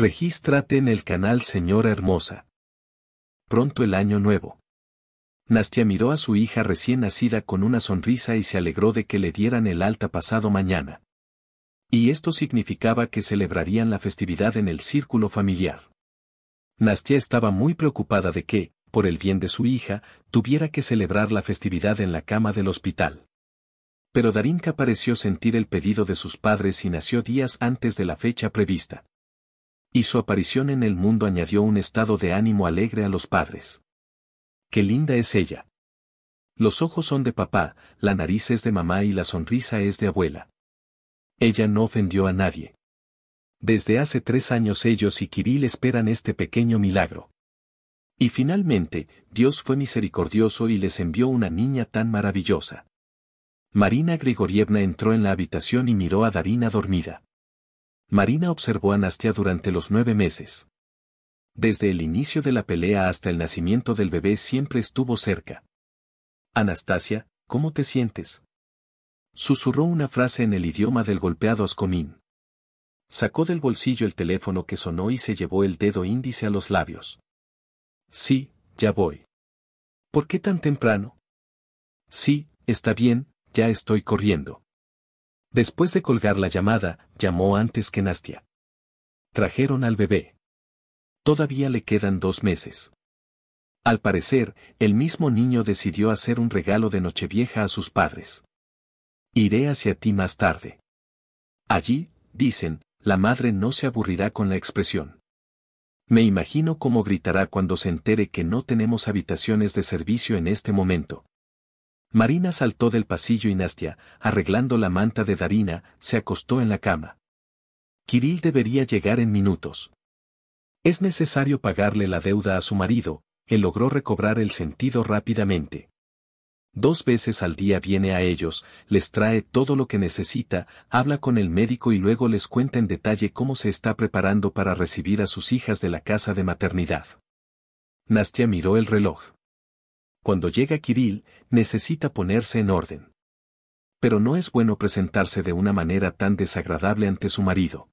Regístrate en el canal Señora Hermosa. Pronto el año nuevo. Nastia miró a su hija recién nacida con una sonrisa y se alegró de que le dieran el alta pasado mañana. Y esto significaba que celebrarían la festividad en el círculo familiar. Nastia estaba muy preocupada de que, por el bien de su hija, tuviera que celebrar la festividad en la cama del hospital. Pero Darinka pareció sentir el pedido de sus padres y nació días antes de la fecha prevista. Y su aparición en el mundo añadió un estado de ánimo alegre a los padres. ¡Qué linda es ella! Los ojos son de papá, la nariz es de mamá y la sonrisa es de abuela. Ella no ofendió a nadie. Desde hace tres años ellos y Kirill esperan este pequeño milagro. Y finalmente, Dios fue misericordioso y les envió una niña tan maravillosa. Marina Grigorievna entró en la habitación y miró a Darina dormida. Marina observó a Nastia durante los nueve meses. Desde el inicio de la pelea hasta el nacimiento del bebé siempre estuvo cerca. Anastasia, ¿cómo te sientes? Susurró una frase en el idioma del golpeado Ascomín. Sacó del bolsillo el teléfono que sonó y se llevó el dedo índice a los labios. Sí, ya voy. ¿Por qué tan temprano? Sí, está bien, ya estoy corriendo. Después de colgar la llamada, llamó antes que Nastia. Trajeron al bebé. Todavía le quedan dos meses. Al parecer, el mismo niño decidió hacer un regalo de Nochevieja a sus padres. Iré hacia ti más tarde. Allí, dicen, la madre no se aburrirá con la expresión. Me imagino cómo gritará cuando se entere que no tenemos habitaciones de servicio en este momento. Marina saltó del pasillo y Nastia, arreglando la manta de Darina, se acostó en la cama. Kirill debería llegar en minutos. Es necesario pagarle la deuda a su marido, él logró recobrar el sentido rápidamente. Dos veces al día viene a ellos, les trae todo lo que necesita, habla con el médico y luego les cuenta en detalle cómo se está preparando para recibir a sus hijas de la casa de maternidad. Nastia miró el reloj. Cuando llega Kirill, necesita ponerse en orden. Pero no es bueno presentarse de una manera tan desagradable ante su marido.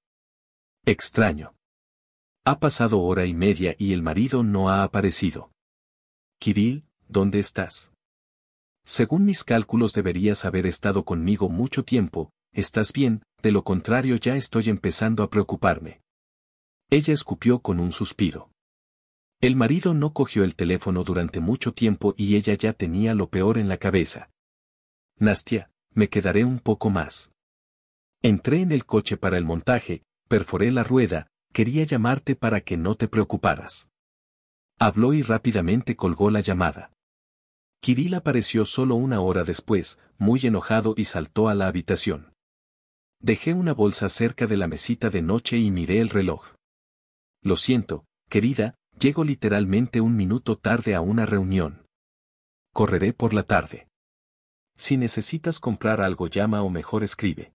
Extraño. Ha pasado hora y media y el marido no ha aparecido. Kirill, ¿dónde estás? Según mis cálculos deberías haber estado conmigo mucho tiempo, estás bien, de lo contrario ya estoy empezando a preocuparme. Ella escupió con un suspiro. El marido no cogió el teléfono durante mucho tiempo y ella ya tenía lo peor en la cabeza. Nastia, me quedaré un poco más. Entré en el coche para el montaje, perforé la rueda, quería llamarte para que no te preocuparas. Habló y rápidamente colgó la llamada. Kirill apareció solo una hora después, muy enojado y saltó a la habitación. Dejé una bolsa cerca de la mesita de noche y miré el reloj. Lo siento, querida, Llego literalmente un minuto tarde a una reunión. Correré por la tarde. Si necesitas comprar algo llama o mejor escribe.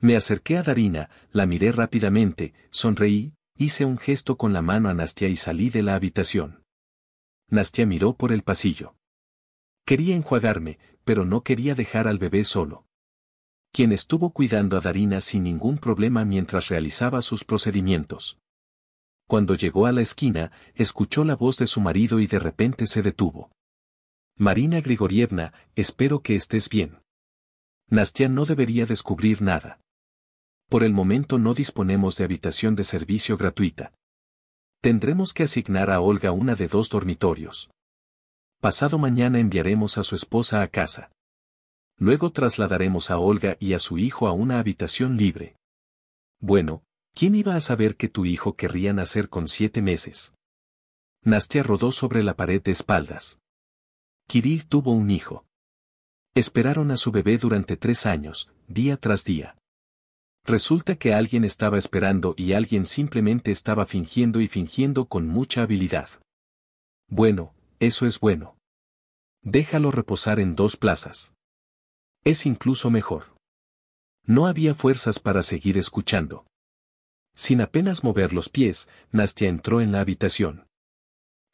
Me acerqué a Darina, la miré rápidamente, sonreí, hice un gesto con la mano a Nastia y salí de la habitación. Nastia miró por el pasillo. Quería enjuagarme, pero no quería dejar al bebé solo. Quien estuvo cuidando a Darina sin ningún problema mientras realizaba sus procedimientos. Cuando llegó a la esquina, escuchó la voz de su marido y de repente se detuvo. Marina Grigorievna, espero que estés bien. Nastia no debería descubrir nada. Por el momento no disponemos de habitación de servicio gratuita. Tendremos que asignar a Olga una de dos dormitorios. Pasado mañana enviaremos a su esposa a casa. Luego trasladaremos a Olga y a su hijo a una habitación libre. Bueno, ¿Quién iba a saber que tu hijo querría nacer con siete meses? Nastia rodó sobre la pared de espaldas. Kirill tuvo un hijo. Esperaron a su bebé durante tres años, día tras día. Resulta que alguien estaba esperando y alguien simplemente estaba fingiendo y fingiendo con mucha habilidad. Bueno, eso es bueno. Déjalo reposar en dos plazas. Es incluso mejor. No había fuerzas para seguir escuchando. Sin apenas mover los pies, Nastia entró en la habitación.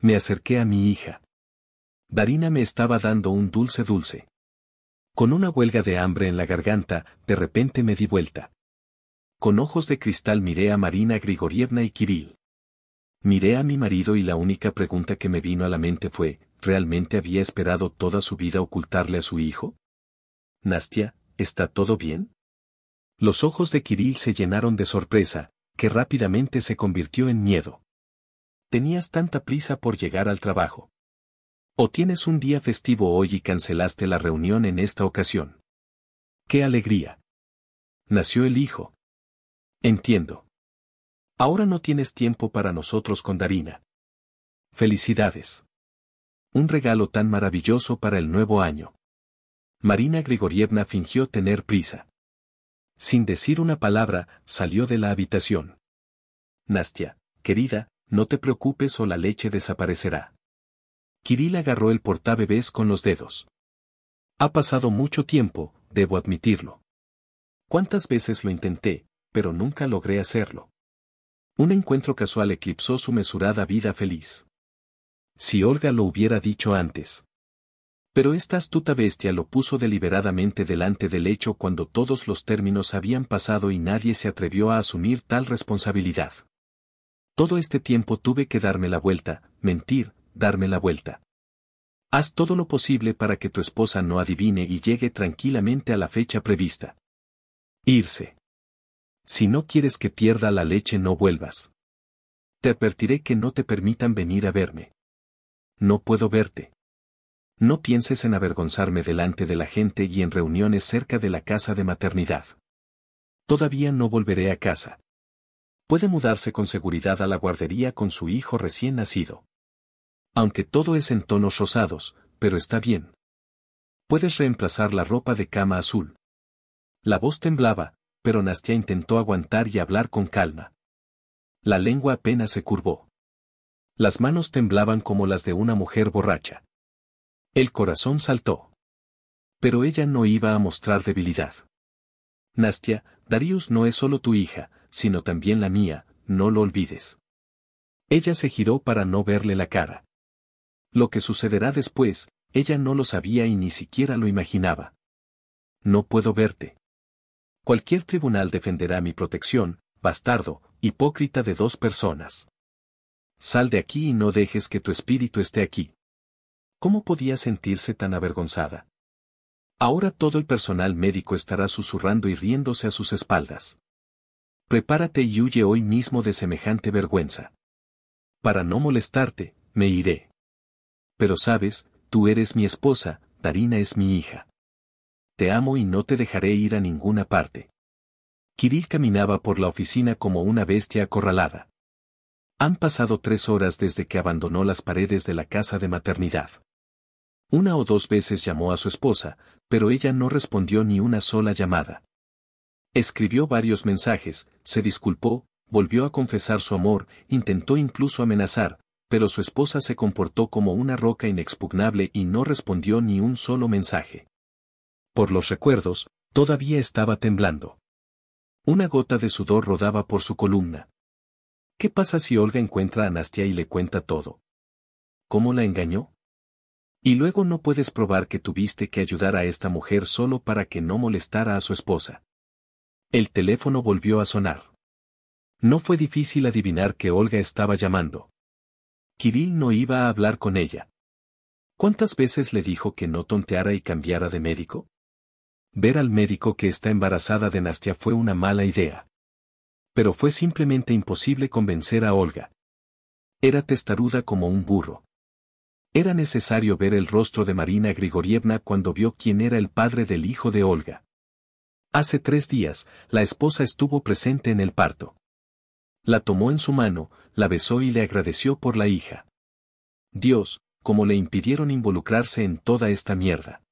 Me acerqué a mi hija. Darina me estaba dando un dulce dulce. Con una huelga de hambre en la garganta, de repente me di vuelta. Con ojos de cristal miré a Marina Grigorievna y Kirill. Miré a mi marido y la única pregunta que me vino a la mente fue, ¿realmente había esperado toda su vida ocultarle a su hijo? Nastia, ¿está todo bien? Los ojos de Kirill se llenaron de sorpresa, que rápidamente se convirtió en miedo. Tenías tanta prisa por llegar al trabajo. O tienes un día festivo hoy y cancelaste la reunión en esta ocasión. ¡Qué alegría! Nació el hijo. Entiendo. Ahora no tienes tiempo para nosotros con Darina. Felicidades. Un regalo tan maravilloso para el nuevo año. Marina Grigorievna fingió tener prisa. Sin decir una palabra, salió de la habitación. Nastia, querida, no te preocupes o la leche desaparecerá. Kirill agarró el portabebés con los dedos. Ha pasado mucho tiempo, debo admitirlo. ¿Cuántas veces lo intenté, pero nunca logré hacerlo? Un encuentro casual eclipsó su mesurada vida feliz. Si Olga lo hubiera dicho antes. Pero esta astuta bestia lo puso deliberadamente delante del hecho cuando todos los términos habían pasado y nadie se atrevió a asumir tal responsabilidad. Todo este tiempo tuve que darme la vuelta, mentir, darme la vuelta. Haz todo lo posible para que tu esposa no adivine y llegue tranquilamente a la fecha prevista. Irse. Si no quieres que pierda la leche no vuelvas. Te advertiré que no te permitan venir a verme. No puedo verte. No pienses en avergonzarme delante de la gente y en reuniones cerca de la casa de maternidad. Todavía no volveré a casa. Puede mudarse con seguridad a la guardería con su hijo recién nacido. Aunque todo es en tonos rosados, pero está bien. Puedes reemplazar la ropa de cama azul. La voz temblaba, pero Nastia intentó aguantar y hablar con calma. La lengua apenas se curvó. Las manos temblaban como las de una mujer borracha. El corazón saltó. Pero ella no iba a mostrar debilidad. Nastia, Darius no es solo tu hija, sino también la mía, no lo olvides. Ella se giró para no verle la cara. Lo que sucederá después, ella no lo sabía y ni siquiera lo imaginaba. No puedo verte. Cualquier tribunal defenderá mi protección, bastardo, hipócrita de dos personas. Sal de aquí y no dejes que tu espíritu esté aquí. ¿cómo podía sentirse tan avergonzada? Ahora todo el personal médico estará susurrando y riéndose a sus espaldas. Prepárate y huye hoy mismo de semejante vergüenza. Para no molestarte, me iré. Pero sabes, tú eres mi esposa, Darina es mi hija. Te amo y no te dejaré ir a ninguna parte. Kirill caminaba por la oficina como una bestia acorralada. Han pasado tres horas desde que abandonó las paredes de la casa de maternidad. Una o dos veces llamó a su esposa, pero ella no respondió ni una sola llamada. Escribió varios mensajes, se disculpó, volvió a confesar su amor, intentó incluso amenazar, pero su esposa se comportó como una roca inexpugnable y no respondió ni un solo mensaje. Por los recuerdos, todavía estaba temblando. Una gota de sudor rodaba por su columna. ¿Qué pasa si Olga encuentra a Nastia y le cuenta todo? ¿Cómo la engañó? Y luego no puedes probar que tuviste que ayudar a esta mujer solo para que no molestara a su esposa. El teléfono volvió a sonar. No fue difícil adivinar que Olga estaba llamando. Kirill no iba a hablar con ella. ¿Cuántas veces le dijo que no tonteara y cambiara de médico? Ver al médico que está embarazada de Nastia fue una mala idea. Pero fue simplemente imposible convencer a Olga. Era testaruda como un burro. Era necesario ver el rostro de Marina Grigorievna cuando vio quién era el padre del hijo de Olga. Hace tres días, la esposa estuvo presente en el parto. La tomó en su mano, la besó y le agradeció por la hija. Dios, como le impidieron involucrarse en toda esta mierda.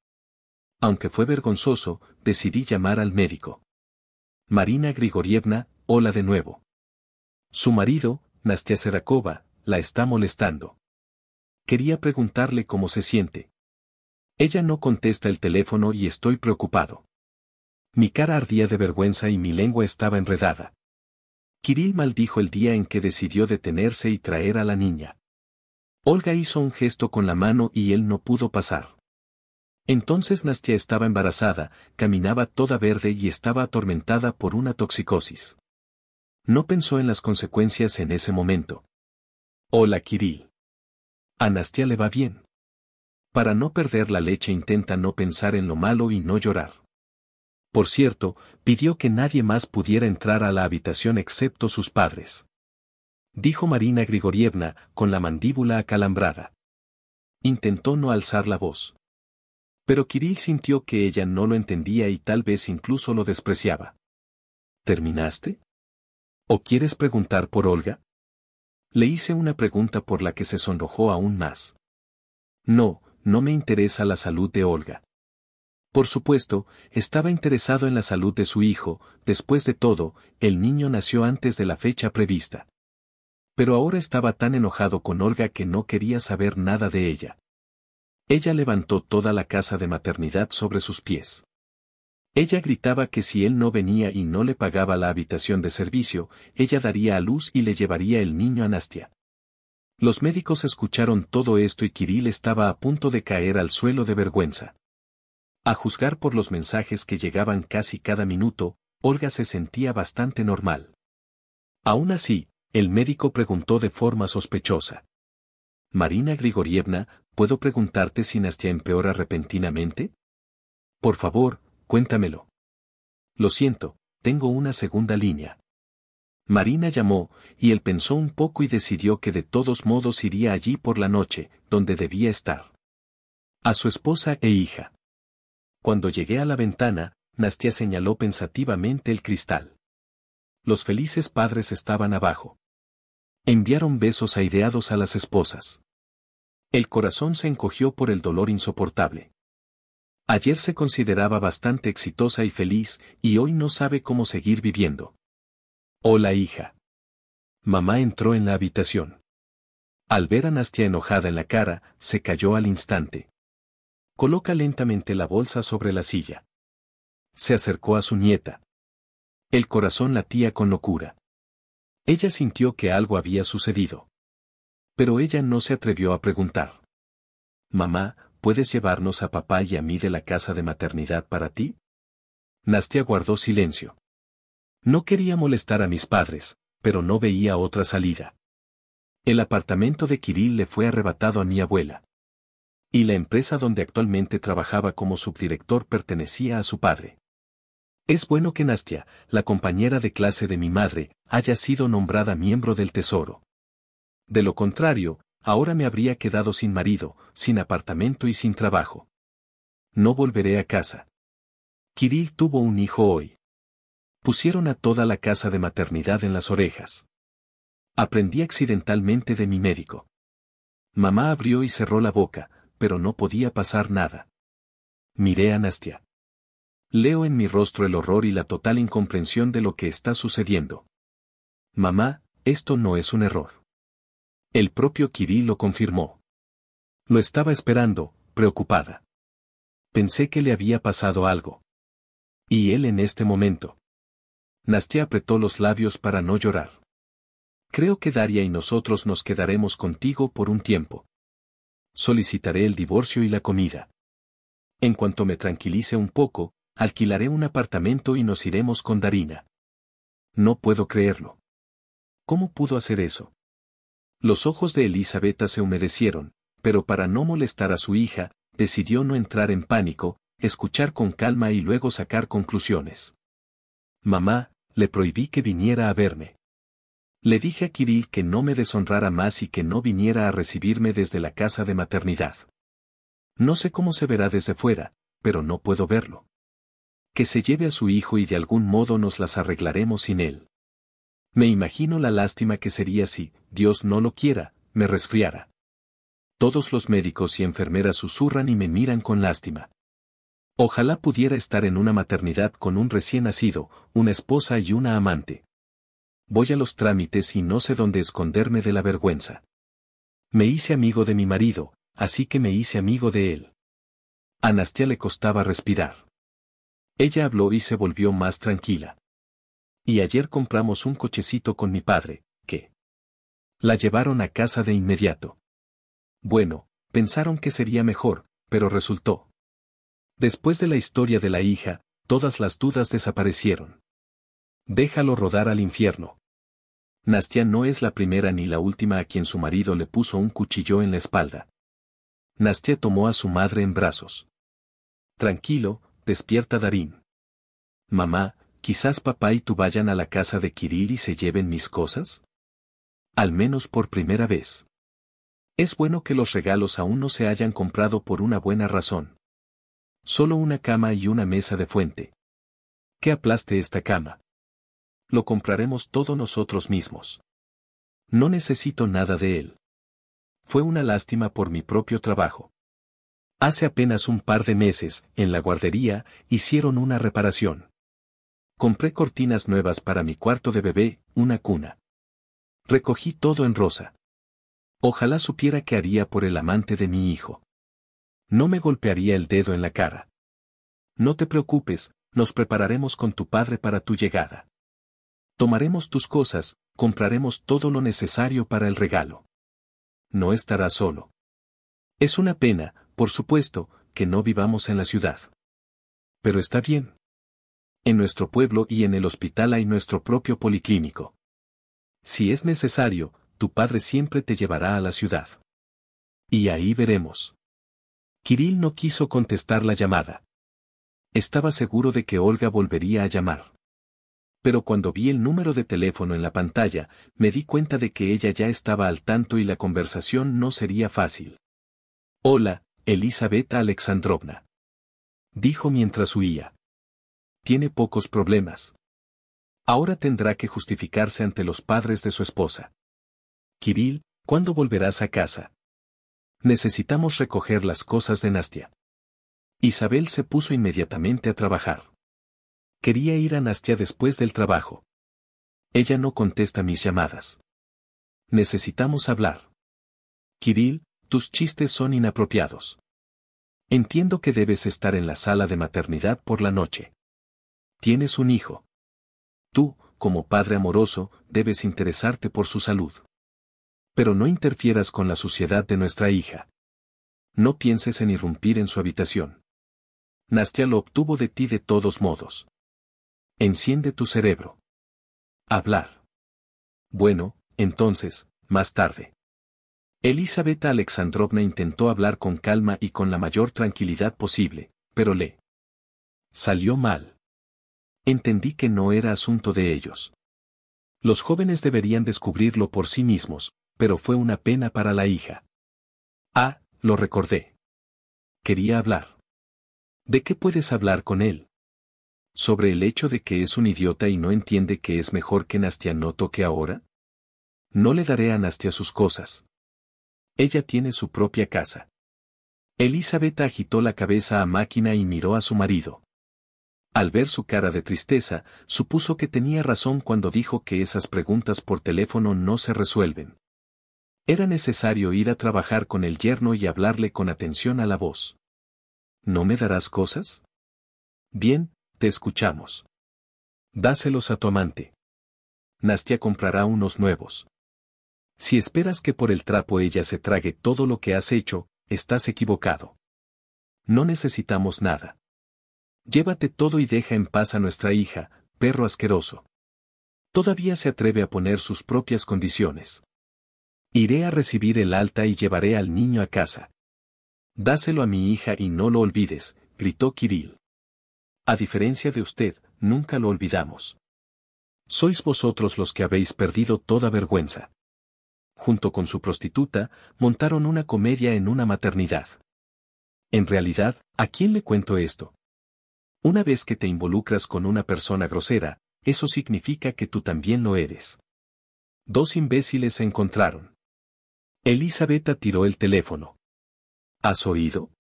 Aunque fue vergonzoso, decidí llamar al médico. Marina Grigorievna, hola de nuevo. Su marido, Nastia Serakova, la está molestando. Quería preguntarle cómo se siente. Ella no contesta el teléfono y estoy preocupado. Mi cara ardía de vergüenza y mi lengua estaba enredada. Kirill maldijo el día en que decidió detenerse y traer a la niña. Olga hizo un gesto con la mano y él no pudo pasar. Entonces Nastia estaba embarazada, caminaba toda verde y estaba atormentada por una toxicosis. No pensó en las consecuencias en ese momento. Hola Kirill. A le va bien. Para no perder la leche intenta no pensar en lo malo y no llorar. Por cierto, pidió que nadie más pudiera entrar a la habitación excepto sus padres. Dijo Marina Grigorievna, con la mandíbula acalambrada. Intentó no alzar la voz. Pero Kirill sintió que ella no lo entendía y tal vez incluso lo despreciaba. ¿Terminaste? ¿O quieres preguntar por Olga? Le hice una pregunta por la que se sonrojó aún más. No, no me interesa la salud de Olga. Por supuesto, estaba interesado en la salud de su hijo, después de todo, el niño nació antes de la fecha prevista. Pero ahora estaba tan enojado con Olga que no quería saber nada de ella. Ella levantó toda la casa de maternidad sobre sus pies. Ella gritaba que si él no venía y no le pagaba la habitación de servicio, ella daría a luz y le llevaría el niño a Nastia. Los médicos escucharon todo esto y Kirill estaba a punto de caer al suelo de vergüenza. A juzgar por los mensajes que llegaban casi cada minuto, Olga se sentía bastante normal. Aún así, el médico preguntó de forma sospechosa. Marina Grigorievna, ¿puedo preguntarte si Nastia empeora repentinamente? Por favor, cuéntamelo. Lo siento, tengo una segunda línea. Marina llamó, y él pensó un poco y decidió que de todos modos iría allí por la noche, donde debía estar. A su esposa e hija. Cuando llegué a la ventana, Nastia señaló pensativamente el cristal. Los felices padres estaban abajo. Enviaron besos aideados a las esposas. El corazón se encogió por el dolor insoportable. Ayer se consideraba bastante exitosa y feliz, y hoy no sabe cómo seguir viviendo. Hola hija. Mamá entró en la habitación. Al ver a Nastia enojada en la cara, se cayó al instante. Coloca lentamente la bolsa sobre la silla. Se acercó a su nieta. El corazón latía con locura. Ella sintió que algo había sucedido. Pero ella no se atrevió a preguntar. Mamá, ¿puedes llevarnos a papá y a mí de la casa de maternidad para ti? Nastia guardó silencio. No quería molestar a mis padres, pero no veía otra salida. El apartamento de Kirill le fue arrebatado a mi abuela. Y la empresa donde actualmente trabajaba como subdirector pertenecía a su padre. Es bueno que Nastia, la compañera de clase de mi madre, haya sido nombrada miembro del Tesoro. De lo contrario, Ahora me habría quedado sin marido, sin apartamento y sin trabajo. No volveré a casa. Kirill tuvo un hijo hoy. Pusieron a toda la casa de maternidad en las orejas. Aprendí accidentalmente de mi médico. Mamá abrió y cerró la boca, pero no podía pasar nada. Miré a Nastia. Leo en mi rostro el horror y la total incomprensión de lo que está sucediendo. Mamá, esto no es un error. El propio Kiri lo confirmó. Lo estaba esperando, preocupada. Pensé que le había pasado algo. Y él en este momento. Nastia apretó los labios para no llorar. Creo que Daria y nosotros nos quedaremos contigo por un tiempo. Solicitaré el divorcio y la comida. En cuanto me tranquilice un poco, alquilaré un apartamento y nos iremos con Darina. No puedo creerlo. ¿Cómo pudo hacer eso? Los ojos de Elizabeth se humedecieron, pero para no molestar a su hija, decidió no entrar en pánico, escuchar con calma y luego sacar conclusiones. Mamá, le prohibí que viniera a verme. Le dije a Kirill que no me deshonrara más y que no viniera a recibirme desde la casa de maternidad. No sé cómo se verá desde fuera, pero no puedo verlo. Que se lleve a su hijo y de algún modo nos las arreglaremos sin él. Me imagino la lástima que sería si, Dios no lo quiera, me resfriara. Todos los médicos y enfermeras susurran y me miran con lástima. Ojalá pudiera estar en una maternidad con un recién nacido, una esposa y una amante. Voy a los trámites y no sé dónde esconderme de la vergüenza. Me hice amigo de mi marido, así que me hice amigo de él. A le costaba respirar. Ella habló y se volvió más tranquila y ayer compramos un cochecito con mi padre, que la llevaron a casa de inmediato. Bueno, pensaron que sería mejor, pero resultó. Después de la historia de la hija, todas las dudas desaparecieron. Déjalo rodar al infierno. Nastia no es la primera ni la última a quien su marido le puso un cuchillo en la espalda. Nastia tomó a su madre en brazos. Tranquilo, despierta Darín. Mamá, ¿Quizás papá y tú vayan a la casa de Kirill y se lleven mis cosas? Al menos por primera vez. Es bueno que los regalos aún no se hayan comprado por una buena razón. Solo una cama y una mesa de fuente. ¿Qué aplaste esta cama. Lo compraremos todos nosotros mismos. No necesito nada de él. Fue una lástima por mi propio trabajo. Hace apenas un par de meses, en la guardería, hicieron una reparación. Compré cortinas nuevas para mi cuarto de bebé, una cuna. Recogí todo en rosa. Ojalá supiera qué haría por el amante de mi hijo. No me golpearía el dedo en la cara. No te preocupes, nos prepararemos con tu padre para tu llegada. Tomaremos tus cosas, compraremos todo lo necesario para el regalo. No estarás solo. Es una pena, por supuesto, que no vivamos en la ciudad. Pero está bien. En nuestro pueblo y en el hospital hay nuestro propio policlínico. Si es necesario, tu padre siempre te llevará a la ciudad. Y ahí veremos. Kirill no quiso contestar la llamada. Estaba seguro de que Olga volvería a llamar. Pero cuando vi el número de teléfono en la pantalla, me di cuenta de que ella ya estaba al tanto y la conversación no sería fácil. Hola, Elizabeth Alexandrovna. Dijo mientras huía tiene pocos problemas. Ahora tendrá que justificarse ante los padres de su esposa. Kiril, ¿cuándo volverás a casa? Necesitamos recoger las cosas de Nastia. Isabel se puso inmediatamente a trabajar. Quería ir a Nastia después del trabajo. Ella no contesta mis llamadas. Necesitamos hablar. Kiril, tus chistes son inapropiados. Entiendo que debes estar en la sala de maternidad por la noche. Tienes un hijo. Tú, como padre amoroso, debes interesarte por su salud. Pero no interfieras con la suciedad de nuestra hija. No pienses en irrumpir en su habitación. Nastia lo obtuvo de ti de todos modos. Enciende tu cerebro. Hablar. Bueno, entonces, más tarde. Elizabeth Alexandrovna intentó hablar con calma y con la mayor tranquilidad posible, pero le salió mal. Entendí que no era asunto de ellos. Los jóvenes deberían descubrirlo por sí mismos, pero fue una pena para la hija. Ah, lo recordé. Quería hablar. ¿De qué puedes hablar con él? ¿Sobre el hecho de que es un idiota y no entiende que es mejor que Nastia no toque ahora? No le daré a Nastia sus cosas. Ella tiene su propia casa. Elizabeth agitó la cabeza a máquina y miró a su marido. Al ver su cara de tristeza, supuso que tenía razón cuando dijo que esas preguntas por teléfono no se resuelven. Era necesario ir a trabajar con el yerno y hablarle con atención a la voz. ¿No me darás cosas? Bien, te escuchamos. Dáselos a tu amante. Nastia comprará unos nuevos. Si esperas que por el trapo ella se trague todo lo que has hecho, estás equivocado. No necesitamos nada. Llévate todo y deja en paz a nuestra hija, perro asqueroso. Todavía se atreve a poner sus propias condiciones. Iré a recibir el alta y llevaré al niño a casa. Dáselo a mi hija y no lo olvides, gritó Kirill. A diferencia de usted, nunca lo olvidamos. Sois vosotros los que habéis perdido toda vergüenza. Junto con su prostituta, montaron una comedia en una maternidad. En realidad, ¿a quién le cuento esto? Una vez que te involucras con una persona grosera, eso significa que tú también lo eres. Dos imbéciles se encontraron. Elizabeth tiró el teléfono. ¿Has oído?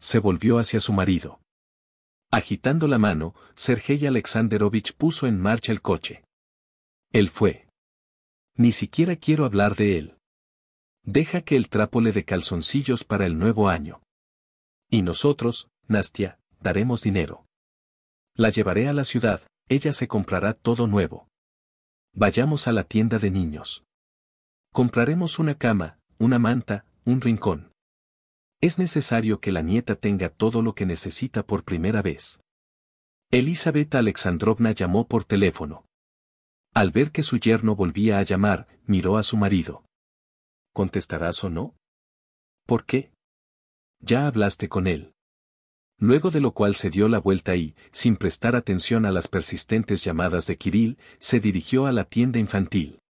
Se volvió hacia su marido. Agitando la mano, Sergei Alexandrovich puso en marcha el coche. Él fue. Ni siquiera quiero hablar de él. Deja que el trápole de calzoncillos para el nuevo año. Y nosotros, Nastia, daremos dinero. La llevaré a la ciudad, ella se comprará todo nuevo. Vayamos a la tienda de niños. Compraremos una cama, una manta, un rincón. Es necesario que la nieta tenga todo lo que necesita por primera vez. Elizabeth Alexandrovna llamó por teléfono. Al ver que su yerno volvía a llamar, miró a su marido. ¿Contestarás o no? ¿Por qué? Ya hablaste con él. Luego de lo cual se dio la vuelta y, sin prestar atención a las persistentes llamadas de Kirill, se dirigió a la tienda infantil.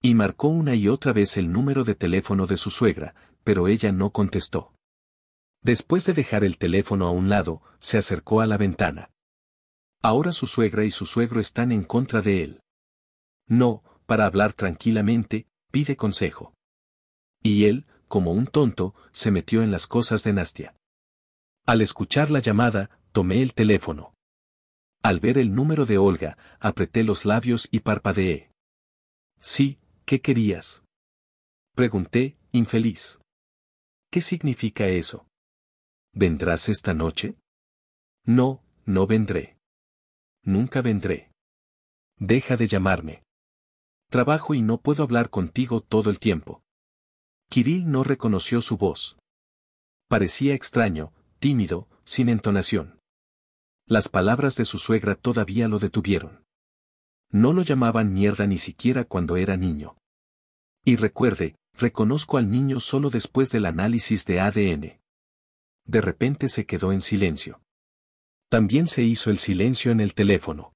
Y marcó una y otra vez el número de teléfono de su suegra, pero ella no contestó. Después de dejar el teléfono a un lado, se acercó a la ventana. Ahora su suegra y su suegro están en contra de él. No, para hablar tranquilamente, pide consejo. Y él, como un tonto, se metió en las cosas de Nastia. Al escuchar la llamada, tomé el teléfono. Al ver el número de Olga, apreté los labios y parpadeé. Sí, ¿qué querías? Pregunté, infeliz. ¿Qué significa eso? ¿Vendrás esta noche? No, no vendré. Nunca vendré. Deja de llamarme. Trabajo y no puedo hablar contigo todo el tiempo. Kirill no reconoció su voz. Parecía extraño, tímido, sin entonación. Las palabras de su suegra todavía lo detuvieron. No lo llamaban mierda ni siquiera cuando era niño. Y recuerde, reconozco al niño solo después del análisis de ADN. De repente se quedó en silencio. También se hizo el silencio en el teléfono.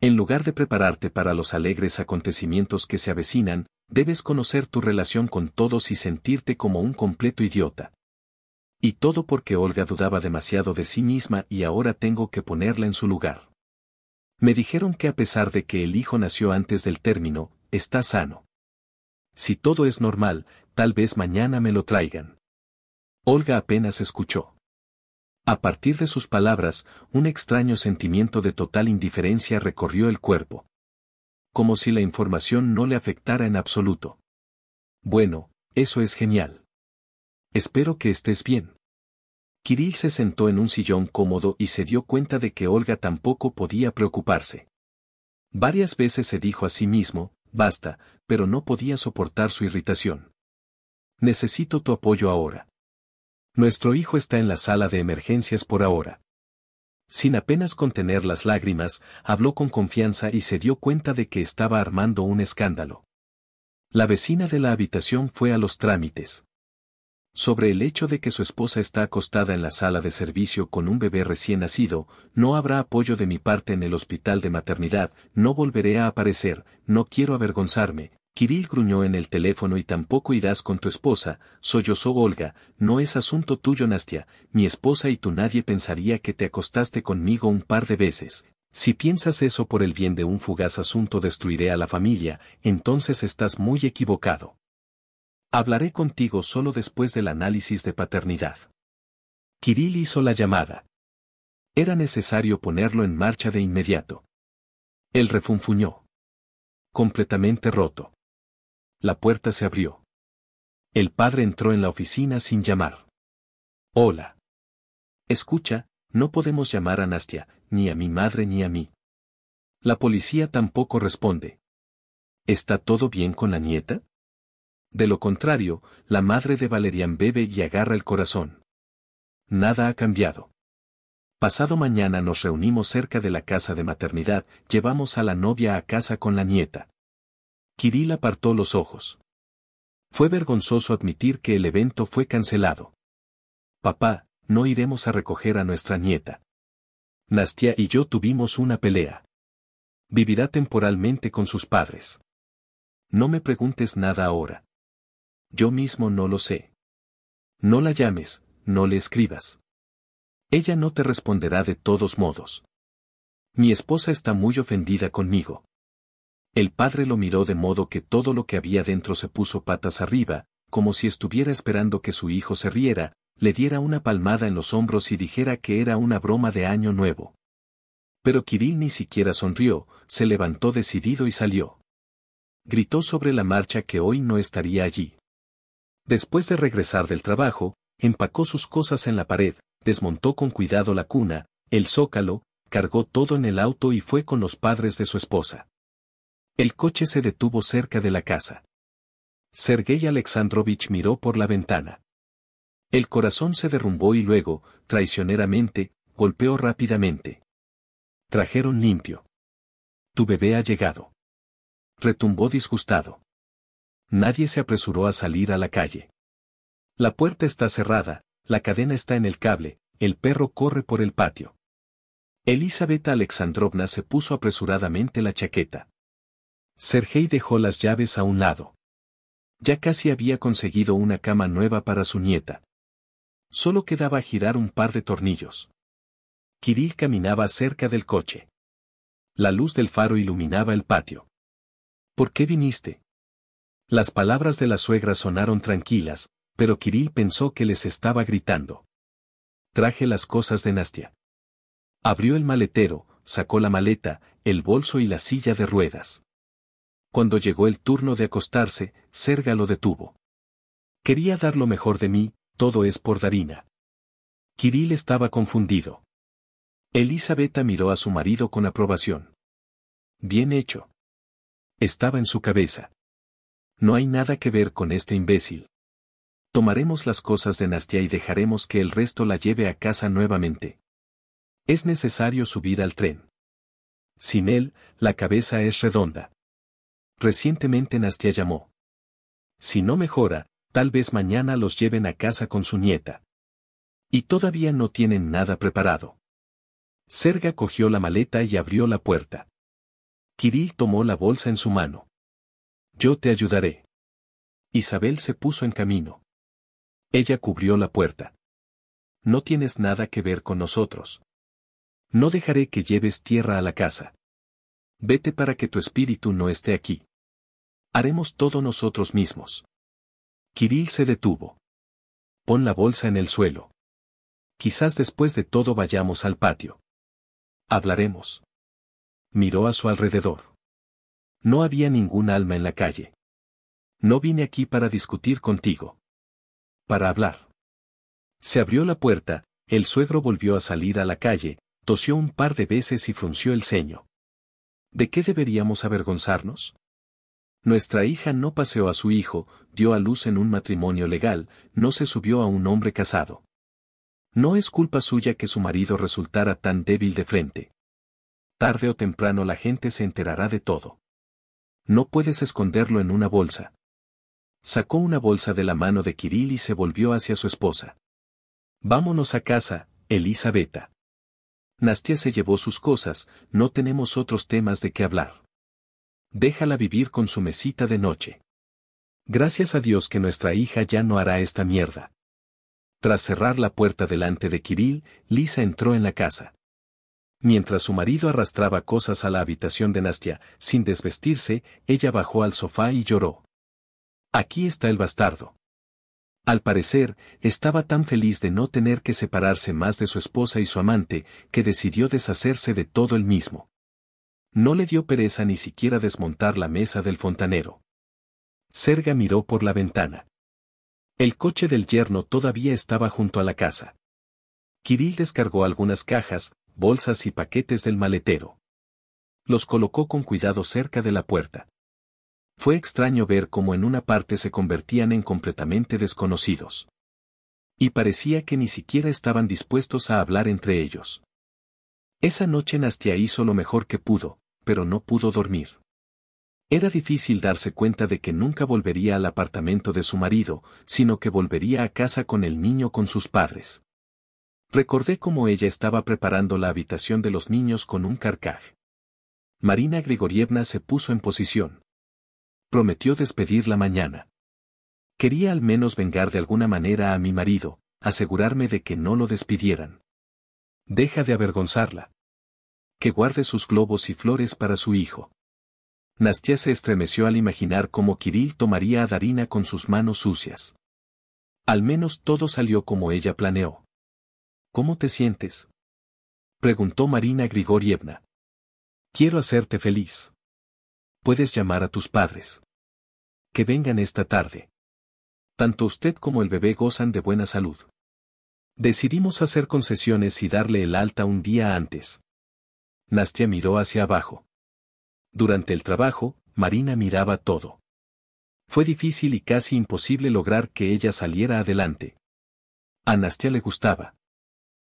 En lugar de prepararte para los alegres acontecimientos que se avecinan, debes conocer tu relación con todos y sentirte como un completo idiota. Y todo porque Olga dudaba demasiado de sí misma y ahora tengo que ponerla en su lugar. Me dijeron que a pesar de que el hijo nació antes del término, está sano. Si todo es normal, tal vez mañana me lo traigan. Olga apenas escuchó. A partir de sus palabras, un extraño sentimiento de total indiferencia recorrió el cuerpo. Como si la información no le afectara en absoluto. Bueno, eso es genial. Espero que estés bien. Kirill se sentó en un sillón cómodo y se dio cuenta de que Olga tampoco podía preocuparse. Varias veces se dijo a sí mismo, basta, pero no podía soportar su irritación. Necesito tu apoyo ahora. Nuestro hijo está en la sala de emergencias por ahora. Sin apenas contener las lágrimas, habló con confianza y se dio cuenta de que estaba armando un escándalo. La vecina de la habitación fue a los trámites. Sobre el hecho de que su esposa está acostada en la sala de servicio con un bebé recién nacido, no habrá apoyo de mi parte en el hospital de maternidad, no volveré a aparecer, no quiero avergonzarme. Kirill gruñó en el teléfono y tampoco irás con tu esposa, sollozó Olga, no es asunto tuyo Nastia, mi esposa y tú nadie pensaría que te acostaste conmigo un par de veces. Si piensas eso por el bien de un fugaz asunto destruiré a la familia, entonces estás muy equivocado. Hablaré contigo solo después del análisis de paternidad. Kirill hizo la llamada. Era necesario ponerlo en marcha de inmediato. Él refunfuñó. Completamente roto. La puerta se abrió. El padre entró en la oficina sin llamar. Hola. Escucha, no podemos llamar a Nastia, ni a mi madre ni a mí. La policía tampoco responde. ¿Está todo bien con la nieta? de lo contrario, la madre de Valerian bebe y agarra el corazón. Nada ha cambiado. Pasado mañana nos reunimos cerca de la casa de maternidad, llevamos a la novia a casa con la nieta. Kirill apartó los ojos. Fue vergonzoso admitir que el evento fue cancelado. Papá, no iremos a recoger a nuestra nieta. Nastia y yo tuvimos una pelea. Vivirá temporalmente con sus padres. No me preguntes nada ahora yo mismo no lo sé. No la llames, no le escribas. Ella no te responderá de todos modos. Mi esposa está muy ofendida conmigo. El padre lo miró de modo que todo lo que había dentro se puso patas arriba, como si estuviera esperando que su hijo se riera, le diera una palmada en los hombros y dijera que era una broma de año nuevo. Pero Kirill ni siquiera sonrió, se levantó decidido y salió. Gritó sobre la marcha que hoy no estaría allí. Después de regresar del trabajo, empacó sus cosas en la pared, desmontó con cuidado la cuna, el zócalo, cargó todo en el auto y fue con los padres de su esposa. El coche se detuvo cerca de la casa. Sergei Alexandrovich miró por la ventana. El corazón se derrumbó y luego, traicioneramente, golpeó rápidamente. Trajeron limpio. Tu bebé ha llegado. Retumbó disgustado nadie se apresuró a salir a la calle. La puerta está cerrada, la cadena está en el cable, el perro corre por el patio. Elizabeth Alexandrovna se puso apresuradamente la chaqueta. Sergei dejó las llaves a un lado. Ya casi había conseguido una cama nueva para su nieta. Solo quedaba girar un par de tornillos. Kirill caminaba cerca del coche. La luz del faro iluminaba el patio. ¿Por qué viniste? Las palabras de la suegra sonaron tranquilas, pero Kirill pensó que les estaba gritando. Traje las cosas de Nastia. Abrió el maletero, sacó la maleta, el bolso y la silla de ruedas. Cuando llegó el turno de acostarse, Serga lo detuvo. Quería dar lo mejor de mí, todo es por Darina. Kirill estaba confundido. Elisabetta miró a su marido con aprobación. Bien hecho. Estaba en su cabeza. No hay nada que ver con este imbécil. Tomaremos las cosas de Nastia y dejaremos que el resto la lleve a casa nuevamente. Es necesario subir al tren. Sin él, la cabeza es redonda. Recientemente Nastia llamó. Si no mejora, tal vez mañana los lleven a casa con su nieta. Y todavía no tienen nada preparado. Serga cogió la maleta y abrió la puerta. Kirill tomó la bolsa en su mano. Yo te ayudaré. Isabel se puso en camino. Ella cubrió la puerta. No tienes nada que ver con nosotros. No dejaré que lleves tierra a la casa. Vete para que tu espíritu no esté aquí. Haremos todo nosotros mismos. Kirill se detuvo. Pon la bolsa en el suelo. Quizás después de todo vayamos al patio. Hablaremos. Miró a su alrededor. No había ningún alma en la calle. No vine aquí para discutir contigo. Para hablar. Se abrió la puerta, el suegro volvió a salir a la calle, tosió un par de veces y frunció el ceño. ¿De qué deberíamos avergonzarnos? Nuestra hija no paseó a su hijo, dio a luz en un matrimonio legal, no se subió a un hombre casado. No es culpa suya que su marido resultara tan débil de frente. Tarde o temprano la gente se enterará de todo. No puedes esconderlo en una bolsa. Sacó una bolsa de la mano de Kirill y se volvió hacia su esposa. Vámonos a casa, Elisabetta. Nastia se llevó sus cosas, no tenemos otros temas de qué hablar. Déjala vivir con su mesita de noche. Gracias a Dios que nuestra hija ya no hará esta mierda. Tras cerrar la puerta delante de Kirill, Lisa entró en la casa. Mientras su marido arrastraba cosas a la habitación de Nastia, sin desvestirse, ella bajó al sofá y lloró. Aquí está el bastardo. Al parecer, estaba tan feliz de no tener que separarse más de su esposa y su amante, que decidió deshacerse de todo el mismo. No le dio pereza ni siquiera desmontar la mesa del fontanero. Serga miró por la ventana. El coche del yerno todavía estaba junto a la casa. Kirill descargó algunas cajas, bolsas y paquetes del maletero. Los colocó con cuidado cerca de la puerta. Fue extraño ver cómo en una parte se convertían en completamente desconocidos. Y parecía que ni siquiera estaban dispuestos a hablar entre ellos. Esa noche Nastia hizo lo mejor que pudo, pero no pudo dormir. Era difícil darse cuenta de que nunca volvería al apartamento de su marido, sino que volvería a casa con el niño con sus padres. Recordé cómo ella estaba preparando la habitación de los niños con un carcaj. Marina Grigorievna se puso en posición. Prometió despedir la mañana. Quería al menos vengar de alguna manera a mi marido, asegurarme de que no lo despidieran. Deja de avergonzarla. Que guarde sus globos y flores para su hijo. Nastia se estremeció al imaginar cómo Kirill tomaría a Darina con sus manos sucias. Al menos todo salió como ella planeó. ¿Cómo te sientes? Preguntó Marina Grigorievna. Quiero hacerte feliz. Puedes llamar a tus padres. Que vengan esta tarde. Tanto usted como el bebé gozan de buena salud. Decidimos hacer concesiones y darle el alta un día antes. Nastia miró hacia abajo. Durante el trabajo, Marina miraba todo. Fue difícil y casi imposible lograr que ella saliera adelante. A Nastia le gustaba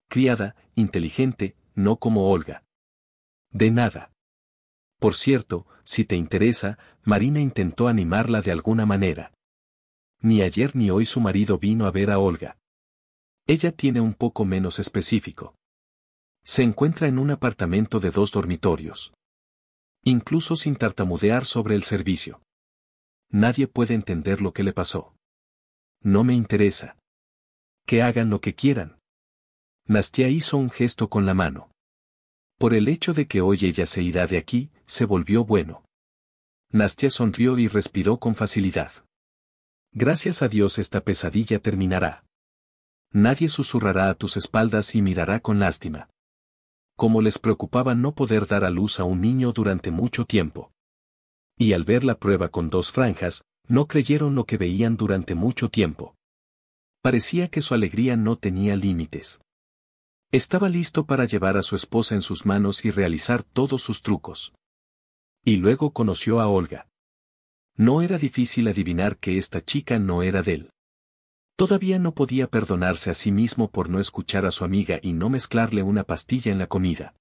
criada, inteligente, no como Olga. De nada. Por cierto, si te interesa, Marina intentó animarla de alguna manera. Ni ayer ni hoy su marido vino a ver a Olga. Ella tiene un poco menos específico. Se encuentra en un apartamento de dos dormitorios. Incluso sin tartamudear sobre el servicio. Nadie puede entender lo que le pasó. No me interesa. Que hagan lo que quieran. Nastia hizo un gesto con la mano. Por el hecho de que hoy ella se irá de aquí, se volvió bueno. Nastia sonrió y respiró con facilidad. Gracias a Dios esta pesadilla terminará. Nadie susurrará a tus espaldas y mirará con lástima. Como les preocupaba no poder dar a luz a un niño durante mucho tiempo. Y al ver la prueba con dos franjas, no creyeron lo que veían durante mucho tiempo. Parecía que su alegría no tenía límites. Estaba listo para llevar a su esposa en sus manos y realizar todos sus trucos. Y luego conoció a Olga. No era difícil adivinar que esta chica no era de él. Todavía no podía perdonarse a sí mismo por no escuchar a su amiga y no mezclarle una pastilla en la comida.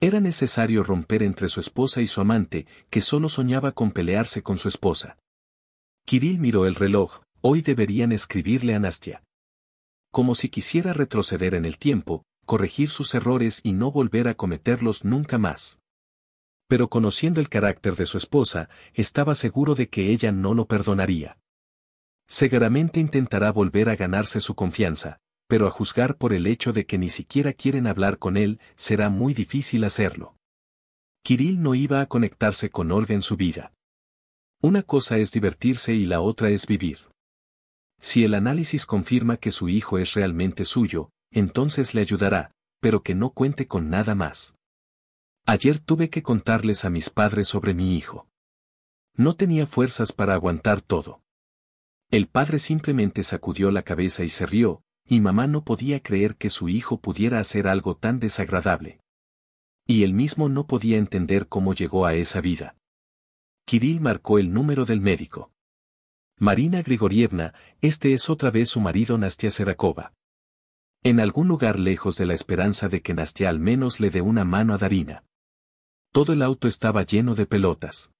Era necesario romper entre su esposa y su amante, que solo soñaba con pelearse con su esposa. Kirill miró el reloj, hoy deberían escribirle a Nastia como si quisiera retroceder en el tiempo, corregir sus errores y no volver a cometerlos nunca más. Pero conociendo el carácter de su esposa, estaba seguro de que ella no lo perdonaría. Seguramente intentará volver a ganarse su confianza, pero a juzgar por el hecho de que ni siquiera quieren hablar con él, será muy difícil hacerlo. Kirill no iba a conectarse con Olga en su vida. Una cosa es divertirse y la otra es vivir. Si el análisis confirma que su hijo es realmente suyo, entonces le ayudará, pero que no cuente con nada más. Ayer tuve que contarles a mis padres sobre mi hijo. No tenía fuerzas para aguantar todo. El padre simplemente sacudió la cabeza y se rió, y mamá no podía creer que su hijo pudiera hacer algo tan desagradable. Y él mismo no podía entender cómo llegó a esa vida. Kirill marcó el número del médico. Marina Grigorievna, este es otra vez su marido Nastia Serakova. En algún lugar lejos de la esperanza de que Nastia al menos le dé una mano a Darina. Todo el auto estaba lleno de pelotas.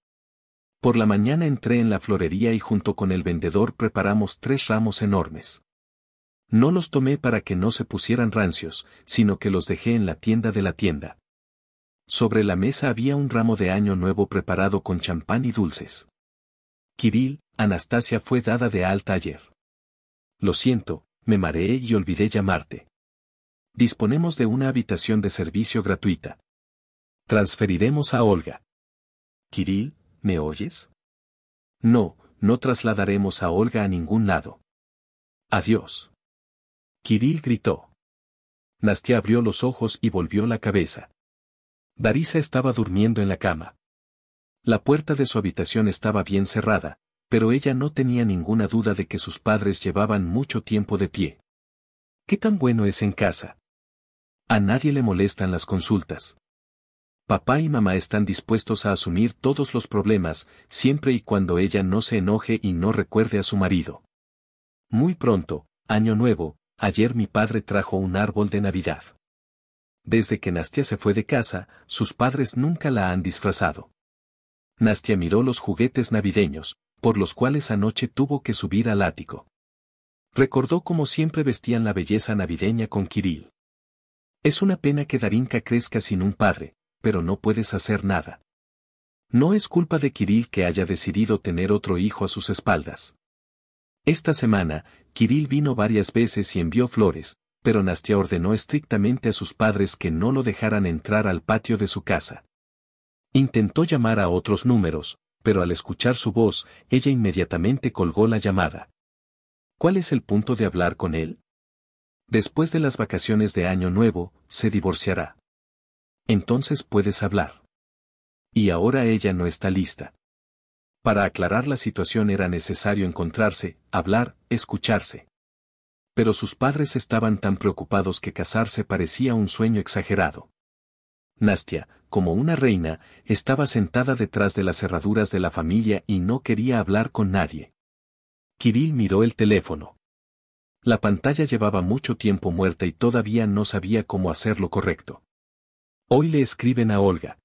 Por la mañana entré en la florería y junto con el vendedor preparamos tres ramos enormes. No los tomé para que no se pusieran rancios, sino que los dejé en la tienda de la tienda. Sobre la mesa había un ramo de año nuevo preparado con champán y dulces. Kirill, Anastasia fue dada de alta ayer. Lo siento, me mareé y olvidé llamarte. Disponemos de una habitación de servicio gratuita. Transferiremos a Olga. Kirill, ¿me oyes? No, no trasladaremos a Olga a ningún lado. Adiós. Kirill gritó. Nastia abrió los ojos y volvió la cabeza. Darisa estaba durmiendo en la cama. La puerta de su habitación estaba bien cerrada, pero ella no tenía ninguna duda de que sus padres llevaban mucho tiempo de pie. ¿Qué tan bueno es en casa? A nadie le molestan las consultas. Papá y mamá están dispuestos a asumir todos los problemas, siempre y cuando ella no se enoje y no recuerde a su marido. Muy pronto, año nuevo, ayer mi padre trajo un árbol de Navidad. Desde que Nastia se fue de casa, sus padres nunca la han disfrazado. Nastia miró los juguetes navideños, por los cuales anoche tuvo que subir al ático. Recordó cómo siempre vestían la belleza navideña con Kirill. Es una pena que Darinka crezca sin un padre, pero no puedes hacer nada. No es culpa de Kirill que haya decidido tener otro hijo a sus espaldas. Esta semana, Kirill vino varias veces y envió flores, pero Nastia ordenó estrictamente a sus padres que no lo dejaran entrar al patio de su casa. Intentó llamar a otros números, pero al escuchar su voz, ella inmediatamente colgó la llamada. ¿Cuál es el punto de hablar con él? Después de las vacaciones de Año Nuevo, se divorciará. Entonces puedes hablar. Y ahora ella no está lista. Para aclarar la situación era necesario encontrarse, hablar, escucharse. Pero sus padres estaban tan preocupados que casarse parecía un sueño exagerado. Nastia, como una reina, estaba sentada detrás de las cerraduras de la familia y no quería hablar con nadie. Kirill miró el teléfono. La pantalla llevaba mucho tiempo muerta y todavía no sabía cómo hacerlo correcto. Hoy le escriben a Olga.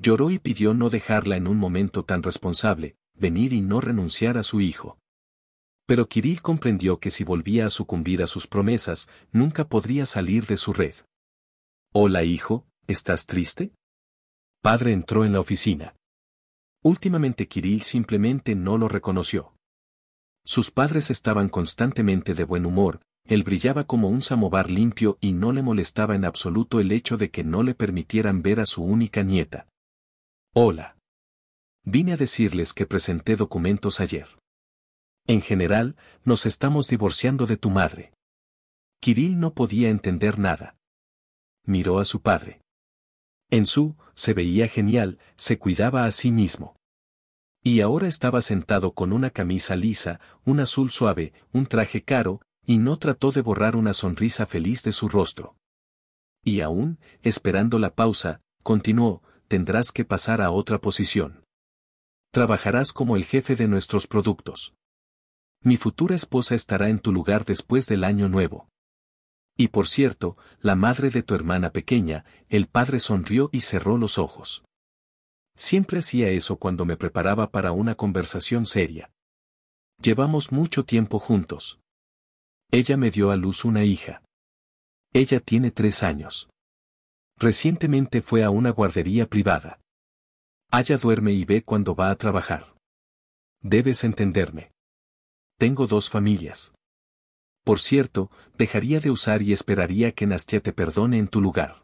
Lloró y pidió no dejarla en un momento tan responsable, venir y no renunciar a su hijo. Pero Kirill comprendió que si volvía a sucumbir a sus promesas, nunca podría salir de su red. Hola hijo, ¿Estás triste? Padre entró en la oficina. Últimamente Kirill simplemente no lo reconoció. Sus padres estaban constantemente de buen humor, él brillaba como un samovar limpio y no le molestaba en absoluto el hecho de que no le permitieran ver a su única nieta. Hola. Vine a decirles que presenté documentos ayer. En general, nos estamos divorciando de tu madre. Kirill no podía entender nada. Miró a su padre. En su, se veía genial, se cuidaba a sí mismo. Y ahora estaba sentado con una camisa lisa, un azul suave, un traje caro, y no trató de borrar una sonrisa feliz de su rostro. Y aún, esperando la pausa, continuó, tendrás que pasar a otra posición. Trabajarás como el jefe de nuestros productos. Mi futura esposa estará en tu lugar después del año nuevo. Y por cierto, la madre de tu hermana pequeña, el padre sonrió y cerró los ojos. Siempre hacía eso cuando me preparaba para una conversación seria. Llevamos mucho tiempo juntos. Ella me dio a luz una hija. Ella tiene tres años. Recientemente fue a una guardería privada. Allá duerme y ve cuando va a trabajar. Debes entenderme. Tengo dos familias. Por cierto, dejaría de usar y esperaría que Nastia te perdone en tu lugar.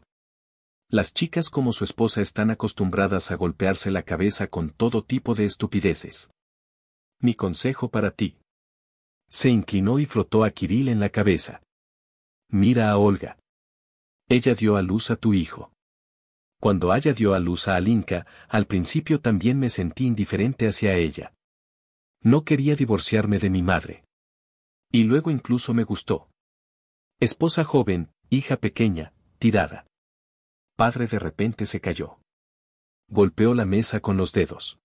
Las chicas como su esposa están acostumbradas a golpearse la cabeza con todo tipo de estupideces. Mi consejo para ti. Se inclinó y frotó a Kirill en la cabeza. Mira a Olga. Ella dio a luz a tu hijo. Cuando ella dio a luz a Alinka, al principio también me sentí indiferente hacia ella. No quería divorciarme de mi madre. Y luego incluso me gustó. Esposa joven, hija pequeña, tirada. Padre de repente se cayó. Golpeó la mesa con los dedos.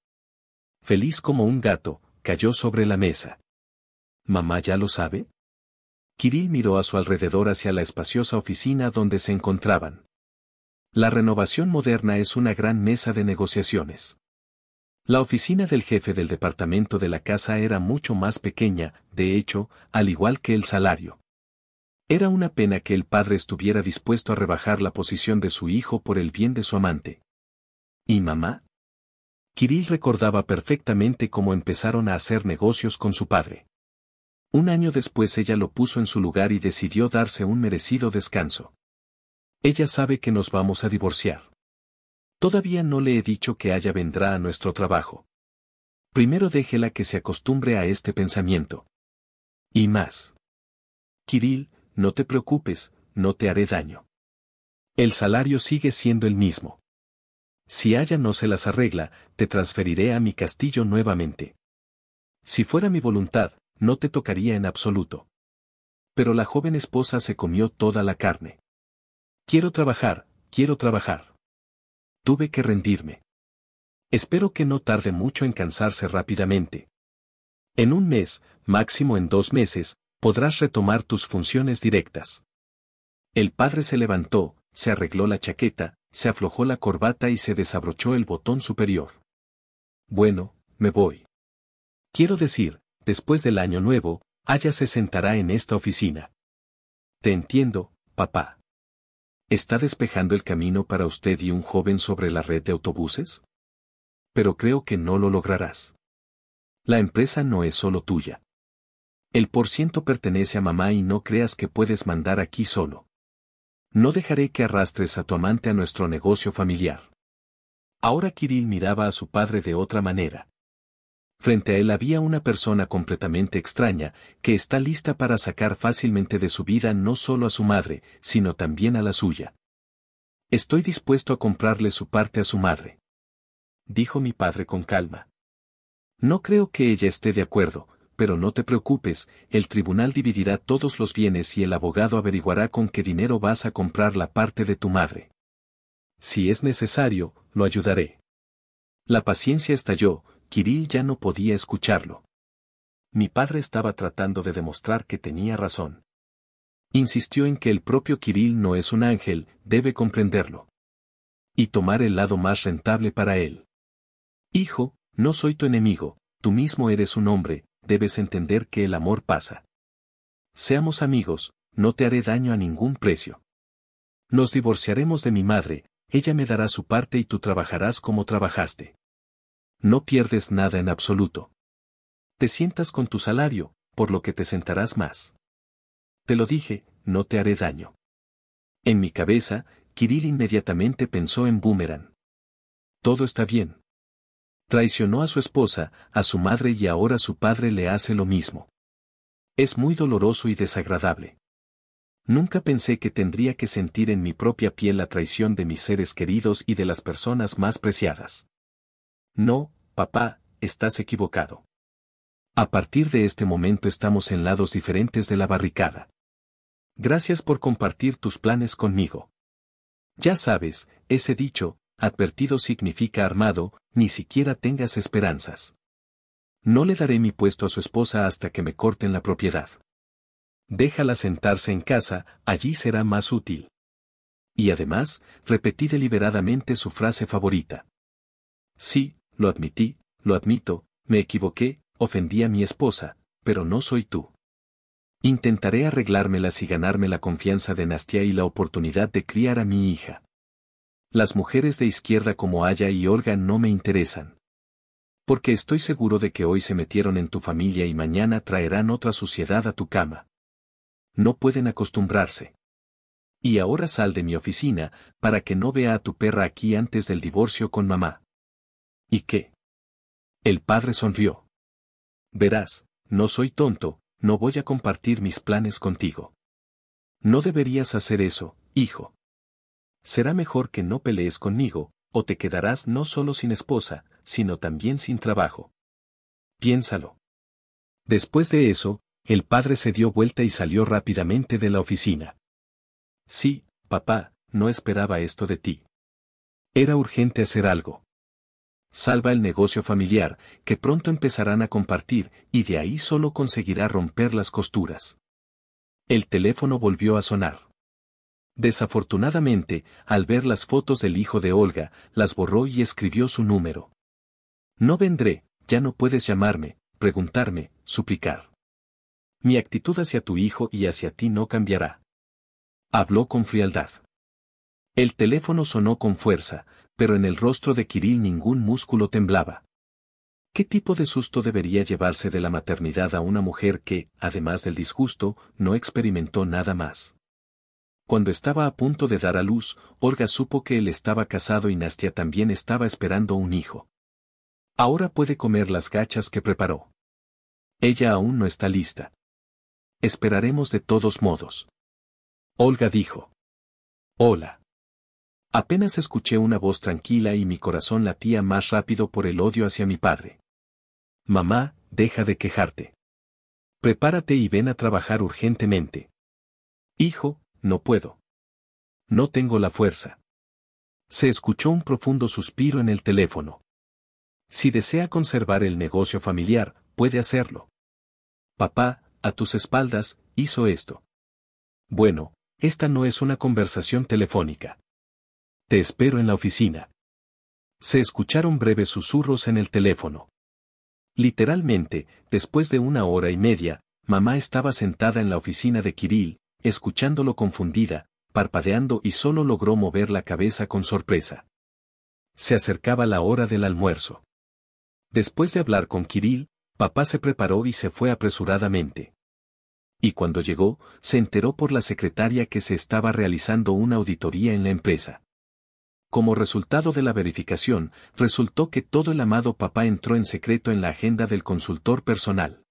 Feliz como un gato, cayó sobre la mesa. ¿Mamá ya lo sabe? Kirill miró a su alrededor hacia la espaciosa oficina donde se encontraban. La renovación moderna es una gran mesa de negociaciones. La oficina del jefe del departamento de la casa era mucho más pequeña, de hecho, al igual que el salario. Era una pena que el padre estuviera dispuesto a rebajar la posición de su hijo por el bien de su amante. ¿Y mamá? Kirill recordaba perfectamente cómo empezaron a hacer negocios con su padre. Un año después ella lo puso en su lugar y decidió darse un merecido descanso. Ella sabe que nos vamos a divorciar. Todavía no le he dicho que haya vendrá a nuestro trabajo. Primero déjela que se acostumbre a este pensamiento. Y más. Kirill, no te preocupes, no te haré daño. El salario sigue siendo el mismo. Si haya no se las arregla, te transferiré a mi castillo nuevamente. Si fuera mi voluntad, no te tocaría en absoluto. Pero la joven esposa se comió toda la carne. Quiero trabajar, quiero trabajar tuve que rendirme. Espero que no tarde mucho en cansarse rápidamente. En un mes, máximo en dos meses, podrás retomar tus funciones directas. El padre se levantó, se arregló la chaqueta, se aflojó la corbata y se desabrochó el botón superior. Bueno, me voy. Quiero decir, después del año nuevo, Aya se sentará en esta oficina. Te entiendo, papá. ¿Está despejando el camino para usted y un joven sobre la red de autobuses? Pero creo que no lo lograrás. La empresa no es solo tuya. El por ciento pertenece a mamá y no creas que puedes mandar aquí solo. No dejaré que arrastres a tu amante a nuestro negocio familiar. Ahora Kirill miraba a su padre de otra manera. Frente a él había una persona completamente extraña, que está lista para sacar fácilmente de su vida no solo a su madre, sino también a la suya. Estoy dispuesto a comprarle su parte a su madre. Dijo mi padre con calma. No creo que ella esté de acuerdo, pero no te preocupes, el tribunal dividirá todos los bienes y el abogado averiguará con qué dinero vas a comprar la parte de tu madre. Si es necesario, lo ayudaré. La paciencia estalló, Kirill ya no podía escucharlo. Mi padre estaba tratando de demostrar que tenía razón. Insistió en que el propio Kirill no es un ángel, debe comprenderlo. Y tomar el lado más rentable para él. Hijo, no soy tu enemigo, tú mismo eres un hombre, debes entender que el amor pasa. Seamos amigos, no te haré daño a ningún precio. Nos divorciaremos de mi madre, ella me dará su parte y tú trabajarás como trabajaste no pierdes nada en absoluto. Te sientas con tu salario, por lo que te sentarás más. Te lo dije, no te haré daño. En mi cabeza, Kirill inmediatamente pensó en Boomerang. Todo está bien. Traicionó a su esposa, a su madre y ahora su padre le hace lo mismo. Es muy doloroso y desagradable. Nunca pensé que tendría que sentir en mi propia piel la traición de mis seres queridos y de las personas más preciadas. No, papá, estás equivocado. A partir de este momento estamos en lados diferentes de la barricada. Gracias por compartir tus planes conmigo. Ya sabes, ese dicho, advertido significa armado, ni siquiera tengas esperanzas. No le daré mi puesto a su esposa hasta que me corten la propiedad. Déjala sentarse en casa, allí será más útil. Y además, repetí deliberadamente su frase favorita. Sí, lo admití, lo admito, me equivoqué, ofendí a mi esposa, pero no soy tú. Intentaré arreglármelas y ganarme la confianza de Nastia y la oportunidad de criar a mi hija. Las mujeres de izquierda como Aya y Olga no me interesan. Porque estoy seguro de que hoy se metieron en tu familia y mañana traerán otra suciedad a tu cama. No pueden acostumbrarse. Y ahora sal de mi oficina, para que no vea a tu perra aquí antes del divorcio con mamá. ¿Y qué? El padre sonrió. Verás, no soy tonto, no voy a compartir mis planes contigo. No deberías hacer eso, hijo. Será mejor que no pelees conmigo, o te quedarás no solo sin esposa, sino también sin trabajo. Piénsalo. Después de eso, el padre se dio vuelta y salió rápidamente de la oficina. Sí, papá, no esperaba esto de ti. Era urgente hacer algo salva el negocio familiar, que pronto empezarán a compartir, y de ahí solo conseguirá romper las costuras. El teléfono volvió a sonar. Desafortunadamente, al ver las fotos del hijo de Olga, las borró y escribió su número. No vendré, ya no puedes llamarme, preguntarme, suplicar. Mi actitud hacia tu hijo y hacia ti no cambiará. Habló con frialdad. El teléfono sonó con fuerza, pero en el rostro de Kirill ningún músculo temblaba. ¿Qué tipo de susto debería llevarse de la maternidad a una mujer que, además del disgusto, no experimentó nada más? Cuando estaba a punto de dar a luz, Olga supo que él estaba casado y Nastia también estaba esperando un hijo. Ahora puede comer las gachas que preparó. Ella aún no está lista. Esperaremos de todos modos. Olga dijo. Hola. Apenas escuché una voz tranquila y mi corazón latía más rápido por el odio hacia mi padre. Mamá, deja de quejarte. Prepárate y ven a trabajar urgentemente. Hijo, no puedo. No tengo la fuerza. Se escuchó un profundo suspiro en el teléfono. Si desea conservar el negocio familiar, puede hacerlo. Papá, a tus espaldas, hizo esto. Bueno, esta no es una conversación telefónica. Te espero en la oficina. Se escucharon breves susurros en el teléfono. Literalmente, después de una hora y media, mamá estaba sentada en la oficina de Kirill, escuchándolo confundida, parpadeando y solo logró mover la cabeza con sorpresa. Se acercaba la hora del almuerzo. Después de hablar con Kirill, papá se preparó y se fue apresuradamente. Y cuando llegó, se enteró por la secretaria que se estaba realizando una auditoría en la empresa. Como resultado de la verificación, resultó que todo el amado papá entró en secreto en la agenda del consultor personal.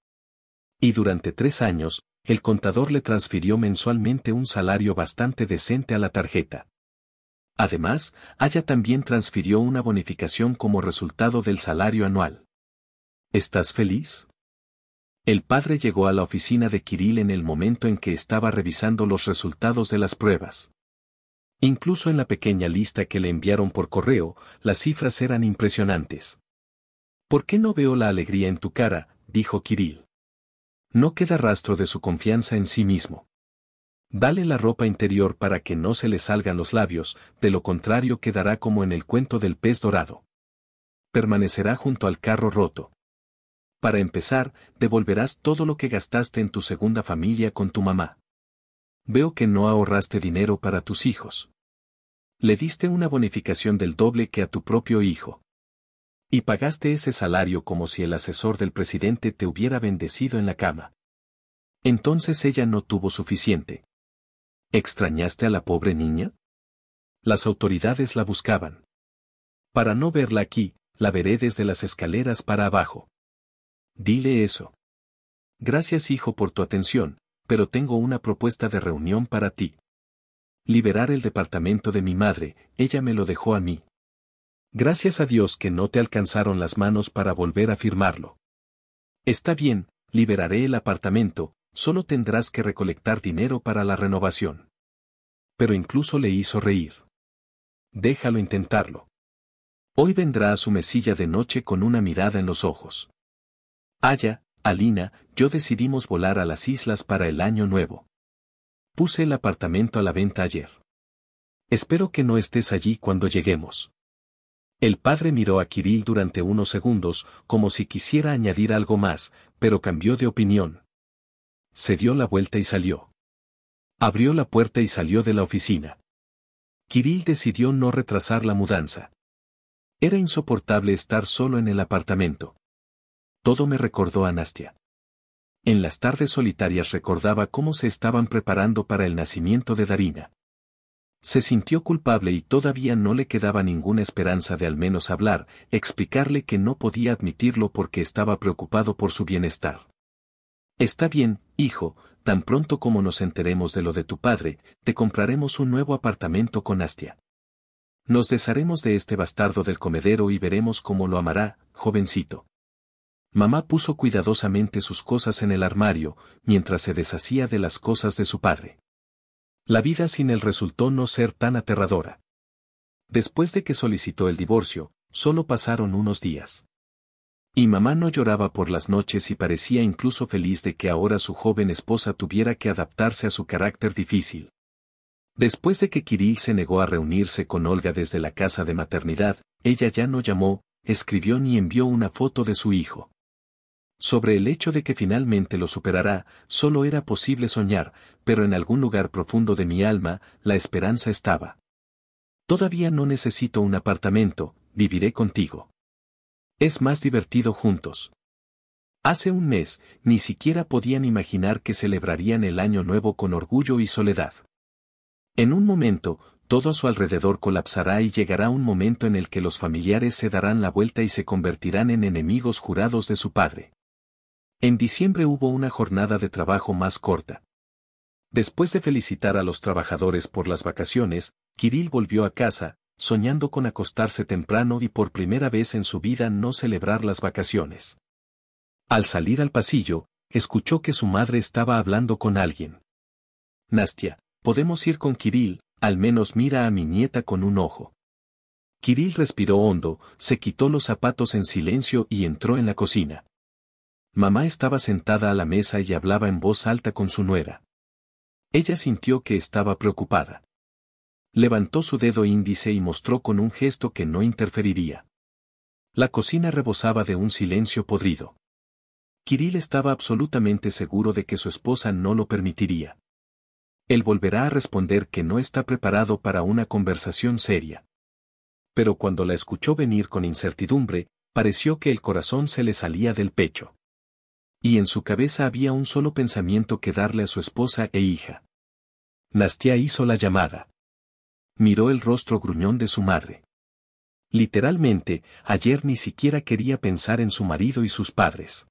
Y durante tres años, el contador le transfirió mensualmente un salario bastante decente a la tarjeta. Además, Aya también transfirió una bonificación como resultado del salario anual. ¿Estás feliz? El padre llegó a la oficina de Kirill en el momento en que estaba revisando los resultados de las pruebas. Incluso en la pequeña lista que le enviaron por correo, las cifras eran impresionantes. ¿Por qué no veo la alegría en tu cara? dijo Kirill. No queda rastro de su confianza en sí mismo. Dale la ropa interior para que no se le salgan los labios, de lo contrario quedará como en el cuento del pez dorado. Permanecerá junto al carro roto. Para empezar, devolverás todo lo que gastaste en tu segunda familia con tu mamá. Veo que no ahorraste dinero para tus hijos. Le diste una bonificación del doble que a tu propio hijo. Y pagaste ese salario como si el asesor del presidente te hubiera bendecido en la cama. Entonces ella no tuvo suficiente. ¿Extrañaste a la pobre niña? Las autoridades la buscaban. Para no verla aquí, la veré desde las escaleras para abajo. Dile eso. Gracias hijo por tu atención, pero tengo una propuesta de reunión para ti. Liberar el departamento de mi madre, ella me lo dejó a mí. Gracias a Dios que no te alcanzaron las manos para volver a firmarlo. Está bien, liberaré el apartamento, solo tendrás que recolectar dinero para la renovación. Pero incluso le hizo reír. Déjalo intentarlo. Hoy vendrá a su mesilla de noche con una mirada en los ojos. Haya, Alina, yo decidimos volar a las islas para el año nuevo. Puse el apartamento a la venta ayer. Espero que no estés allí cuando lleguemos. El padre miró a Kirill durante unos segundos, como si quisiera añadir algo más, pero cambió de opinión. Se dio la vuelta y salió. Abrió la puerta y salió de la oficina. Kirill decidió no retrasar la mudanza. Era insoportable estar solo en el apartamento. Todo me recordó a Nastia. En las tardes solitarias recordaba cómo se estaban preparando para el nacimiento de Darina. Se sintió culpable y todavía no le quedaba ninguna esperanza de al menos hablar, explicarle que no podía admitirlo porque estaba preocupado por su bienestar. Está bien, hijo, tan pronto como nos enteremos de lo de tu padre, te compraremos un nuevo apartamento con Nastia. Nos desharemos de este bastardo del comedero y veremos cómo lo amará, jovencito. Mamá puso cuidadosamente sus cosas en el armario, mientras se deshacía de las cosas de su padre. La vida sin él resultó no ser tan aterradora. Después de que solicitó el divorcio, solo pasaron unos días. Y mamá no lloraba por las noches y parecía incluso feliz de que ahora su joven esposa tuviera que adaptarse a su carácter difícil. Después de que Kirill se negó a reunirse con Olga desde la casa de maternidad, ella ya no llamó, escribió ni envió una foto de su hijo. Sobre el hecho de que finalmente lo superará, solo era posible soñar, pero en algún lugar profundo de mi alma, la esperanza estaba. Todavía no necesito un apartamento, viviré contigo. Es más divertido juntos. Hace un mes, ni siquiera podían imaginar que celebrarían el año nuevo con orgullo y soledad. En un momento, todo a su alrededor colapsará y llegará un momento en el que los familiares se darán la vuelta y se convertirán en enemigos jurados de su padre. En diciembre hubo una jornada de trabajo más corta. Después de felicitar a los trabajadores por las vacaciones, Kirill volvió a casa, soñando con acostarse temprano y por primera vez en su vida no celebrar las vacaciones. Al salir al pasillo, escuchó que su madre estaba hablando con alguien. Nastia, podemos ir con Kirill, al menos mira a mi nieta con un ojo. Kirill respiró hondo, se quitó los zapatos en silencio y entró en la cocina. Mamá estaba sentada a la mesa y hablaba en voz alta con su nuera. Ella sintió que estaba preocupada. Levantó su dedo índice y mostró con un gesto que no interferiría. La cocina rebosaba de un silencio podrido. Kirill estaba absolutamente seguro de que su esposa no lo permitiría. Él volverá a responder que no está preparado para una conversación seria. Pero cuando la escuchó venir con incertidumbre, pareció que el corazón se le salía del pecho y en su cabeza había un solo pensamiento que darle a su esposa e hija. Nastia hizo la llamada. Miró el rostro gruñón de su madre. Literalmente, ayer ni siquiera quería pensar en su marido y sus padres.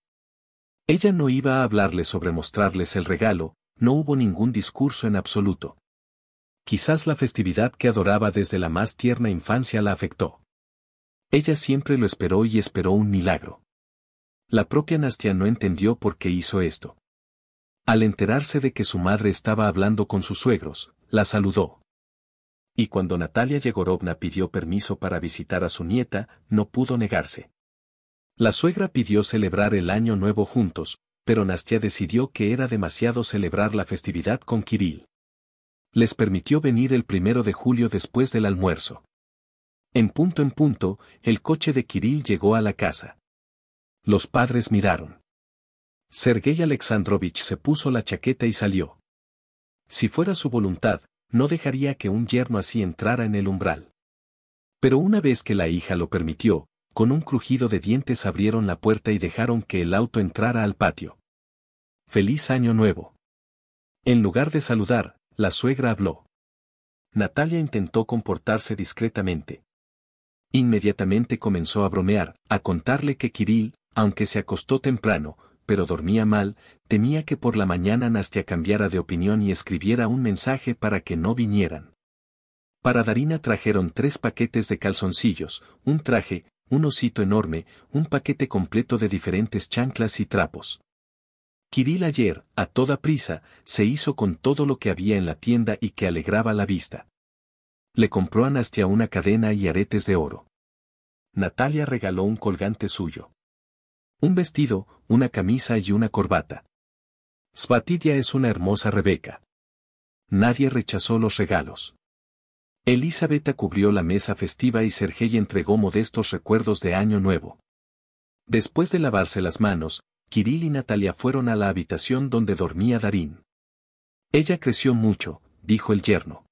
Ella no iba a hablarle sobre mostrarles el regalo, no hubo ningún discurso en absoluto. Quizás la festividad que adoraba desde la más tierna infancia la afectó. Ella siempre lo esperó y esperó un milagro. La propia Nastia no entendió por qué hizo esto. Al enterarse de que su madre estaba hablando con sus suegros, la saludó. Y cuando Natalia Yegorovna pidió permiso para visitar a su nieta, no pudo negarse. La suegra pidió celebrar el año nuevo juntos, pero Nastia decidió que era demasiado celebrar la festividad con Kirill. Les permitió venir el primero de julio después del almuerzo. En punto en punto, el coche de Kirill llegó a la casa. Los padres miraron. Sergei Alexandrovich se puso la chaqueta y salió. Si fuera su voluntad, no dejaría que un yerno así entrara en el umbral. Pero una vez que la hija lo permitió, con un crujido de dientes abrieron la puerta y dejaron que el auto entrara al patio. Feliz año nuevo. En lugar de saludar, la suegra habló. Natalia intentó comportarse discretamente. Inmediatamente comenzó a bromear, a contarle que Kirill, aunque se acostó temprano, pero dormía mal, temía que por la mañana Nastia cambiara de opinión y escribiera un mensaje para que no vinieran. Para Darina trajeron tres paquetes de calzoncillos, un traje, un osito enorme, un paquete completo de diferentes chanclas y trapos. Kirill ayer, a toda prisa, se hizo con todo lo que había en la tienda y que alegraba la vista. Le compró a Nastia una cadena y aretes de oro. Natalia regaló un colgante suyo un vestido, una camisa y una corbata. Svatidia es una hermosa Rebeca. Nadie rechazó los regalos. Elisabetta cubrió la mesa festiva y Sergey entregó modestos recuerdos de Año Nuevo. Después de lavarse las manos, Kirill y Natalia fueron a la habitación donde dormía Darín. Ella creció mucho, dijo el yerno.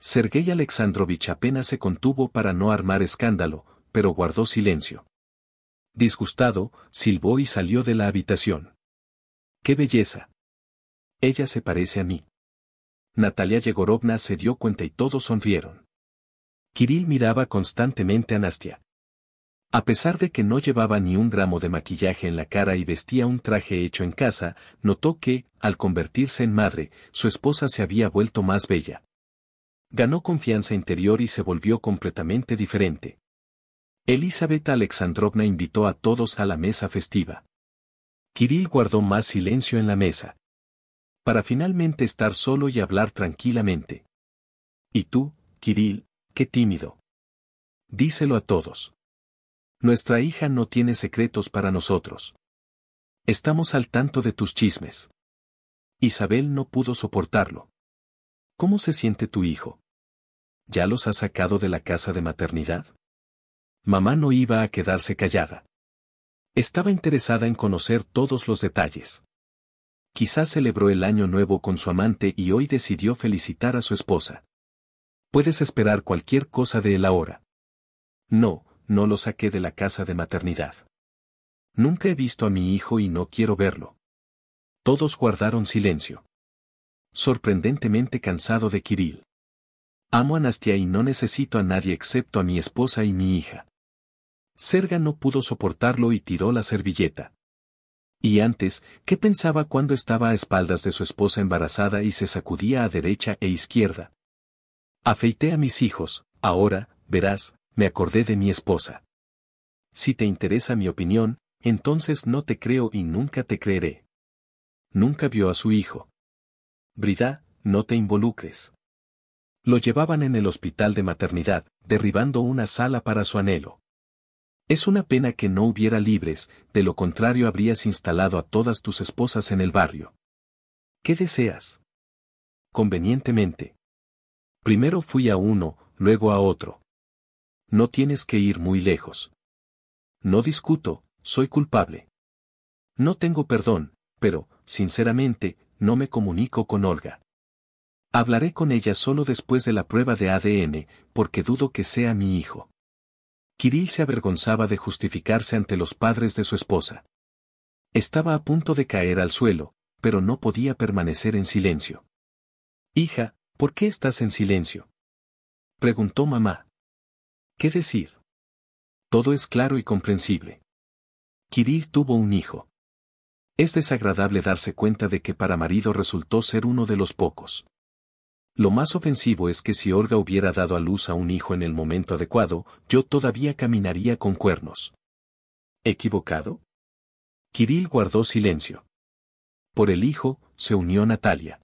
Sergey Alexandrovich apenas se contuvo para no armar escándalo, pero guardó silencio. Disgustado, silbó y salió de la habitación. ¡Qué belleza! Ella se parece a mí. Natalia Yegorovna se dio cuenta y todos sonrieron. Kirill miraba constantemente a Nastia. A pesar de que no llevaba ni un gramo de maquillaje en la cara y vestía un traje hecho en casa, notó que, al convertirse en madre, su esposa se había vuelto más bella. Ganó confianza interior y se volvió completamente diferente. Elizabeth Alexandrovna invitó a todos a la mesa festiva. Kirill guardó más silencio en la mesa. Para finalmente estar solo y hablar tranquilamente. Y tú, Kirill, qué tímido. Díselo a todos. Nuestra hija no tiene secretos para nosotros. Estamos al tanto de tus chismes. Isabel no pudo soportarlo. ¿Cómo se siente tu hijo? ¿Ya los ha sacado de la casa de maternidad? mamá no iba a quedarse callada. Estaba interesada en conocer todos los detalles. Quizás celebró el año nuevo con su amante y hoy decidió felicitar a su esposa. Puedes esperar cualquier cosa de él ahora. No, no lo saqué de la casa de maternidad. Nunca he visto a mi hijo y no quiero verlo. Todos guardaron silencio. Sorprendentemente cansado de Kirill. Amo a Nastia y no necesito a nadie excepto a mi esposa y mi hija. Serga no pudo soportarlo y tiró la servilleta. Y antes, ¿qué pensaba cuando estaba a espaldas de su esposa embarazada y se sacudía a derecha e izquierda? Afeité a mis hijos, ahora, verás, me acordé de mi esposa. Si te interesa mi opinión, entonces no te creo y nunca te creeré. Nunca vio a su hijo. Brida, no te involucres. Lo llevaban en el hospital de maternidad, derribando una sala para su anhelo. Es una pena que no hubiera libres, de lo contrario habrías instalado a todas tus esposas en el barrio. ¿Qué deseas? Convenientemente. Primero fui a uno, luego a otro. No tienes que ir muy lejos. No discuto, soy culpable. No tengo perdón, pero, sinceramente, no me comunico con Olga. Hablaré con ella solo después de la prueba de ADN, porque dudo que sea mi hijo. Kirill se avergonzaba de justificarse ante los padres de su esposa. Estaba a punto de caer al suelo, pero no podía permanecer en silencio. Hija, ¿por qué estás en silencio? preguntó mamá. ¿Qué decir? Todo es claro y comprensible. Kirill tuvo un hijo. Es desagradable darse cuenta de que para marido resultó ser uno de los pocos. Lo más ofensivo es que si Olga hubiera dado a luz a un hijo en el momento adecuado, yo todavía caminaría con cuernos. ¿Equivocado? Kirill guardó silencio. Por el hijo, se unió Natalia.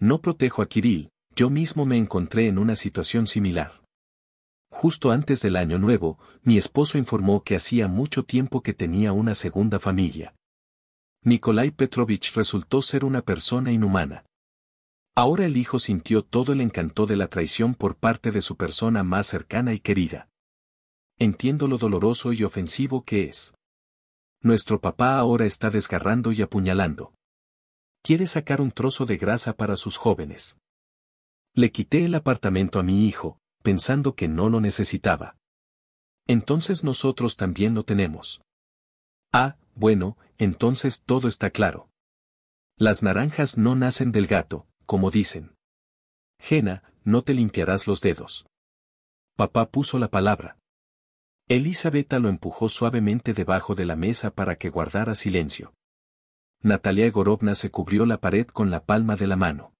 No protejo a Kirill, yo mismo me encontré en una situación similar. Justo antes del año nuevo, mi esposo informó que hacía mucho tiempo que tenía una segunda familia. Nikolai Petrovich resultó ser una persona inhumana. Ahora el hijo sintió todo el encanto de la traición por parte de su persona más cercana y querida. Entiendo lo doloroso y ofensivo que es. Nuestro papá ahora está desgarrando y apuñalando. Quiere sacar un trozo de grasa para sus jóvenes. Le quité el apartamento a mi hijo, pensando que no lo necesitaba. Entonces nosotros también lo tenemos. Ah, bueno, entonces todo está claro. Las naranjas no nacen del gato, como dicen. Jena, no te limpiarás los dedos. Papá puso la palabra. Elisabetta lo empujó suavemente debajo de la mesa para que guardara silencio. Natalia Gorovna se cubrió la pared con la palma de la mano.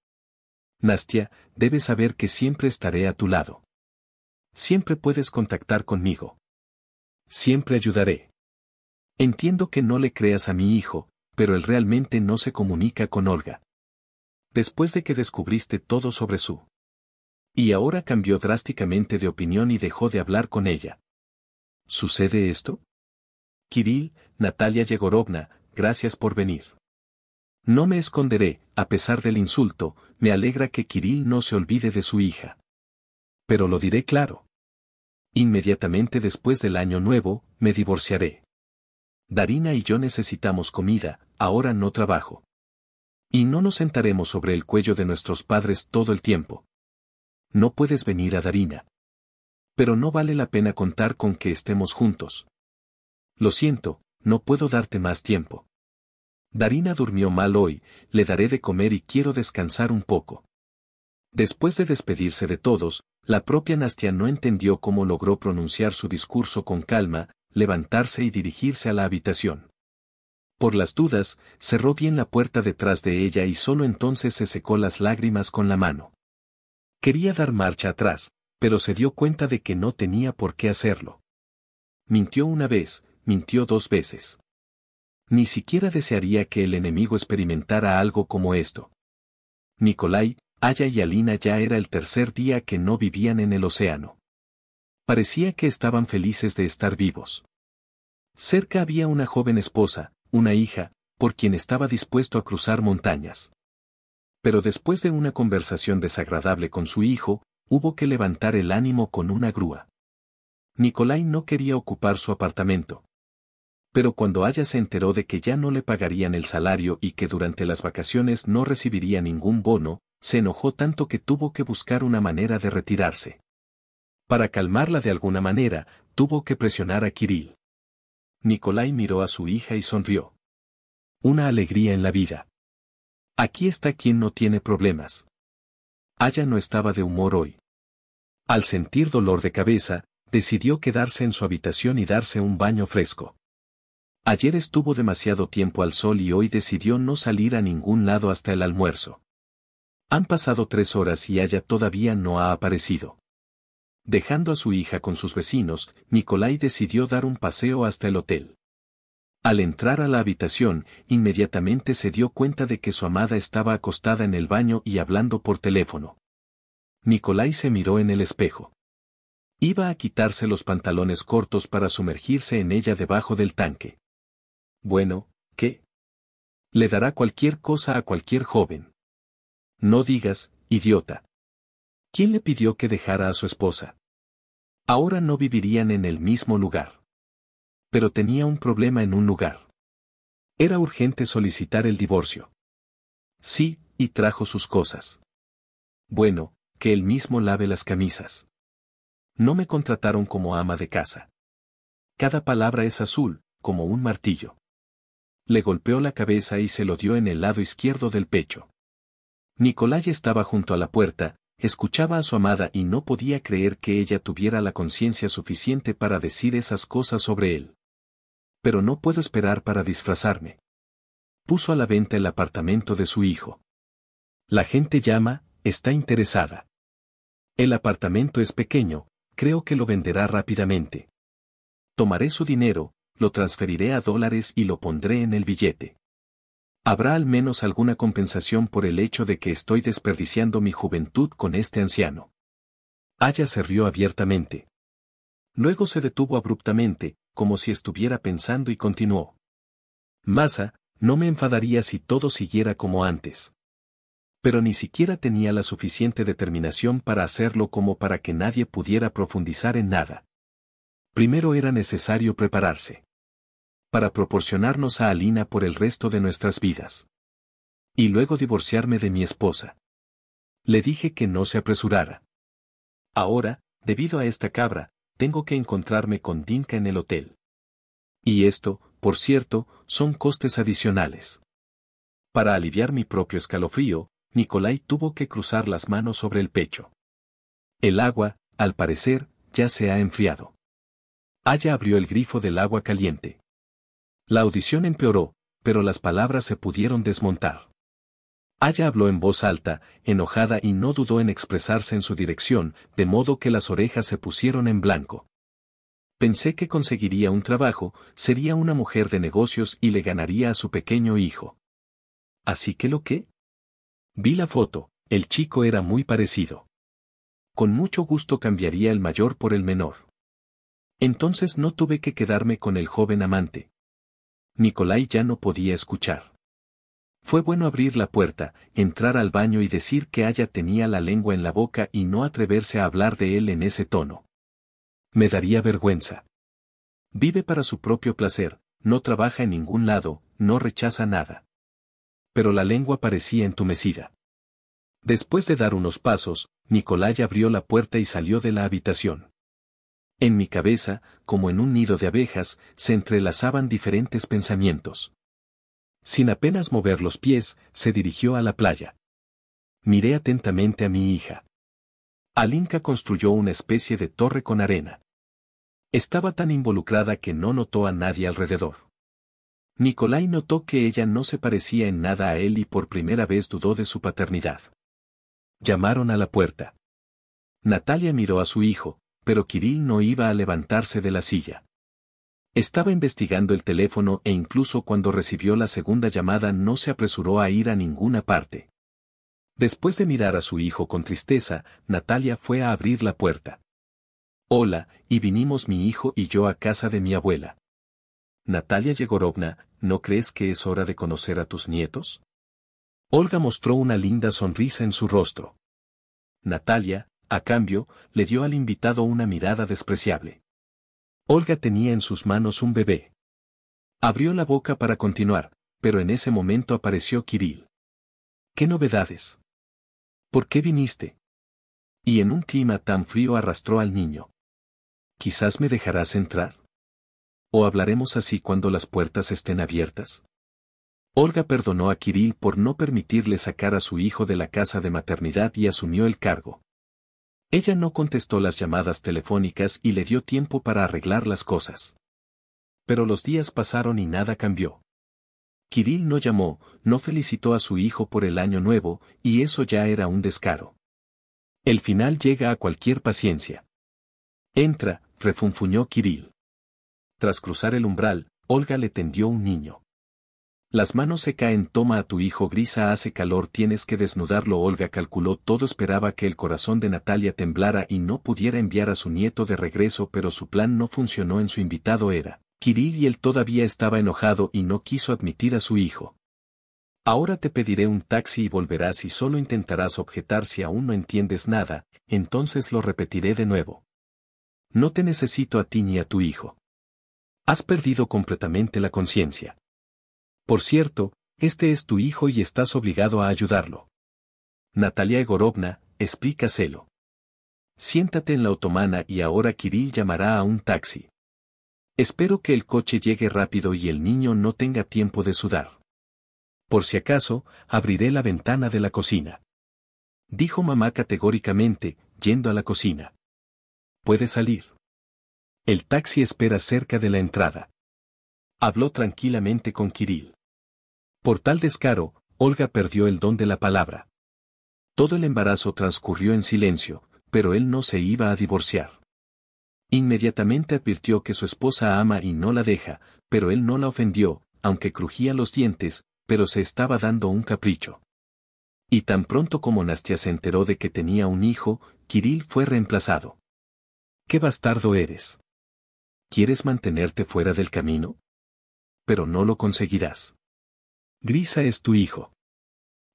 Nastia, debes saber que siempre estaré a tu lado. Siempre puedes contactar conmigo. Siempre ayudaré. Entiendo que no le creas a mi hijo, pero él realmente no se comunica con Olga después de que descubriste todo sobre su. Y ahora cambió drásticamente de opinión y dejó de hablar con ella. ¿Sucede esto? Kirill, Natalia Yegorovna, gracias por venir. No me esconderé, a pesar del insulto, me alegra que Kirill no se olvide de su hija. Pero lo diré claro. Inmediatamente después del año nuevo, me divorciaré. Darina y yo necesitamos comida, ahora no trabajo. Y no nos sentaremos sobre el cuello de nuestros padres todo el tiempo. No puedes venir a Darina. Pero no vale la pena contar con que estemos juntos. Lo siento, no puedo darte más tiempo. Darina durmió mal hoy, le daré de comer y quiero descansar un poco. Después de despedirse de todos, la propia Nastia no entendió cómo logró pronunciar su discurso con calma, levantarse y dirigirse a la habitación. Por las dudas, cerró bien la puerta detrás de ella y solo entonces se secó las lágrimas con la mano. Quería dar marcha atrás, pero se dio cuenta de que no tenía por qué hacerlo. Mintió una vez, mintió dos veces. Ni siquiera desearía que el enemigo experimentara algo como esto. Nicolai, Aya y Alina ya era el tercer día que no vivían en el océano. Parecía que estaban felices de estar vivos. Cerca había una joven esposa, una hija, por quien estaba dispuesto a cruzar montañas. Pero después de una conversación desagradable con su hijo, hubo que levantar el ánimo con una grúa. Nicolai no quería ocupar su apartamento. Pero cuando Aya se enteró de que ya no le pagarían el salario y que durante las vacaciones no recibiría ningún bono, se enojó tanto que tuvo que buscar una manera de retirarse. Para calmarla de alguna manera, tuvo que presionar a Kirill. Nicolai miró a su hija y sonrió. Una alegría en la vida. Aquí está quien no tiene problemas. Aya no estaba de humor hoy. Al sentir dolor de cabeza, decidió quedarse en su habitación y darse un baño fresco. Ayer estuvo demasiado tiempo al sol y hoy decidió no salir a ningún lado hasta el almuerzo. Han pasado tres horas y Aya todavía no ha aparecido. Dejando a su hija con sus vecinos, Nicolai decidió dar un paseo hasta el hotel. Al entrar a la habitación, inmediatamente se dio cuenta de que su amada estaba acostada en el baño y hablando por teléfono. Nicolai se miró en el espejo. Iba a quitarse los pantalones cortos para sumergirse en ella debajo del tanque. Bueno, ¿qué? Le dará cualquier cosa a cualquier joven. No digas, idiota. ¿Quién le pidió que dejara a su esposa? Ahora no vivirían en el mismo lugar. Pero tenía un problema en un lugar. Era urgente solicitar el divorcio. Sí, y trajo sus cosas. Bueno, que él mismo lave las camisas. No me contrataron como ama de casa. Cada palabra es azul, como un martillo. Le golpeó la cabeza y se lo dio en el lado izquierdo del pecho. Nicolai estaba junto a la puerta, escuchaba a su amada y no podía creer que ella tuviera la conciencia suficiente para decir esas cosas sobre él. Pero no puedo esperar para disfrazarme. Puso a la venta el apartamento de su hijo. La gente llama, está interesada. El apartamento es pequeño, creo que lo venderá rápidamente. Tomaré su dinero, lo transferiré a dólares y lo pondré en el billete. Habrá al menos alguna compensación por el hecho de que estoy desperdiciando mi juventud con este anciano. Aya se rió abiertamente. Luego se detuvo abruptamente, como si estuviera pensando y continuó. Masa, no me enfadaría si todo siguiera como antes. Pero ni siquiera tenía la suficiente determinación para hacerlo como para que nadie pudiera profundizar en nada. Primero era necesario prepararse para proporcionarnos a Alina por el resto de nuestras vidas. Y luego divorciarme de mi esposa. Le dije que no se apresurara. Ahora, debido a esta cabra, tengo que encontrarme con Dinka en el hotel. Y esto, por cierto, son costes adicionales. Para aliviar mi propio escalofrío, Nicolai tuvo que cruzar las manos sobre el pecho. El agua, al parecer, ya se ha enfriado. Aya abrió el grifo del agua caliente. La audición empeoró, pero las palabras se pudieron desmontar. Aya habló en voz alta, enojada y no dudó en expresarse en su dirección, de modo que las orejas se pusieron en blanco. Pensé que conseguiría un trabajo, sería una mujer de negocios y le ganaría a su pequeño hijo. Así que lo que? Vi la foto, el chico era muy parecido. Con mucho gusto cambiaría el mayor por el menor. Entonces no tuve que quedarme con el joven amante, Nicolai ya no podía escuchar. Fue bueno abrir la puerta, entrar al baño y decir que Aya tenía la lengua en la boca y no atreverse a hablar de él en ese tono. Me daría vergüenza. Vive para su propio placer, no trabaja en ningún lado, no rechaza nada. Pero la lengua parecía entumecida. Después de dar unos pasos, Nicolai abrió la puerta y salió de la habitación. En mi cabeza, como en un nido de abejas, se entrelazaban diferentes pensamientos. Sin apenas mover los pies, se dirigió a la playa. Miré atentamente a mi hija. Alinka construyó una especie de torre con arena. Estaba tan involucrada que no notó a nadie alrededor. Nicolai notó que ella no se parecía en nada a él y por primera vez dudó de su paternidad. Llamaron a la puerta. Natalia miró a su hijo, pero Kirill no iba a levantarse de la silla. Estaba investigando el teléfono e incluso cuando recibió la segunda llamada no se apresuró a ir a ninguna parte. Después de mirar a su hijo con tristeza, Natalia fue a abrir la puerta. Hola, y vinimos mi hijo y yo a casa de mi abuela. Natalia Yegorovna, ¿no crees que es hora de conocer a tus nietos? Olga mostró una linda sonrisa en su rostro. Natalia, a cambio, le dio al invitado una mirada despreciable. Olga tenía en sus manos un bebé. Abrió la boca para continuar, pero en ese momento apareció Kirill. ¿Qué novedades? ¿Por qué viniste? Y en un clima tan frío arrastró al niño. ¿Quizás me dejarás entrar? ¿O hablaremos así cuando las puertas estén abiertas? Olga perdonó a Kirill por no permitirle sacar a su hijo de la casa de maternidad y asumió el cargo. Ella no contestó las llamadas telefónicas y le dio tiempo para arreglar las cosas. Pero los días pasaron y nada cambió. Kirill no llamó, no felicitó a su hijo por el año nuevo, y eso ya era un descaro. El final llega a cualquier paciencia. Entra, refunfuñó Kirill. Tras cruzar el umbral, Olga le tendió un niño. Las manos se caen toma a tu hijo grisa hace calor tienes que desnudarlo Olga calculó todo esperaba que el corazón de Natalia temblara y no pudiera enviar a su nieto de regreso pero su plan no funcionó en su invitado era. Kirill y él todavía estaba enojado y no quiso admitir a su hijo. Ahora te pediré un taxi y volverás y solo intentarás objetar si aún no entiendes nada, entonces lo repetiré de nuevo. No te necesito a ti ni a tu hijo. Has perdido completamente la conciencia. Por cierto, este es tu hijo y estás obligado a ayudarlo. Natalia Egorovna, explícaselo. Siéntate en la otomana y ahora Kirill llamará a un taxi. Espero que el coche llegue rápido y el niño no tenga tiempo de sudar. Por si acaso, abriré la ventana de la cocina. Dijo mamá categóricamente, yendo a la cocina. Puede salir. El taxi espera cerca de la entrada. Habló tranquilamente con Kirill. Por tal descaro, Olga perdió el don de la palabra. Todo el embarazo transcurrió en silencio, pero él no se iba a divorciar. Inmediatamente advirtió que su esposa ama y no la deja, pero él no la ofendió, aunque crujía los dientes, pero se estaba dando un capricho. Y tan pronto como Nastia se enteró de que tenía un hijo, Kirill fue reemplazado. ¡Qué bastardo eres! ¿Quieres mantenerte fuera del camino? Pero no lo conseguirás. Grisa es tu hijo.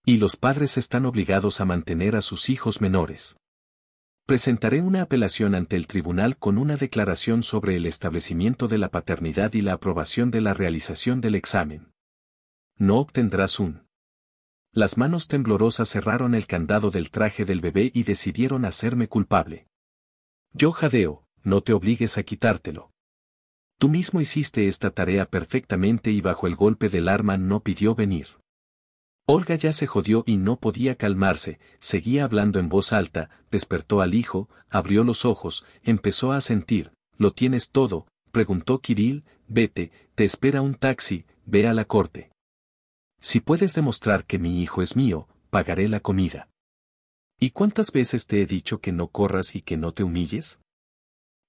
Y los padres están obligados a mantener a sus hijos menores. Presentaré una apelación ante el tribunal con una declaración sobre el establecimiento de la paternidad y la aprobación de la realización del examen. No obtendrás un. Las manos temblorosas cerraron el candado del traje del bebé y decidieron hacerme culpable. Yo jadeo, no te obligues a quitártelo. Tú mismo hiciste esta tarea perfectamente y bajo el golpe del arma no pidió venir. Olga ya se jodió y no podía calmarse, seguía hablando en voz alta, despertó al hijo, abrió los ojos, empezó a sentir, lo tienes todo, preguntó Kirill, vete, te espera un taxi, ve a la corte. Si puedes demostrar que mi hijo es mío, pagaré la comida. ¿Y cuántas veces te he dicho que no corras y que no te humilles?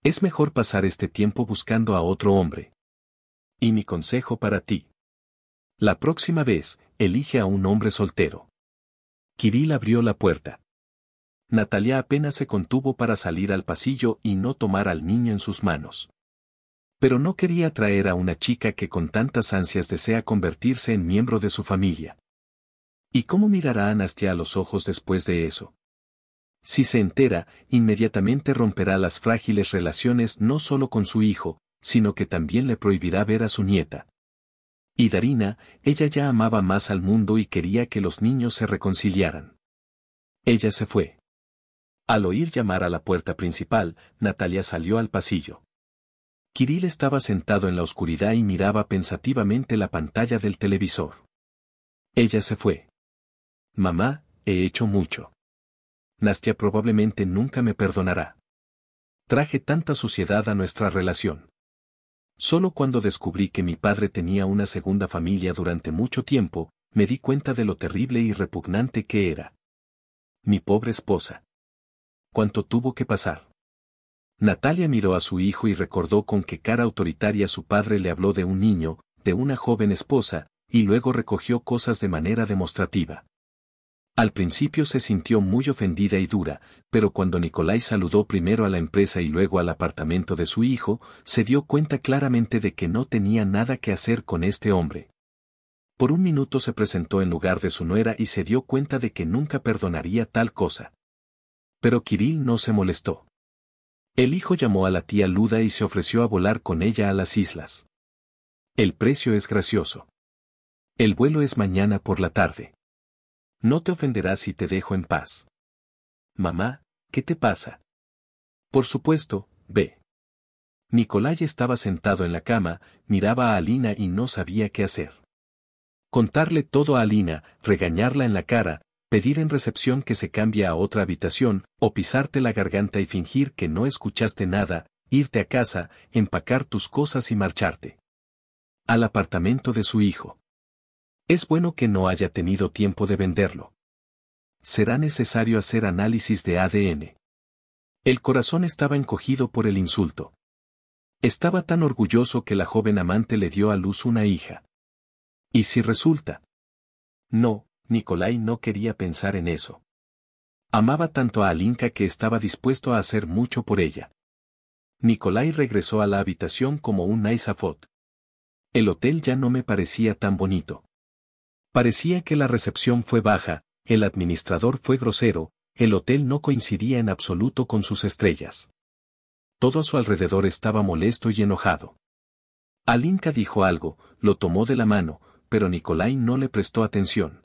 Es mejor pasar este tiempo buscando a otro hombre. Y mi consejo para ti. La próxima vez, elige a un hombre soltero. Kirill abrió la puerta. Natalia apenas se contuvo para salir al pasillo y no tomar al niño en sus manos. Pero no quería traer a una chica que con tantas ansias desea convertirse en miembro de su familia. ¿Y cómo mirará Anastia a los ojos después de eso? Si se entera, inmediatamente romperá las frágiles relaciones no solo con su hijo, sino que también le prohibirá ver a su nieta. Y Darina, ella ya amaba más al mundo y quería que los niños se reconciliaran. Ella se fue. Al oír llamar a la puerta principal, Natalia salió al pasillo. Kirill estaba sentado en la oscuridad y miraba pensativamente la pantalla del televisor. Ella se fue. Mamá, he hecho mucho. Nastia probablemente nunca me perdonará. Traje tanta suciedad a nuestra relación. Solo cuando descubrí que mi padre tenía una segunda familia durante mucho tiempo, me di cuenta de lo terrible y repugnante que era. Mi pobre esposa. ¿Cuánto tuvo que pasar? Natalia miró a su hijo y recordó con qué cara autoritaria su padre le habló de un niño, de una joven esposa, y luego recogió cosas de manera demostrativa. Al principio se sintió muy ofendida y dura, pero cuando Nicolai saludó primero a la empresa y luego al apartamento de su hijo, se dio cuenta claramente de que no tenía nada que hacer con este hombre. Por un minuto se presentó en lugar de su nuera y se dio cuenta de que nunca perdonaría tal cosa. Pero Kirill no se molestó. El hijo llamó a la tía Luda y se ofreció a volar con ella a las islas. El precio es gracioso. El vuelo es mañana por la tarde no te ofenderás si te dejo en paz. Mamá, ¿qué te pasa? Por supuesto, ve. Nicolai estaba sentado en la cama, miraba a Alina y no sabía qué hacer. Contarle todo a Alina, regañarla en la cara, pedir en recepción que se cambie a otra habitación, o pisarte la garganta y fingir que no escuchaste nada, irte a casa, empacar tus cosas y marcharte. Al apartamento de su hijo. Es bueno que no haya tenido tiempo de venderlo. Será necesario hacer análisis de ADN. El corazón estaba encogido por el insulto. Estaba tan orgulloso que la joven amante le dio a luz una hija. ¿Y si resulta? No, Nikolai no quería pensar en eso. Amaba tanto a Alinka que estaba dispuesto a hacer mucho por ella. Nikolai regresó a la habitación como un Isafot. El hotel ya no me parecía tan bonito. Parecía que la recepción fue baja, el administrador fue grosero, el hotel no coincidía en absoluto con sus estrellas. Todo a su alrededor estaba molesto y enojado. Alinka dijo algo, lo tomó de la mano, pero Nicolai no le prestó atención.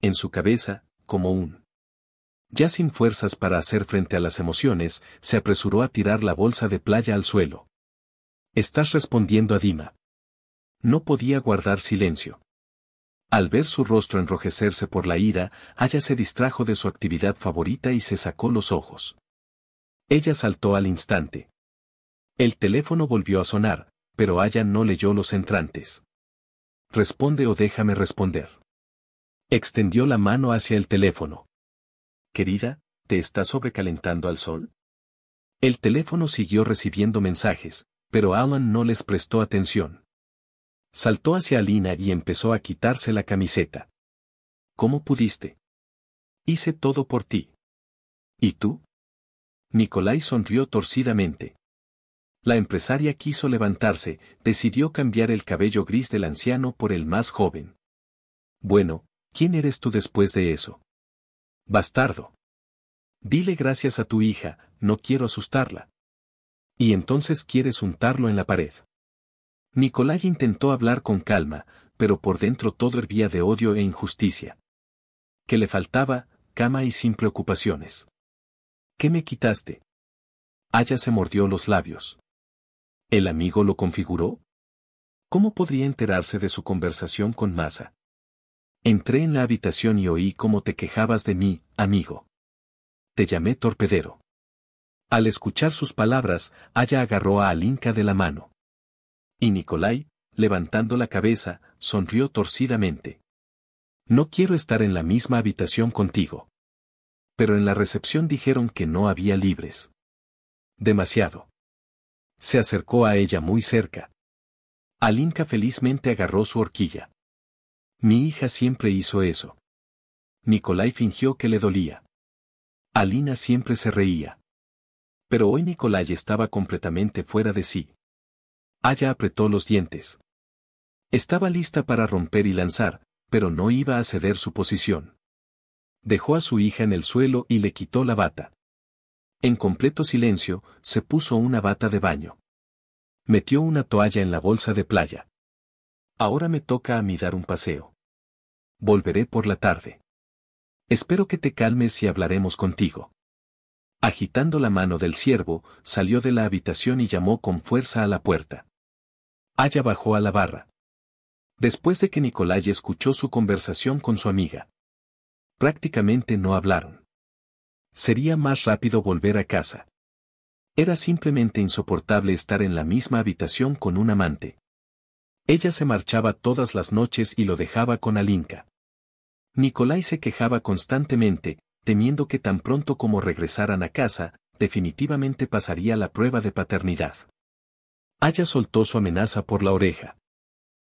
En su cabeza, como un... Ya sin fuerzas para hacer frente a las emociones, se apresuró a tirar la bolsa de playa al suelo. Estás respondiendo a Dima. No podía guardar silencio. Al ver su rostro enrojecerse por la ira, Aya se distrajo de su actividad favorita y se sacó los ojos. Ella saltó al instante. El teléfono volvió a sonar, pero Aya no leyó los entrantes. Responde o déjame responder. Extendió la mano hacia el teléfono. Querida, ¿te estás sobrecalentando al sol? El teléfono siguió recibiendo mensajes, pero Alan no les prestó atención. Saltó hacia Alina y empezó a quitarse la camiseta. ¿Cómo pudiste? Hice todo por ti. ¿Y tú? Nicolai sonrió torcidamente. La empresaria quiso levantarse, decidió cambiar el cabello gris del anciano por el más joven. Bueno, ¿quién eres tú después de eso? Bastardo. Dile gracias a tu hija, no quiero asustarla. Y entonces quieres untarlo en la pared. Nicolai intentó hablar con calma, pero por dentro todo hervía de odio e injusticia. Que le faltaba, cama y sin preocupaciones. ¿Qué me quitaste? Aya se mordió los labios. ¿El amigo lo configuró? ¿Cómo podría enterarse de su conversación con Masa? Entré en la habitación y oí cómo te quejabas de mí, amigo. Te llamé torpedero. Al escuchar sus palabras, Aya agarró a Alinka de la mano. Y Nicolai, levantando la cabeza, sonrió torcidamente. No quiero estar en la misma habitación contigo. Pero en la recepción dijeron que no había libres. Demasiado. Se acercó a ella muy cerca. Alinka felizmente agarró su horquilla. Mi hija siempre hizo eso. Nicolai fingió que le dolía. Alina siempre se reía. Pero hoy Nicolai estaba completamente fuera de sí. Aya apretó los dientes. Estaba lista para romper y lanzar, pero no iba a ceder su posición. Dejó a su hija en el suelo y le quitó la bata. En completo silencio, se puso una bata de baño. Metió una toalla en la bolsa de playa. Ahora me toca a mí dar un paseo. Volveré por la tarde. Espero que te calmes y hablaremos contigo. Agitando la mano del siervo, salió de la habitación y llamó con fuerza a la puerta. Aya bajó a la barra. Después de que Nicolai escuchó su conversación con su amiga. Prácticamente no hablaron. Sería más rápido volver a casa. Era simplemente insoportable estar en la misma habitación con un amante. Ella se marchaba todas las noches y lo dejaba con Alinka. Nicolai se quejaba constantemente, temiendo que tan pronto como regresaran a casa, definitivamente pasaría la prueba de paternidad. Aya soltó su amenaza por la oreja.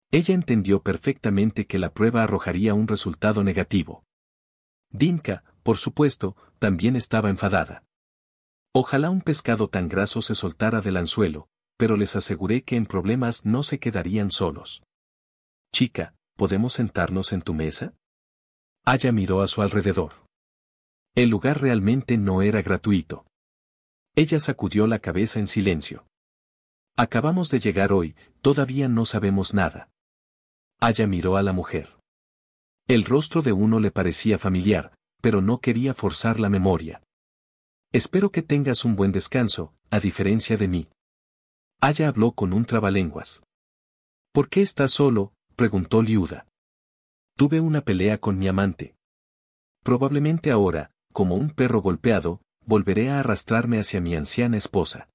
Ella entendió perfectamente que la prueba arrojaría un resultado negativo. Dinka, por supuesto, también estaba enfadada. Ojalá un pescado tan graso se soltara del anzuelo, pero les aseguré que en problemas no se quedarían solos. Chica, ¿podemos sentarnos en tu mesa? Aya miró a su alrededor. El lugar realmente no era gratuito. Ella sacudió la cabeza en silencio. Acabamos de llegar hoy, todavía no sabemos nada. Aya miró a la mujer. El rostro de uno le parecía familiar, pero no quería forzar la memoria. Espero que tengas un buen descanso, a diferencia de mí. Aya habló con un trabalenguas. ¿Por qué estás solo? preguntó Liuda. Tuve una pelea con mi amante. Probablemente ahora, como un perro golpeado, volveré a arrastrarme hacia mi anciana esposa.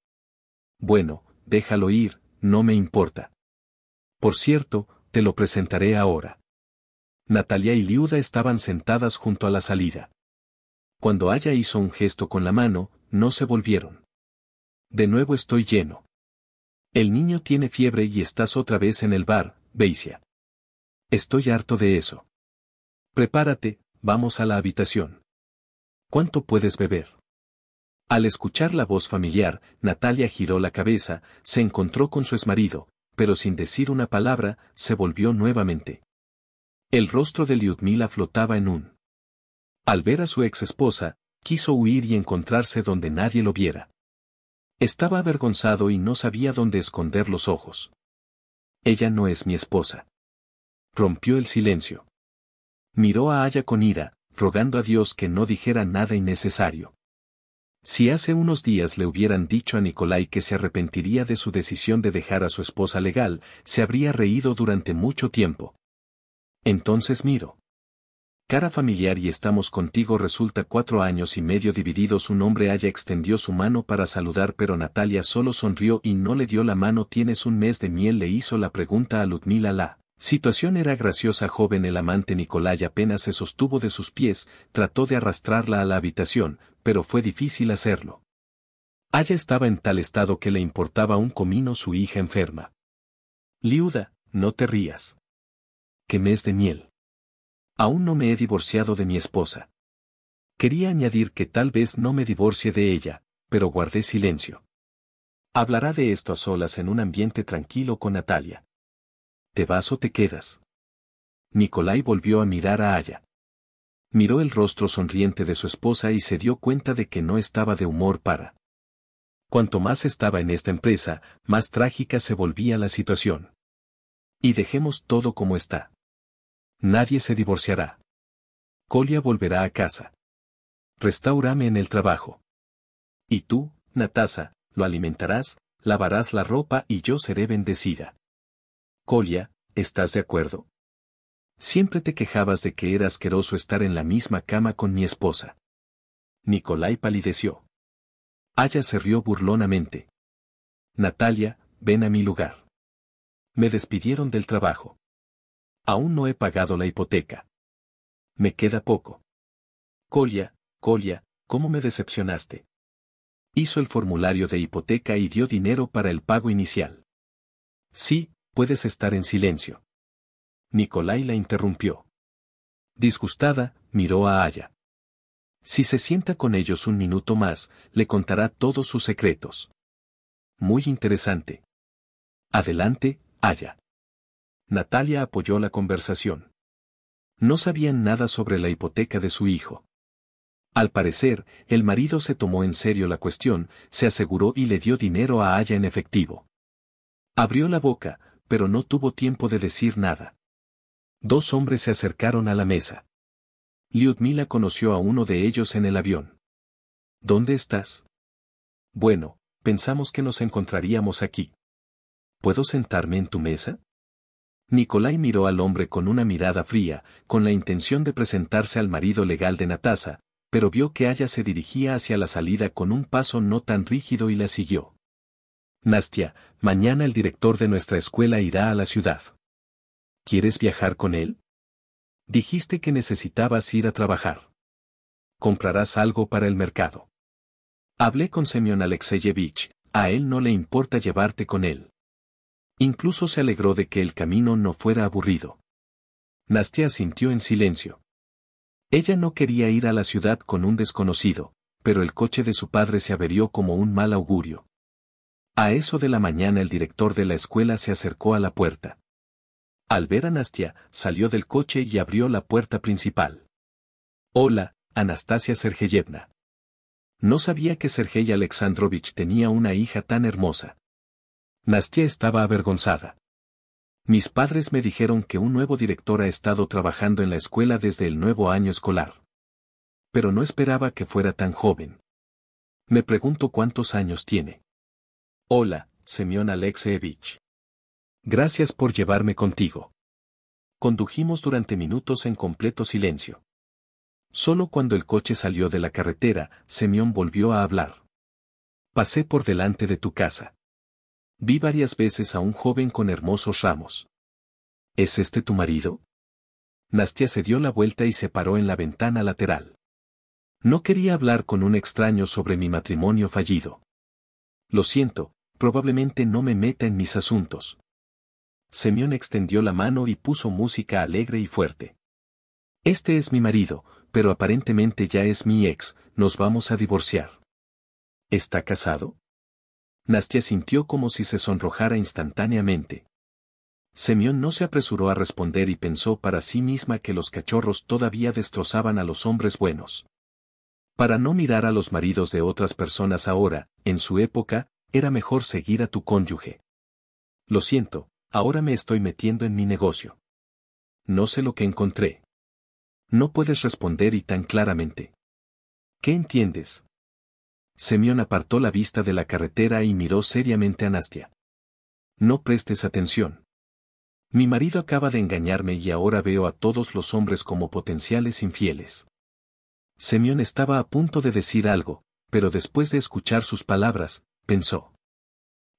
Bueno, déjalo ir, no me importa. Por cierto, te lo presentaré ahora. Natalia y Liuda estaban sentadas junto a la salida. Cuando Aya hizo un gesto con la mano, no se volvieron. De nuevo estoy lleno. El niño tiene fiebre y estás otra vez en el bar, Beisia. Estoy harto de eso. Prepárate, vamos a la habitación. ¿Cuánto puedes beber? Al escuchar la voz familiar, Natalia giró la cabeza, se encontró con su exmarido, pero sin decir una palabra, se volvió nuevamente. El rostro de Liudmila flotaba en un. Al ver a su ex esposa, quiso huir y encontrarse donde nadie lo viera. Estaba avergonzado y no sabía dónde esconder los ojos. Ella no es mi esposa. Rompió el silencio. Miró a Aya con ira, rogando a Dios que no dijera nada innecesario. Si hace unos días le hubieran dicho a Nicolai que se arrepentiría de su decisión de dejar a su esposa legal, se habría reído durante mucho tiempo. Entonces miro. Cara familiar y estamos contigo resulta cuatro años y medio divididos un hombre haya extendió su mano para saludar pero Natalia solo sonrió y no le dio la mano tienes un mes de miel le hizo la pregunta a Ludmila la Situación era graciosa joven el amante Nicolai apenas se sostuvo de sus pies, trató de arrastrarla a la habitación, pero fue difícil hacerlo. Allá estaba en tal estado que le importaba un comino su hija enferma. Liuda, no te rías. Que mes de miel. Aún no me he divorciado de mi esposa. Quería añadir que tal vez no me divorcie de ella, pero guardé silencio. Hablará de esto a solas en un ambiente tranquilo con Natalia. ¿Te vas o te quedas? Nicolai volvió a mirar a Aya. Miró el rostro sonriente de su esposa y se dio cuenta de que no estaba de humor para. Cuanto más estaba en esta empresa, más trágica se volvía la situación. Y dejemos todo como está. Nadie se divorciará. Colia volverá a casa. Restaurame en el trabajo. Y tú, Natasa, lo alimentarás, lavarás la ropa y yo seré bendecida. Colia, ¿estás de acuerdo? Siempre te quejabas de que era asqueroso estar en la misma cama con mi esposa. Nicolai palideció. Aya se rió burlonamente. Natalia, ven a mi lugar. Me despidieron del trabajo. Aún no he pagado la hipoteca. Me queda poco. Colia, Colia, ¿cómo me decepcionaste? Hizo el formulario de hipoteca y dio dinero para el pago inicial. Sí, puedes estar en silencio. Nicolai la interrumpió. Disgustada, miró a Aya. Si se sienta con ellos un minuto más, le contará todos sus secretos. Muy interesante. Adelante, Aya. Natalia apoyó la conversación. No sabían nada sobre la hipoteca de su hijo. Al parecer, el marido se tomó en serio la cuestión, se aseguró y le dio dinero a Aya en efectivo. Abrió la boca, pero no tuvo tiempo de decir nada. Dos hombres se acercaron a la mesa. Lyudmila conoció a uno de ellos en el avión. ¿Dónde estás? Bueno, pensamos que nos encontraríamos aquí. ¿Puedo sentarme en tu mesa? Nicolai miró al hombre con una mirada fría, con la intención de presentarse al marido legal de Natasa, pero vio que ella se dirigía hacia la salida con un paso no tan rígido y la siguió. Nastia, mañana el director de nuestra escuela irá a la ciudad. ¿Quieres viajar con él? Dijiste que necesitabas ir a trabajar. Comprarás algo para el mercado. Hablé con Semyon Alexeyevich, a él no le importa llevarte con él. Incluso se alegró de que el camino no fuera aburrido. Nastia sintió en silencio. Ella no quería ir a la ciudad con un desconocido, pero el coche de su padre se averió como un mal augurio. A eso de la mañana el director de la escuela se acercó a la puerta. Al ver a Nastia, salió del coche y abrió la puerta principal. Hola, Anastasia Sergeyevna. No sabía que Sergey Alexandrovich tenía una hija tan hermosa. Nastia estaba avergonzada. Mis padres me dijeron que un nuevo director ha estado trabajando en la escuela desde el nuevo año escolar. Pero no esperaba que fuera tan joven. Me pregunto cuántos años tiene. Hola, Semyon Alexeevich. Gracias por llevarme contigo. Condujimos durante minutos en completo silencio. Solo cuando el coche salió de la carretera, Semyon volvió a hablar. Pasé por delante de tu casa. Vi varias veces a un joven con hermosos ramos. ¿Es este tu marido? Nastia se dio la vuelta y se paró en la ventana lateral. No quería hablar con un extraño sobre mi matrimonio fallido. Lo siento, probablemente no me meta en mis asuntos. Semión extendió la mano y puso música alegre y fuerte. Este es mi marido, pero aparentemente ya es mi ex, nos vamos a divorciar. ¿Está casado? Nastia sintió como si se sonrojara instantáneamente. Semión no se apresuró a responder y pensó para sí misma que los cachorros todavía destrozaban a los hombres buenos. Para no mirar a los maridos de otras personas ahora, en su época, era mejor seguir a tu cónyuge. Lo siento, ahora me estoy metiendo en mi negocio. No sé lo que encontré. No puedes responder y tan claramente. ¿Qué entiendes? Semión apartó la vista de la carretera y miró seriamente a Nastia. No prestes atención. Mi marido acaba de engañarme y ahora veo a todos los hombres como potenciales infieles. Semión estaba a punto de decir algo, pero después de escuchar sus palabras, pensó.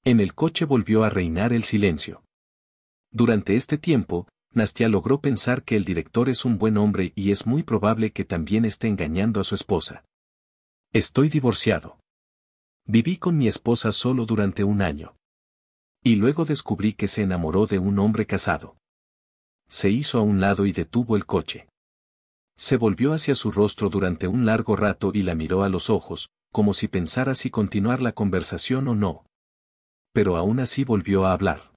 En el coche volvió a reinar el silencio. Durante este tiempo, Nastia logró pensar que el director es un buen hombre y es muy probable que también esté engañando a su esposa. Estoy divorciado. Viví con mi esposa solo durante un año. Y luego descubrí que se enamoró de un hombre casado. Se hizo a un lado y detuvo el coche. Se volvió hacia su rostro durante un largo rato y la miró a los ojos, como si pensara si continuar la conversación o no. Pero aún así volvió a hablar.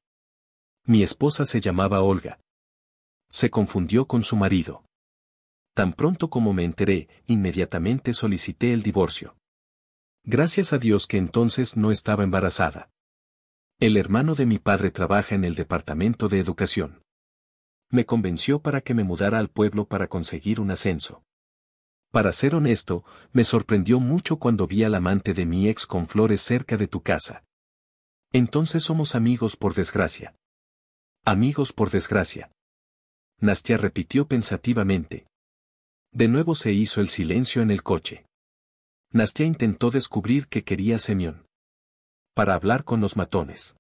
Mi esposa se llamaba Olga. Se confundió con su marido. Tan pronto como me enteré, inmediatamente solicité el divorcio. Gracias a Dios que entonces no estaba embarazada. El hermano de mi padre trabaja en el departamento de educación. Me convenció para que me mudara al pueblo para conseguir un ascenso. Para ser honesto, me sorprendió mucho cuando vi al amante de mi ex con flores cerca de tu casa. Entonces somos amigos por desgracia. Amigos por desgracia. Nastia repitió pensativamente. De nuevo se hizo el silencio en el coche. Nastia intentó descubrir que quería a Semión. Para hablar con los matones.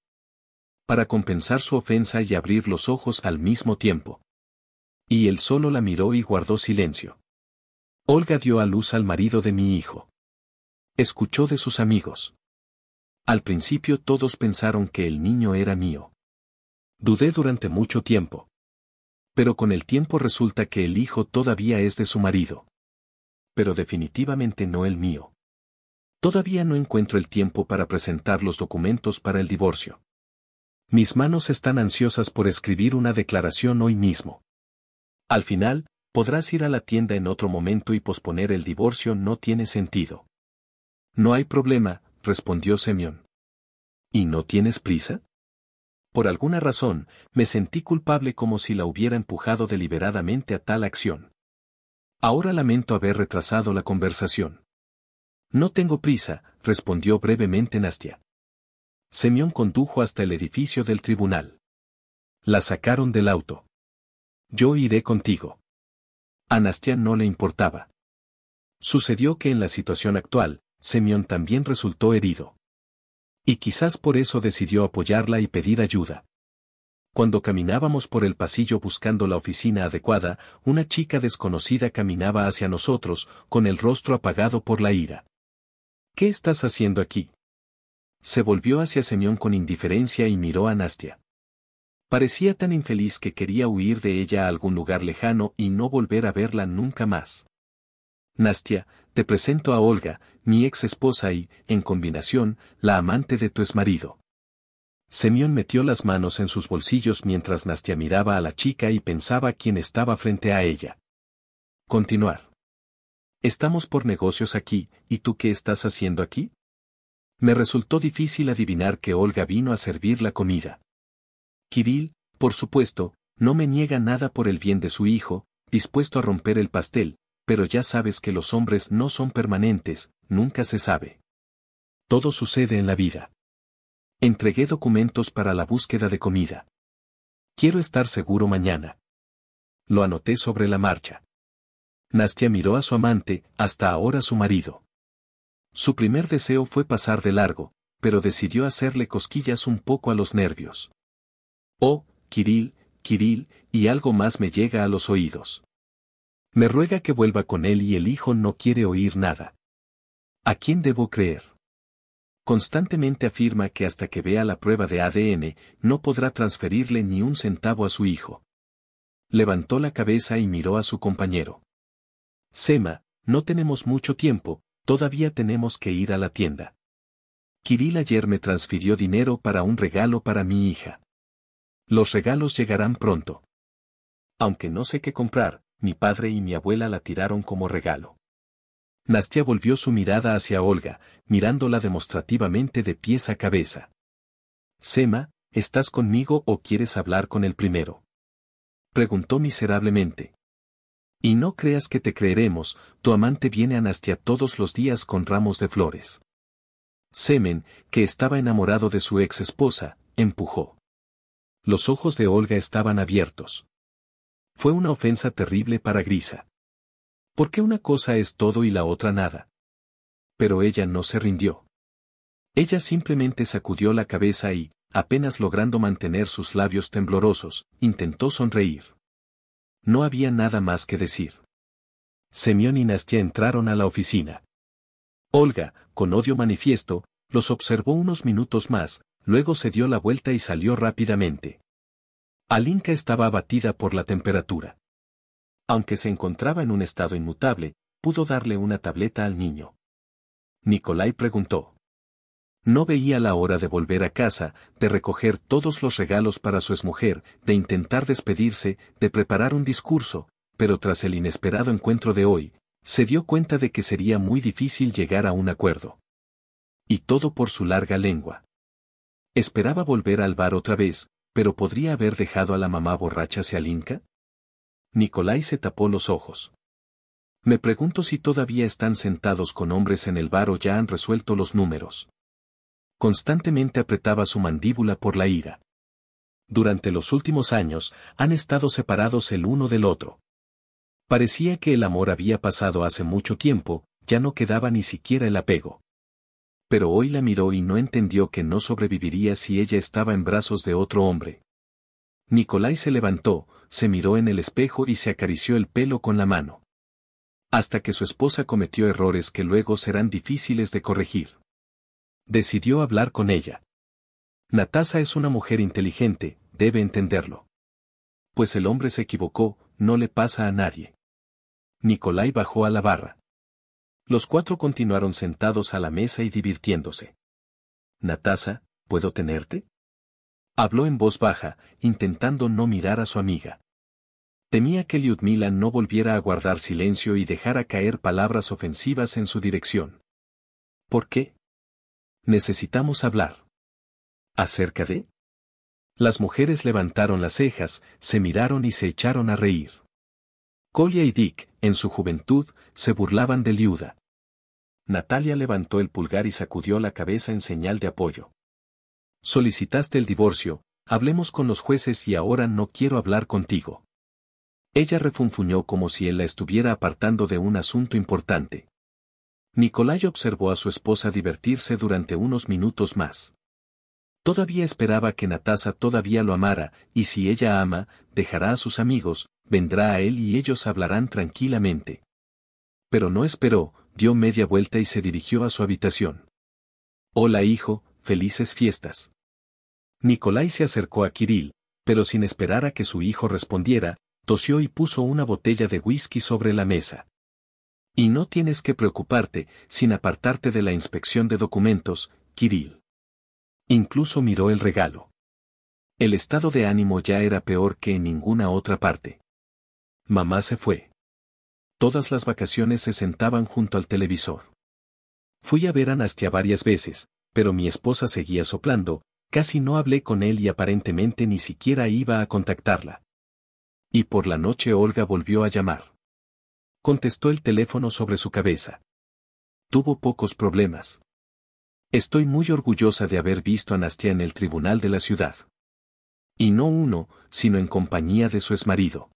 Para compensar su ofensa y abrir los ojos al mismo tiempo. Y él solo la miró y guardó silencio. Olga dio a luz al marido de mi hijo. Escuchó de sus amigos. Al principio todos pensaron que el niño era mío. Dudé durante mucho tiempo. Pero con el tiempo resulta que el hijo todavía es de su marido. Pero definitivamente no el mío. Todavía no encuentro el tiempo para presentar los documentos para el divorcio. Mis manos están ansiosas por escribir una declaración hoy mismo. Al final, podrás ir a la tienda en otro momento y posponer el divorcio no tiene sentido. No hay problema, respondió Semión. ¿Y no tienes prisa? Por alguna razón, me sentí culpable como si la hubiera empujado deliberadamente a tal acción. Ahora lamento haber retrasado la conversación. No tengo prisa, respondió brevemente Nastia. Semión condujo hasta el edificio del tribunal. La sacaron del auto. Yo iré contigo. A no le importaba. Sucedió que en la situación actual, Semión también resultó herido. Y quizás por eso decidió apoyarla y pedir ayuda. Cuando caminábamos por el pasillo buscando la oficina adecuada, una chica desconocida caminaba hacia nosotros, con el rostro apagado por la ira. ¿Qué estás haciendo aquí? Se volvió hacia Semión con indiferencia y miró a Nastia. Parecía tan infeliz que quería huir de ella a algún lugar lejano y no volver a verla nunca más. Nastia, te presento a Olga, mi ex esposa y, en combinación, la amante de tu exmarido. Semión metió las manos en sus bolsillos mientras Nastia miraba a la chica y pensaba quién estaba frente a ella. Continuar. Estamos por negocios aquí, ¿y tú qué estás haciendo aquí? Me resultó difícil adivinar que Olga vino a servir la comida. Kirill, por supuesto, no me niega nada por el bien de su hijo, dispuesto a romper el pastel, pero ya sabes que los hombres no son permanentes, nunca se sabe. Todo sucede en la vida. Entregué documentos para la búsqueda de comida. Quiero estar seguro mañana. Lo anoté sobre la marcha. Nastia miró a su amante, hasta ahora su marido. Su primer deseo fue pasar de largo, pero decidió hacerle cosquillas un poco a los nervios. Oh, Kiril, Kiril, y algo más me llega a los oídos. Me ruega que vuelva con él y el hijo no quiere oír nada. ¿A quién debo creer? Constantemente afirma que hasta que vea la prueba de ADN, no podrá transferirle ni un centavo a su hijo. Levantó la cabeza y miró a su compañero. Sema, no tenemos mucho tiempo, todavía tenemos que ir a la tienda. Kirill ayer me transfirió dinero para un regalo para mi hija. Los regalos llegarán pronto. Aunque no sé qué comprar, mi padre y mi abuela la tiraron como regalo. Nastia volvió su mirada hacia Olga, mirándola demostrativamente de pies a cabeza. Sema, ¿estás conmigo o quieres hablar con el primero? Preguntó miserablemente. Y no creas que te creeremos, tu amante viene a Nastia todos los días con ramos de flores. Semen, que estaba enamorado de su ex esposa, empujó. Los ojos de Olga estaban abiertos. Fue una ofensa terrible para Grisa. ¿Por qué una cosa es todo y la otra nada? Pero ella no se rindió. Ella simplemente sacudió la cabeza y, apenas logrando mantener sus labios temblorosos, intentó sonreír. No había nada más que decir. Semión y Nastia entraron a la oficina. Olga, con odio manifiesto, los observó unos minutos más, Luego se dio la vuelta y salió rápidamente. Alinka estaba abatida por la temperatura. Aunque se encontraba en un estado inmutable, pudo darle una tableta al niño. Nicolai preguntó. No veía la hora de volver a casa, de recoger todos los regalos para su exmujer, de intentar despedirse, de preparar un discurso, pero tras el inesperado encuentro de hoy, se dio cuenta de que sería muy difícil llegar a un acuerdo. Y todo por su larga lengua. Esperaba volver al bar otra vez, pero ¿podría haber dejado a la mamá borracha hacia Inca? Nicolai se tapó los ojos. Me pregunto si todavía están sentados con hombres en el bar o ya han resuelto los números. Constantemente apretaba su mandíbula por la ira. Durante los últimos años, han estado separados el uno del otro. Parecía que el amor había pasado hace mucho tiempo, ya no quedaba ni siquiera el apego pero hoy la miró y no entendió que no sobreviviría si ella estaba en brazos de otro hombre. Nicolai se levantó, se miró en el espejo y se acarició el pelo con la mano. Hasta que su esposa cometió errores que luego serán difíciles de corregir. Decidió hablar con ella. Natasa es una mujer inteligente, debe entenderlo. Pues el hombre se equivocó, no le pasa a nadie. Nicolai bajó a la barra. Los cuatro continuaron sentados a la mesa y divirtiéndose. Natasa, ¿puedo tenerte? Habló en voz baja, intentando no mirar a su amiga. Temía que Lyudmila no volviera a guardar silencio y dejara caer palabras ofensivas en su dirección. ¿Por qué? Necesitamos hablar. ¿Acerca de? Las mujeres levantaron las cejas, se miraron y se echaron a reír. Colia y Dick, en su juventud, se burlaban de Liuda. Natalia levantó el pulgar y sacudió la cabeza en señal de apoyo. Solicitaste el divorcio, hablemos con los jueces y ahora no quiero hablar contigo. Ella refunfuñó como si él la estuviera apartando de un asunto importante. Nicolai observó a su esposa divertirse durante unos minutos más. Todavía esperaba que Natasa todavía lo amara, y si ella ama, dejará a sus amigos, vendrá a él y ellos hablarán tranquilamente. Pero no esperó, dio media vuelta y se dirigió a su habitación. Hola hijo, felices fiestas. Nicolai se acercó a Kirill, pero sin esperar a que su hijo respondiera, tosió y puso una botella de whisky sobre la mesa. Y no tienes que preocuparte, sin apartarte de la inspección de documentos, Kirill. Incluso miró el regalo. El estado de ánimo ya era peor que en ninguna otra parte. Mamá se fue todas las vacaciones se sentaban junto al televisor. Fui a ver a Nastia varias veces, pero mi esposa seguía soplando, casi no hablé con él y aparentemente ni siquiera iba a contactarla. Y por la noche Olga volvió a llamar. Contestó el teléfono sobre su cabeza. Tuvo pocos problemas. Estoy muy orgullosa de haber visto a Nastia en el tribunal de la ciudad. Y no uno, sino en compañía de su exmarido.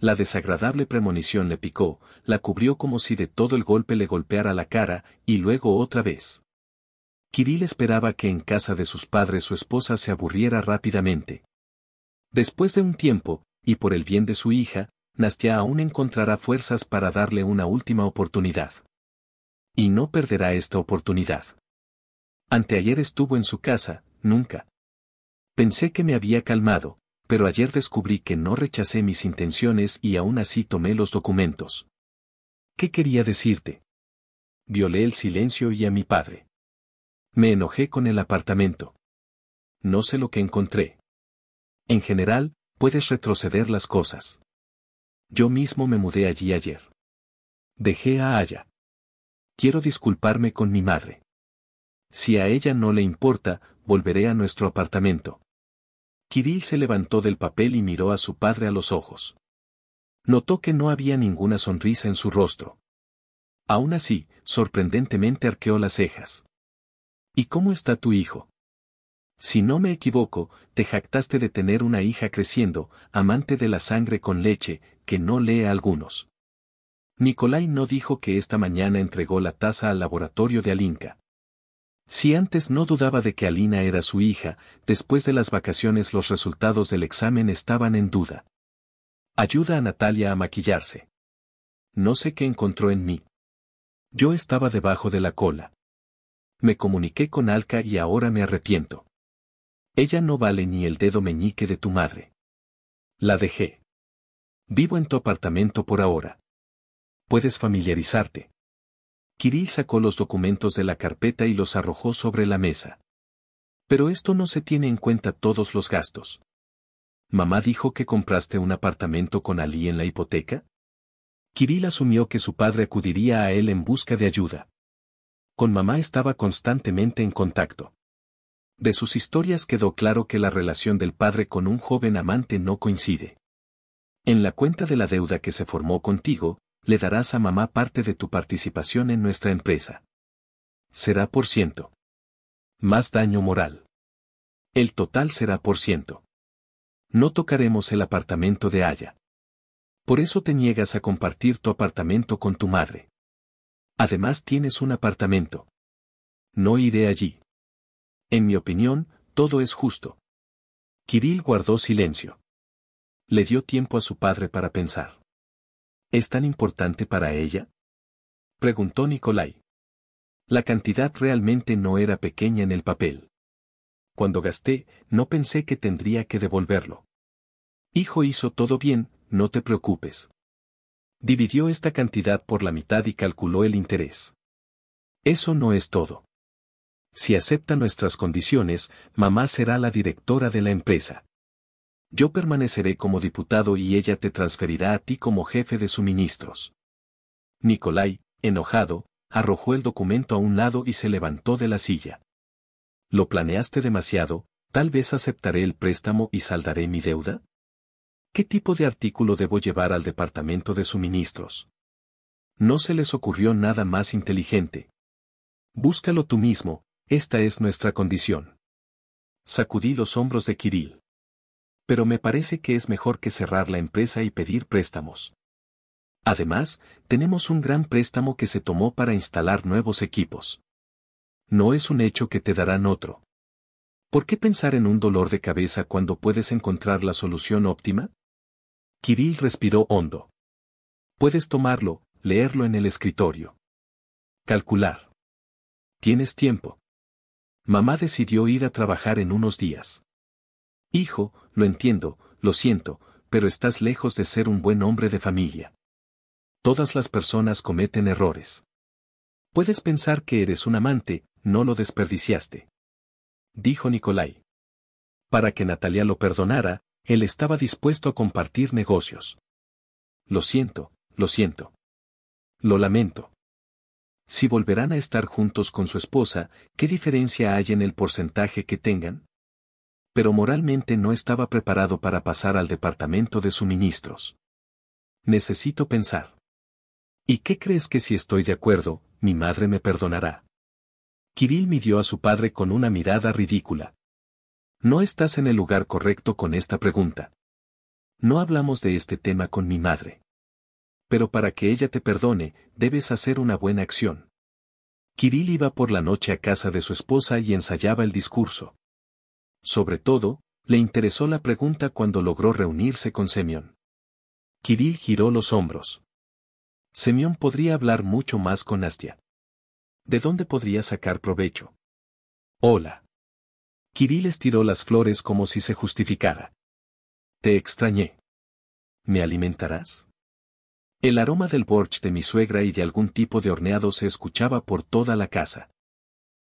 La desagradable premonición le picó, la cubrió como si de todo el golpe le golpeara la cara, y luego otra vez. Kirill esperaba que en casa de sus padres su esposa se aburriera rápidamente. Después de un tiempo, y por el bien de su hija, Nastia aún encontrará fuerzas para darle una última oportunidad. Y no perderá esta oportunidad. Anteayer estuvo en su casa, nunca. Pensé que me había calmado, pero ayer descubrí que no rechacé mis intenciones y aún así tomé los documentos. ¿Qué quería decirte? Violé el silencio y a mi padre. Me enojé con el apartamento. No sé lo que encontré. En general, puedes retroceder las cosas. Yo mismo me mudé allí ayer. Dejé a Aya. Quiero disculparme con mi madre. Si a ella no le importa, volveré a nuestro apartamento. Kirill se levantó del papel y miró a su padre a los ojos. Notó que no había ninguna sonrisa en su rostro. Aún así, sorprendentemente arqueó las cejas. ¿Y cómo está tu hijo? Si no me equivoco, te jactaste de tener una hija creciendo, amante de la sangre con leche, que no lee a algunos. Nicolai no dijo que esta mañana entregó la taza al laboratorio de Alinka. Si antes no dudaba de que Alina era su hija, después de las vacaciones los resultados del examen estaban en duda. Ayuda a Natalia a maquillarse. No sé qué encontró en mí. Yo estaba debajo de la cola. Me comuniqué con Alka y ahora me arrepiento. Ella no vale ni el dedo meñique de tu madre. La dejé. Vivo en tu apartamento por ahora. Puedes familiarizarte. Kirill sacó los documentos de la carpeta y los arrojó sobre la mesa. Pero esto no se tiene en cuenta todos los gastos. Mamá dijo que compraste un apartamento con Ali en la hipoteca. Kirill asumió que su padre acudiría a él en busca de ayuda. Con mamá estaba constantemente en contacto. De sus historias quedó claro que la relación del padre con un joven amante no coincide. En la cuenta de la deuda que se formó contigo, le darás a mamá parte de tu participación en nuestra empresa. Será por ciento. Más daño moral. El total será por ciento. No tocaremos el apartamento de Aya. Por eso te niegas a compartir tu apartamento con tu madre. Además tienes un apartamento. No iré allí. En mi opinión, todo es justo. Kirill guardó silencio. Le dio tiempo a su padre para pensar. ¿Es tan importante para ella? Preguntó Nicolai. La cantidad realmente no era pequeña en el papel. Cuando gasté, no pensé que tendría que devolverlo. Hijo hizo todo bien, no te preocupes. Dividió esta cantidad por la mitad y calculó el interés. Eso no es todo. Si acepta nuestras condiciones, mamá será la directora de la empresa yo permaneceré como diputado y ella te transferirá a ti como jefe de suministros. Nicolai, enojado, arrojó el documento a un lado y se levantó de la silla. Lo planeaste demasiado, tal vez aceptaré el préstamo y saldaré mi deuda. ¿Qué tipo de artículo debo llevar al departamento de suministros? No se les ocurrió nada más inteligente. Búscalo tú mismo, esta es nuestra condición. Sacudí los hombros de Kirill pero me parece que es mejor que cerrar la empresa y pedir préstamos. Además, tenemos un gran préstamo que se tomó para instalar nuevos equipos. No es un hecho que te darán otro. ¿Por qué pensar en un dolor de cabeza cuando puedes encontrar la solución óptima? Kirill respiró hondo. Puedes tomarlo, leerlo en el escritorio. Calcular. Tienes tiempo. Mamá decidió ir a trabajar en unos días. Hijo, lo entiendo, lo siento, pero estás lejos de ser un buen hombre de familia. Todas las personas cometen errores. Puedes pensar que eres un amante, no lo desperdiciaste. Dijo Nicolai. Para que Natalia lo perdonara, él estaba dispuesto a compartir negocios. Lo siento, lo siento. Lo lamento. Si volverán a estar juntos con su esposa, ¿qué diferencia hay en el porcentaje que tengan? pero moralmente no estaba preparado para pasar al departamento de suministros. Necesito pensar. ¿Y qué crees que si estoy de acuerdo, mi madre me perdonará? Kirill midió a su padre con una mirada ridícula. No estás en el lugar correcto con esta pregunta. No hablamos de este tema con mi madre. Pero para que ella te perdone, debes hacer una buena acción. Kirill iba por la noche a casa de su esposa y ensayaba el discurso. Sobre todo, le interesó la pregunta cuando logró reunirse con Semión. Kirill giró los hombros. Semión podría hablar mucho más con Astia. ¿De dónde podría sacar provecho? Hola. Kirill estiró las flores como si se justificara. Te extrañé. ¿Me alimentarás? El aroma del borch de mi suegra y de algún tipo de horneado se escuchaba por toda la casa.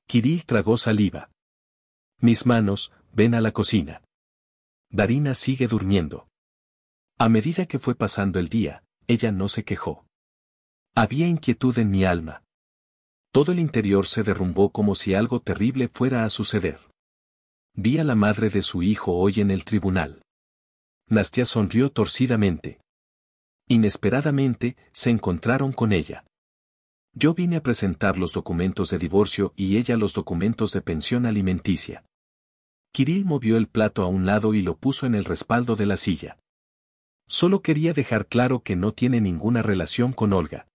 Kirill tragó saliva. Mis manos, ven a la cocina. Darina sigue durmiendo. A medida que fue pasando el día, ella no se quejó. Había inquietud en mi alma. Todo el interior se derrumbó como si algo terrible fuera a suceder. Vi a la madre de su hijo hoy en el tribunal. Nastia sonrió torcidamente. Inesperadamente, se encontraron con ella. Yo vine a presentar los documentos de divorcio y ella los documentos de pensión alimenticia. Kirill movió el plato a un lado y lo puso en el respaldo de la silla. Solo quería dejar claro que no tiene ninguna relación con Olga.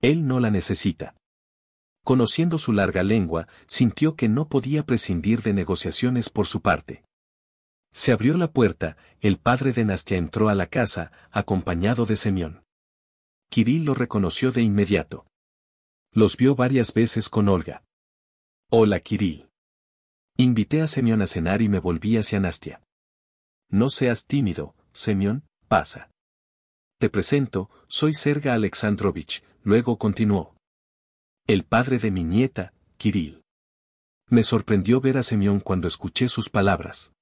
Él no la necesita. Conociendo su larga lengua, sintió que no podía prescindir de negociaciones por su parte. Se abrió la puerta, el padre de Nastia entró a la casa, acompañado de Semión. Kirill lo reconoció de inmediato. Los vio varias veces con Olga. Hola Kirill. Invité a Semión a cenar y me volví hacia Nastia. No seas tímido, Semión, pasa. Te presento, soy Serga Alexandrovich, luego continuó. El padre de mi nieta, Kirill. Me sorprendió ver a Semión cuando escuché sus palabras.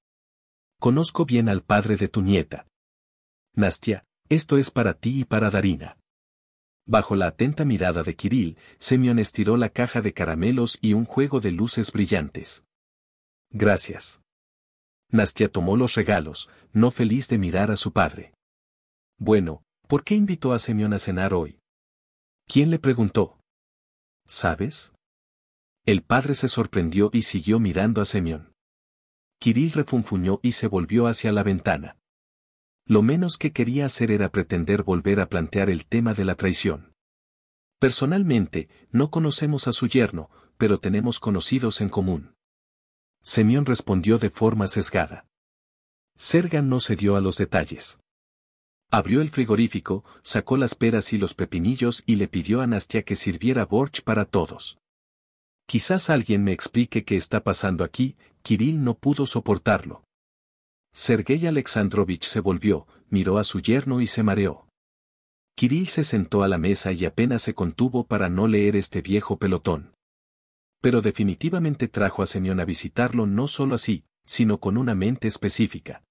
Conozco bien al padre de tu nieta. Nastia, esto es para ti y para Darina. Bajo la atenta mirada de Kirill, Semión estiró la caja de caramelos y un juego de luces brillantes. Gracias. Nastia tomó los regalos, no feliz de mirar a su padre. Bueno, ¿por qué invitó a Semión a cenar hoy? ¿Quién le preguntó? ¿Sabes? El padre se sorprendió y siguió mirando a Semión. Kirill refunfuñó y se volvió hacia la ventana. Lo menos que quería hacer era pretender volver a plantear el tema de la traición. Personalmente, no conocemos a su yerno, pero tenemos conocidos en común. Semión respondió de forma sesgada. Sergan no cedió a los detalles. Abrió el frigorífico, sacó las peras y los pepinillos y le pidió a Nastia que sirviera borch para todos. Quizás alguien me explique qué está pasando aquí, Kirill no pudo soportarlo. Sergei Alexandrovich se volvió, miró a su yerno y se mareó. Kirill se sentó a la mesa y apenas se contuvo para no leer este viejo pelotón pero definitivamente trajo a Semión a visitarlo no solo así, sino con una mente específica.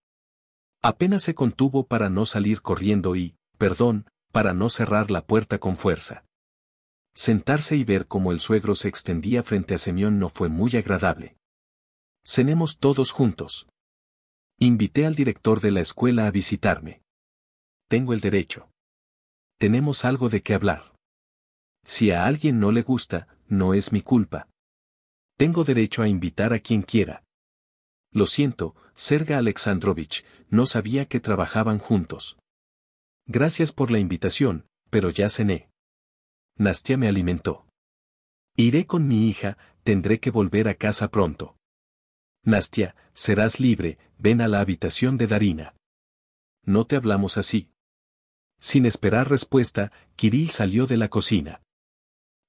Apenas se contuvo para no salir corriendo y, perdón, para no cerrar la puerta con fuerza. Sentarse y ver cómo el suegro se extendía frente a Semión no fue muy agradable. Cenemos todos juntos. Invité al director de la escuela a visitarme. Tengo el derecho. Tenemos algo de qué hablar. Si a alguien no le gusta, no es mi culpa, tengo derecho a invitar a quien quiera. Lo siento, Serga Alexandrovich, no sabía que trabajaban juntos. Gracias por la invitación, pero ya cené. Nastia me alimentó. Iré con mi hija, tendré que volver a casa pronto. Nastia, serás libre, ven a la habitación de Darina. No te hablamos así. Sin esperar respuesta, Kirill salió de la cocina.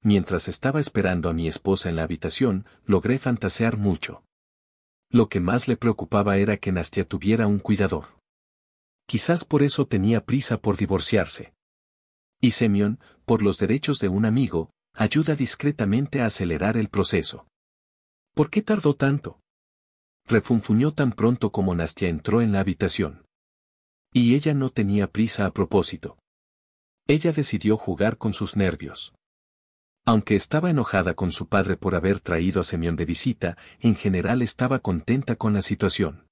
Mientras estaba esperando a mi esposa en la habitación, logré fantasear mucho. Lo que más le preocupaba era que Nastia tuviera un cuidador. Quizás por eso tenía prisa por divorciarse. Y Semyon, por los derechos de un amigo, ayuda discretamente a acelerar el proceso. ¿Por qué tardó tanto? Refunfuñó tan pronto como Nastia entró en la habitación. Y ella no tenía prisa a propósito. Ella decidió jugar con sus nervios. Aunque estaba enojada con su padre por haber traído a Semión de visita, en general estaba contenta con la situación.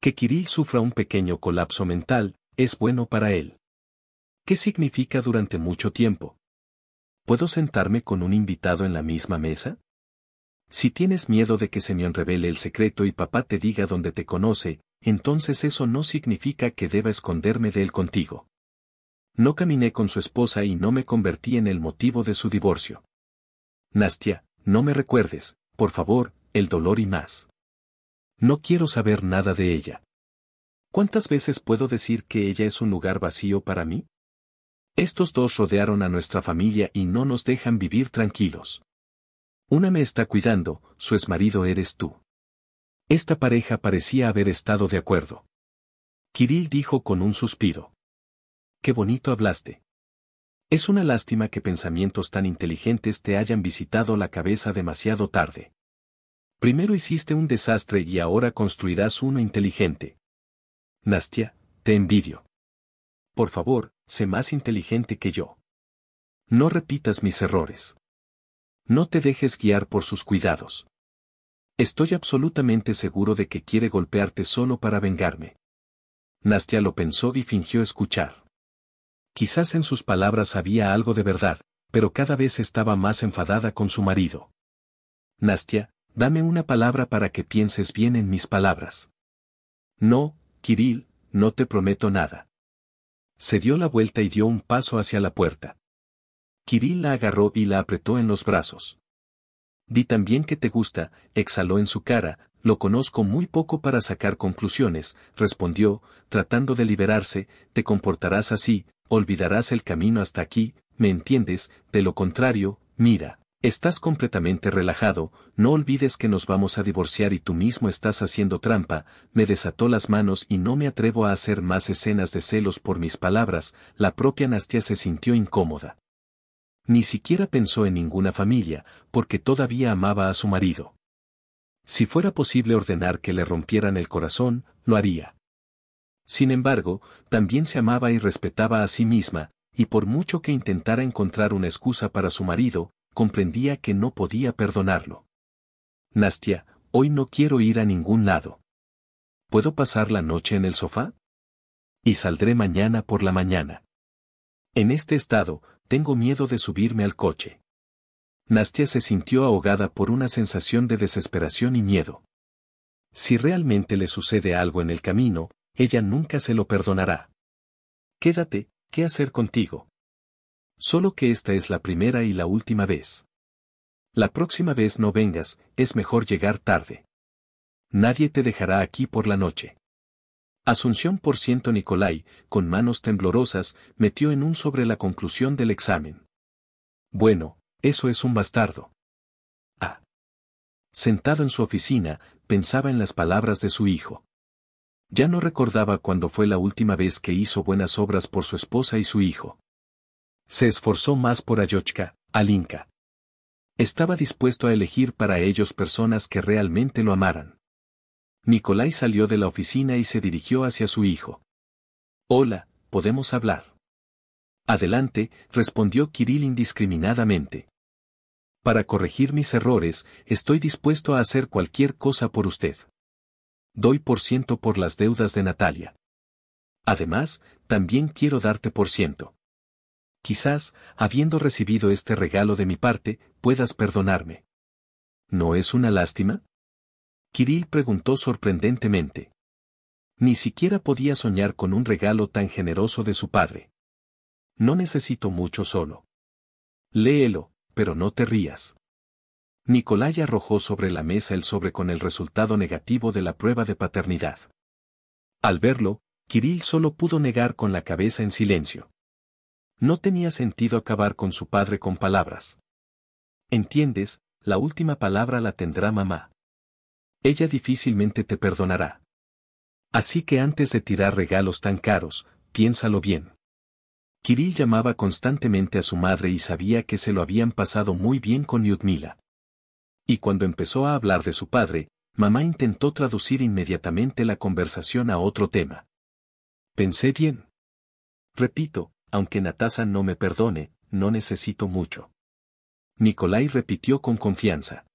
Que Kirill sufra un pequeño colapso mental, es bueno para él. ¿Qué significa durante mucho tiempo? ¿Puedo sentarme con un invitado en la misma mesa? Si tienes miedo de que Semión revele el secreto y papá te diga dónde te conoce, entonces eso no significa que deba esconderme de él contigo no caminé con su esposa y no me convertí en el motivo de su divorcio. Nastia, no me recuerdes, por favor, el dolor y más. No quiero saber nada de ella. ¿Cuántas veces puedo decir que ella es un lugar vacío para mí? Estos dos rodearon a nuestra familia y no nos dejan vivir tranquilos. Una me está cuidando, su exmarido eres tú. Esta pareja parecía haber estado de acuerdo. Kirill dijo con un suspiro qué bonito hablaste. Es una lástima que pensamientos tan inteligentes te hayan visitado la cabeza demasiado tarde. Primero hiciste un desastre y ahora construirás uno inteligente. Nastia, te envidio. Por favor, sé más inteligente que yo. No repitas mis errores. No te dejes guiar por sus cuidados. Estoy absolutamente seguro de que quiere golpearte solo para vengarme. Nastia lo pensó y fingió escuchar. Quizás en sus palabras había algo de verdad, pero cada vez estaba más enfadada con su marido. Nastia, dame una palabra para que pienses bien en mis palabras. No, Kirill, no te prometo nada. Se dio la vuelta y dio un paso hacia la puerta. Kirill la agarró y la apretó en los brazos. Di también que te gusta, exhaló en su cara, lo conozco muy poco para sacar conclusiones, respondió, tratando de liberarse, te comportarás así, olvidarás el camino hasta aquí, ¿me entiendes? De lo contrario, mira, estás completamente relajado, no olvides que nos vamos a divorciar y tú mismo estás haciendo trampa, me desató las manos y no me atrevo a hacer más escenas de celos por mis palabras, la propia Nastia se sintió incómoda. Ni siquiera pensó en ninguna familia, porque todavía amaba a su marido. Si fuera posible ordenar que le rompieran el corazón, lo haría. Sin embargo, también se amaba y respetaba a sí misma, y por mucho que intentara encontrar una excusa para su marido, comprendía que no podía perdonarlo. Nastia, hoy no quiero ir a ningún lado. ¿Puedo pasar la noche en el sofá? Y saldré mañana por la mañana. En este estado, tengo miedo de subirme al coche. Nastia se sintió ahogada por una sensación de desesperación y miedo. Si realmente le sucede algo en el camino, ella nunca se lo perdonará. Quédate, ¿qué hacer contigo? Solo que esta es la primera y la última vez. La próxima vez no vengas, es mejor llegar tarde. Nadie te dejará aquí por la noche. Asunción por ciento Nicolai, con manos temblorosas, metió en un sobre la conclusión del examen. Bueno, eso es un bastardo. Ah. Sentado en su oficina, pensaba en las palabras de su hijo. Ya no recordaba cuándo fue la última vez que hizo buenas obras por su esposa y su hijo. Se esforzó más por Ayochka, Alinka. Estaba dispuesto a elegir para ellos personas que realmente lo amaran. Nikolai salió de la oficina y se dirigió hacia su hijo. Hola, podemos hablar. Adelante, respondió Kirill indiscriminadamente. Para corregir mis errores, estoy dispuesto a hacer cualquier cosa por usted doy por ciento por las deudas de Natalia. Además, también quiero darte por ciento. Quizás, habiendo recibido este regalo de mi parte, puedas perdonarme. ¿No es una lástima? Kirill preguntó sorprendentemente. Ni siquiera podía soñar con un regalo tan generoso de su padre. No necesito mucho solo. Léelo, pero no te rías. Nicolai arrojó sobre la mesa el sobre con el resultado negativo de la prueba de paternidad. Al verlo, Kirill solo pudo negar con la cabeza en silencio. No tenía sentido acabar con su padre con palabras. Entiendes, la última palabra la tendrá mamá. Ella difícilmente te perdonará. Así que antes de tirar regalos tan caros, piénsalo bien. Kirill llamaba constantemente a su madre y sabía que se lo habían pasado muy bien con Yudmila y cuando empezó a hablar de su padre, mamá intentó traducir inmediatamente la conversación a otro tema. Pensé bien. Repito, aunque Natasa no me perdone, no necesito mucho. Nicolai repitió con confianza.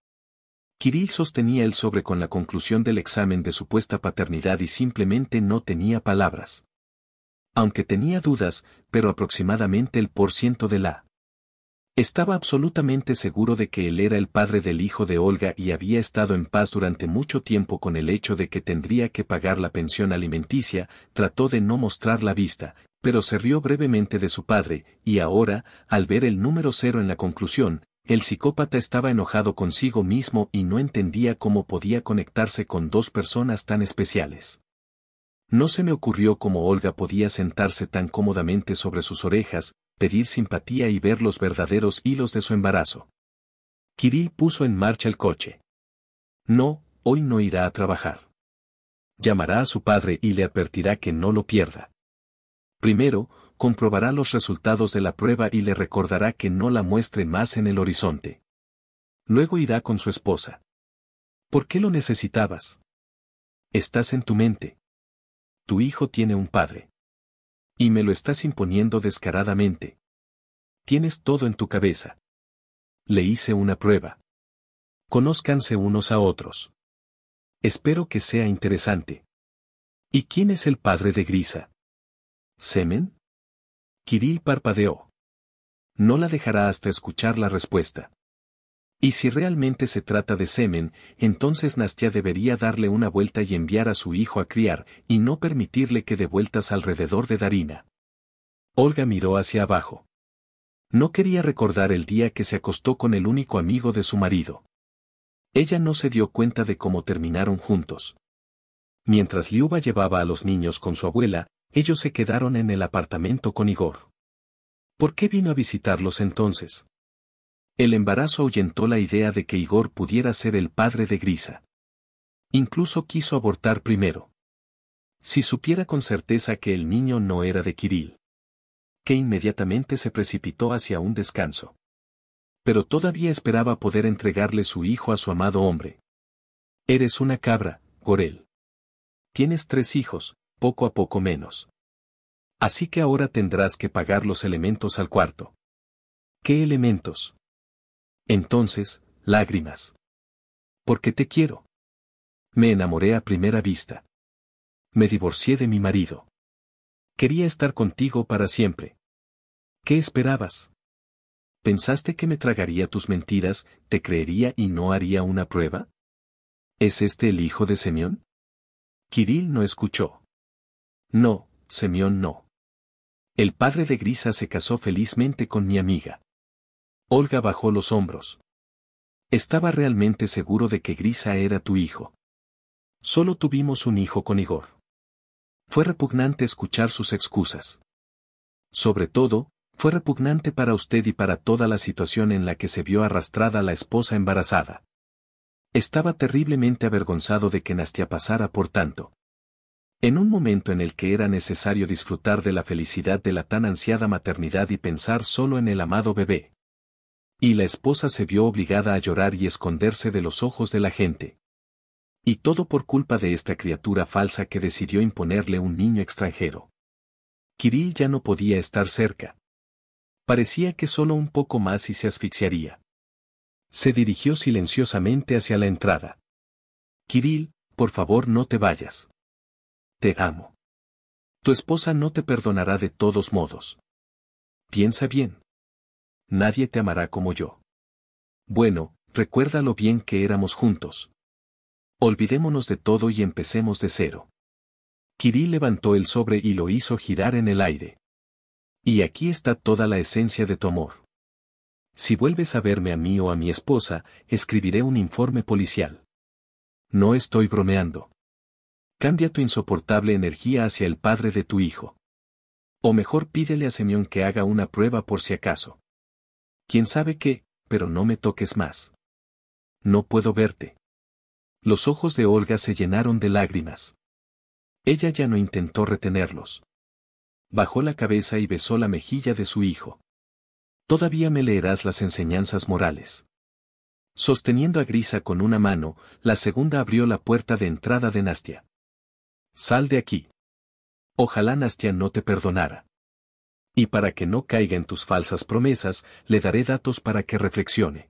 Kirill sostenía el sobre con la conclusión del examen de supuesta paternidad y simplemente no tenía palabras. Aunque tenía dudas, pero aproximadamente el por ciento de la estaba absolutamente seguro de que él era el padre del hijo de Olga y había estado en paz durante mucho tiempo con el hecho de que tendría que pagar la pensión alimenticia, trató de no mostrar la vista, pero se rió brevemente de su padre, y ahora, al ver el número cero en la conclusión, el psicópata estaba enojado consigo mismo y no entendía cómo podía conectarse con dos personas tan especiales. No se me ocurrió cómo Olga podía sentarse tan cómodamente sobre sus orejas, pedir simpatía y ver los verdaderos hilos de su embarazo. Kirill puso en marcha el coche. No, hoy no irá a trabajar. Llamará a su padre y le advertirá que no lo pierda. Primero, comprobará los resultados de la prueba y le recordará que no la muestre más en el horizonte. Luego irá con su esposa. ¿Por qué lo necesitabas? Estás en tu mente. Tu hijo tiene un padre. Y me lo estás imponiendo descaradamente. Tienes todo en tu cabeza. Le hice una prueba. Conózcanse unos a otros. Espero que sea interesante. ¿Y quién es el padre de Grisa? ¿Semen? Kirill parpadeó. No la dejará hasta escuchar la respuesta. Y si realmente se trata de semen, entonces Nastia debería darle una vuelta y enviar a su hijo a criar, y no permitirle que dé vueltas alrededor de Darina. Olga miró hacia abajo. No quería recordar el día que se acostó con el único amigo de su marido. Ella no se dio cuenta de cómo terminaron juntos. Mientras Liuba llevaba a los niños con su abuela, ellos se quedaron en el apartamento con Igor. ¿Por qué vino a visitarlos entonces? El embarazo ahuyentó la idea de que Igor pudiera ser el padre de Grisa. Incluso quiso abortar primero. Si supiera con certeza que el niño no era de Kirill. Que inmediatamente se precipitó hacia un descanso. Pero todavía esperaba poder entregarle su hijo a su amado hombre. Eres una cabra, Gorel. Tienes tres hijos, poco a poco menos. Así que ahora tendrás que pagar los elementos al cuarto. ¿Qué elementos? Entonces, lágrimas. Porque te quiero. Me enamoré a primera vista. Me divorcié de mi marido. Quería estar contigo para siempre. ¿Qué esperabas? ¿Pensaste que me tragaría tus mentiras, te creería y no haría una prueba? ¿Es este el hijo de Semión? Kirill no escuchó. No, Semión no. El padre de Grisa se casó felizmente con mi amiga. Olga bajó los hombros. Estaba realmente seguro de que Grisa era tu hijo. Solo tuvimos un hijo con Igor. Fue repugnante escuchar sus excusas. Sobre todo, fue repugnante para usted y para toda la situación en la que se vio arrastrada la esposa embarazada. Estaba terriblemente avergonzado de que Nastia pasara por tanto. En un momento en el que era necesario disfrutar de la felicidad de la tan ansiada maternidad y pensar solo en el amado bebé. Y la esposa se vio obligada a llorar y esconderse de los ojos de la gente. Y todo por culpa de esta criatura falsa que decidió imponerle un niño extranjero. Kiril ya no podía estar cerca. Parecía que solo un poco más y se asfixiaría. Se dirigió silenciosamente hacia la entrada. Kiril, por favor no te vayas. Te amo. Tu esposa no te perdonará de todos modos. Piensa bien nadie te amará como yo. Bueno, recuérdalo bien que éramos juntos. Olvidémonos de todo y empecemos de cero. Kirí levantó el sobre y lo hizo girar en el aire. Y aquí está toda la esencia de tu amor. Si vuelves a verme a mí o a mi esposa, escribiré un informe policial. No estoy bromeando. Cambia tu insoportable energía hacia el padre de tu hijo. O mejor pídele a Semión que haga una prueba por si acaso. ¿Quién sabe qué? Pero no me toques más. No puedo verte. Los ojos de Olga se llenaron de lágrimas. Ella ya no intentó retenerlos. Bajó la cabeza y besó la mejilla de su hijo. Todavía me leerás las enseñanzas morales. Sosteniendo a Grisa con una mano, la segunda abrió la puerta de entrada de Nastia. Sal de aquí. Ojalá Nastia no te perdonara. Y para que no caiga en tus falsas promesas, le daré datos para que reflexione.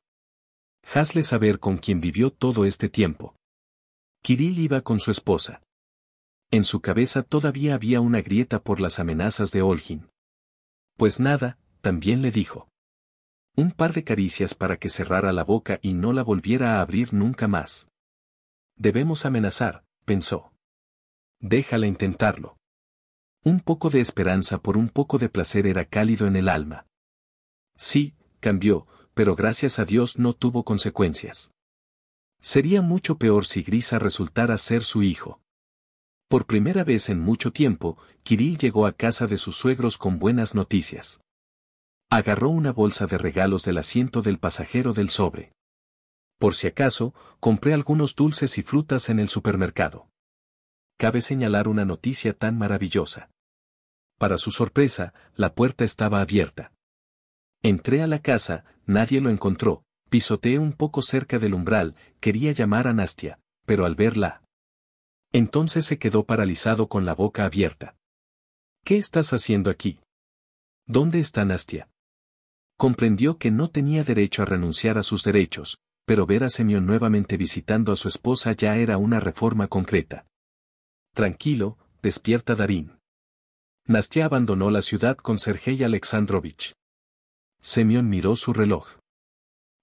Hazle saber con quién vivió todo este tiempo. Kirill iba con su esposa. En su cabeza todavía había una grieta por las amenazas de Olgin. Pues nada, también le dijo. Un par de caricias para que cerrara la boca y no la volviera a abrir nunca más. Debemos amenazar, pensó. Déjala intentarlo. Un poco de esperanza por un poco de placer era cálido en el alma. Sí, cambió, pero gracias a Dios no tuvo consecuencias. Sería mucho peor si Grisa resultara ser su hijo. Por primera vez en mucho tiempo, Kirill llegó a casa de sus suegros con buenas noticias. Agarró una bolsa de regalos del asiento del pasajero del sobre. Por si acaso, compré algunos dulces y frutas en el supermercado cabe señalar una noticia tan maravillosa. Para su sorpresa, la puerta estaba abierta. Entré a la casa, nadie lo encontró, pisoteé un poco cerca del umbral, quería llamar a Nastia, pero al verla... Entonces se quedó paralizado con la boca abierta. ¿Qué estás haciendo aquí? ¿Dónde está Nastia? Comprendió que no tenía derecho a renunciar a sus derechos, pero ver a Semión nuevamente visitando a su esposa ya era una reforma concreta. Tranquilo, despierta Darín. Nastya abandonó la ciudad con Sergei Alexandrovich. Semyon miró su reloj.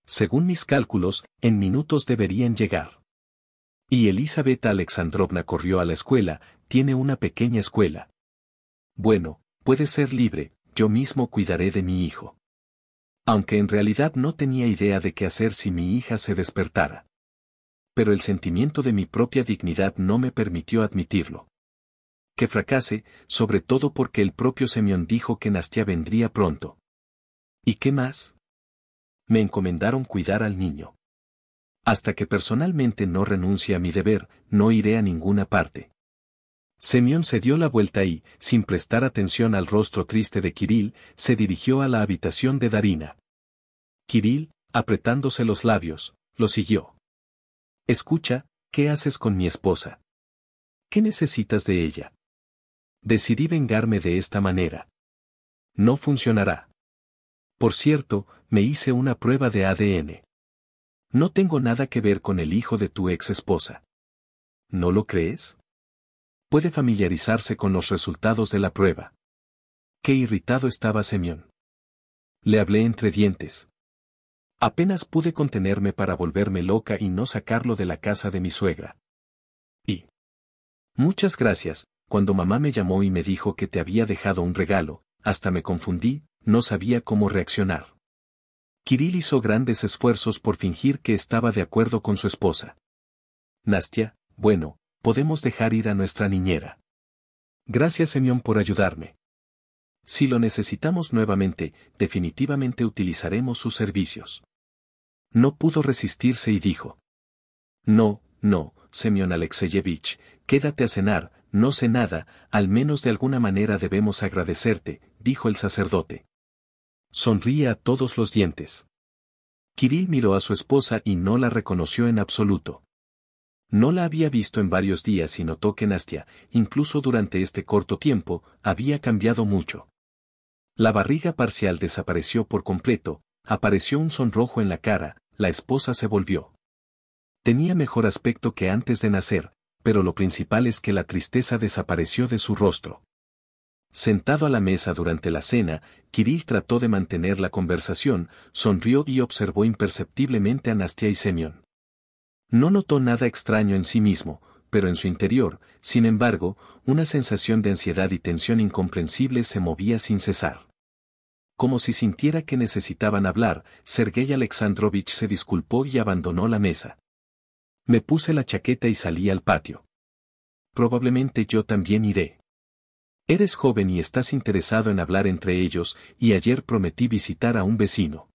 Según mis cálculos, en minutos deberían llegar. Y Elizabeta Alexandrovna corrió a la escuela, tiene una pequeña escuela. Bueno, puede ser libre, yo mismo cuidaré de mi hijo. Aunque en realidad no tenía idea de qué hacer si mi hija se despertara pero el sentimiento de mi propia dignidad no me permitió admitirlo. Que fracase, sobre todo porque el propio Semión dijo que Nastia vendría pronto. ¿Y qué más? Me encomendaron cuidar al niño. Hasta que personalmente no renuncie a mi deber, no iré a ninguna parte. Semión se dio la vuelta y, sin prestar atención al rostro triste de Kirill, se dirigió a la habitación de Darina. Kirill, apretándose los labios, lo siguió. Escucha, ¿qué haces con mi esposa? ¿Qué necesitas de ella? Decidí vengarme de esta manera. No funcionará. Por cierto, me hice una prueba de ADN. No tengo nada que ver con el hijo de tu ex esposa. ¿No lo crees? Puede familiarizarse con los resultados de la prueba. Qué irritado estaba Semión. Le hablé entre dientes. Apenas pude contenerme para volverme loca y no sacarlo de la casa de mi suegra. Y. Muchas gracias, cuando mamá me llamó y me dijo que te había dejado un regalo, hasta me confundí, no sabía cómo reaccionar. Kirill hizo grandes esfuerzos por fingir que estaba de acuerdo con su esposa. Nastia, bueno, podemos dejar ir a nuestra niñera. Gracias Emión por ayudarme. Si lo necesitamos nuevamente, definitivamente utilizaremos sus servicios no pudo resistirse y dijo. No, no, Semyon Alexeyevich, quédate a cenar, no sé nada, al menos de alguna manera debemos agradecerte, dijo el sacerdote. Sonría a todos los dientes. Kirill miró a su esposa y no la reconoció en absoluto. No la había visto en varios días y notó que Nastia, incluso durante este corto tiempo, había cambiado mucho. La barriga parcial desapareció por completo, Apareció un sonrojo en la cara, la esposa se volvió. Tenía mejor aspecto que antes de nacer, pero lo principal es que la tristeza desapareció de su rostro. Sentado a la mesa durante la cena, Kirill trató de mantener la conversación, sonrió y observó imperceptiblemente a Nastia y Semyon. No notó nada extraño en sí mismo, pero en su interior, sin embargo, una sensación de ansiedad y tensión incomprensible se movía sin cesar como si sintiera que necesitaban hablar, Sergei Alexandrovich se disculpó y abandonó la mesa. Me puse la chaqueta y salí al patio. Probablemente yo también iré. Eres joven y estás interesado en hablar entre ellos, y ayer prometí visitar a un vecino.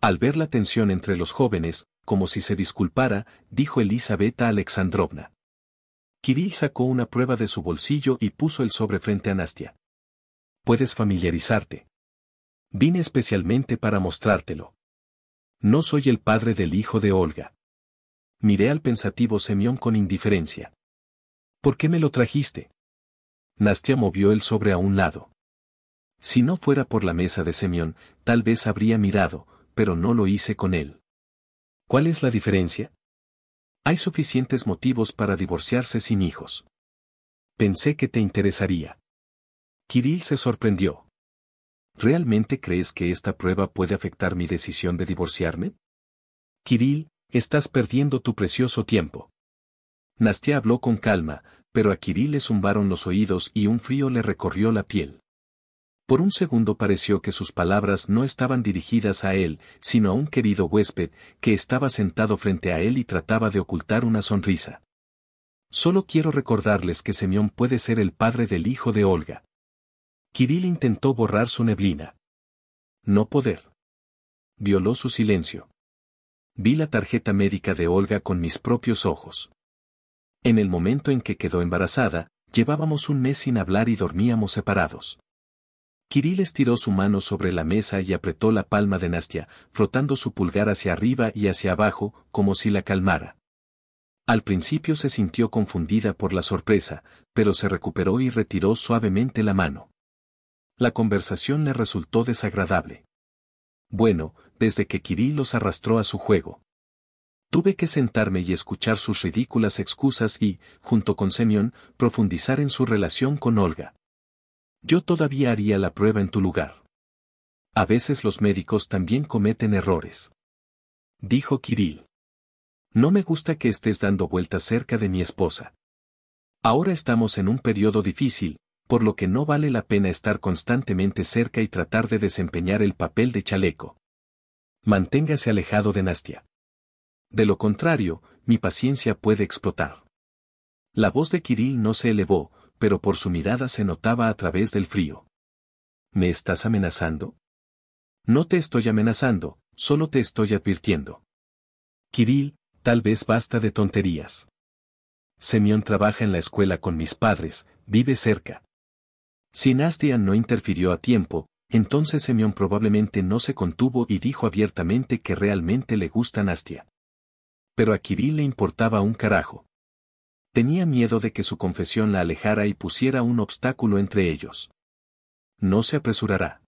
Al ver la tensión entre los jóvenes, como si se disculpara, dijo Elizabeta Alexandrovna. Kirill sacó una prueba de su bolsillo y puso el sobre frente a Nastia. Puedes familiarizarte. Vine especialmente para mostrártelo. No soy el padre del hijo de Olga. Miré al pensativo Semión con indiferencia. ¿Por qué me lo trajiste? Nastia movió el sobre a un lado. Si no fuera por la mesa de Semión, tal vez habría mirado, pero no lo hice con él. ¿Cuál es la diferencia? Hay suficientes motivos para divorciarse sin hijos. Pensé que te interesaría. Kirill se sorprendió. ¿realmente crees que esta prueba puede afectar mi decisión de divorciarme? Kirill, estás perdiendo tu precioso tiempo. Nastia habló con calma, pero a Kiril le zumbaron los oídos y un frío le recorrió la piel. Por un segundo pareció que sus palabras no estaban dirigidas a él, sino a un querido huésped, que estaba sentado frente a él y trataba de ocultar una sonrisa. Solo quiero recordarles que Semyón puede ser el padre del hijo de Olga. Kirill intentó borrar su neblina. No poder. Violó su silencio. Vi la tarjeta médica de Olga con mis propios ojos. En el momento en que quedó embarazada, llevábamos un mes sin hablar y dormíamos separados. Kirill estiró su mano sobre la mesa y apretó la palma de Nastia, frotando su pulgar hacia arriba y hacia abajo, como si la calmara. Al principio se sintió confundida por la sorpresa, pero se recuperó y retiró suavemente la mano la conversación le resultó desagradable. Bueno, desde que Kirill los arrastró a su juego. Tuve que sentarme y escuchar sus ridículas excusas y, junto con Semyon, profundizar en su relación con Olga. Yo todavía haría la prueba en tu lugar. A veces los médicos también cometen errores. Dijo Kirill. No me gusta que estés dando vueltas cerca de mi esposa. Ahora estamos en un periodo difícil, por lo que no vale la pena estar constantemente cerca y tratar de desempeñar el papel de chaleco. Manténgase alejado de Nastia. De lo contrario, mi paciencia puede explotar. La voz de Kirill no se elevó, pero por su mirada se notaba a través del frío. ¿Me estás amenazando? No te estoy amenazando, solo te estoy advirtiendo. Kirill, tal vez basta de tonterías. Semión trabaja en la escuela con mis padres, vive cerca. Si Nastia no interfirió a tiempo, entonces Semyon probablemente no se contuvo y dijo abiertamente que realmente le gusta Nastia. Pero a Kirill le importaba un carajo. Tenía miedo de que su confesión la alejara y pusiera un obstáculo entre ellos. No se apresurará.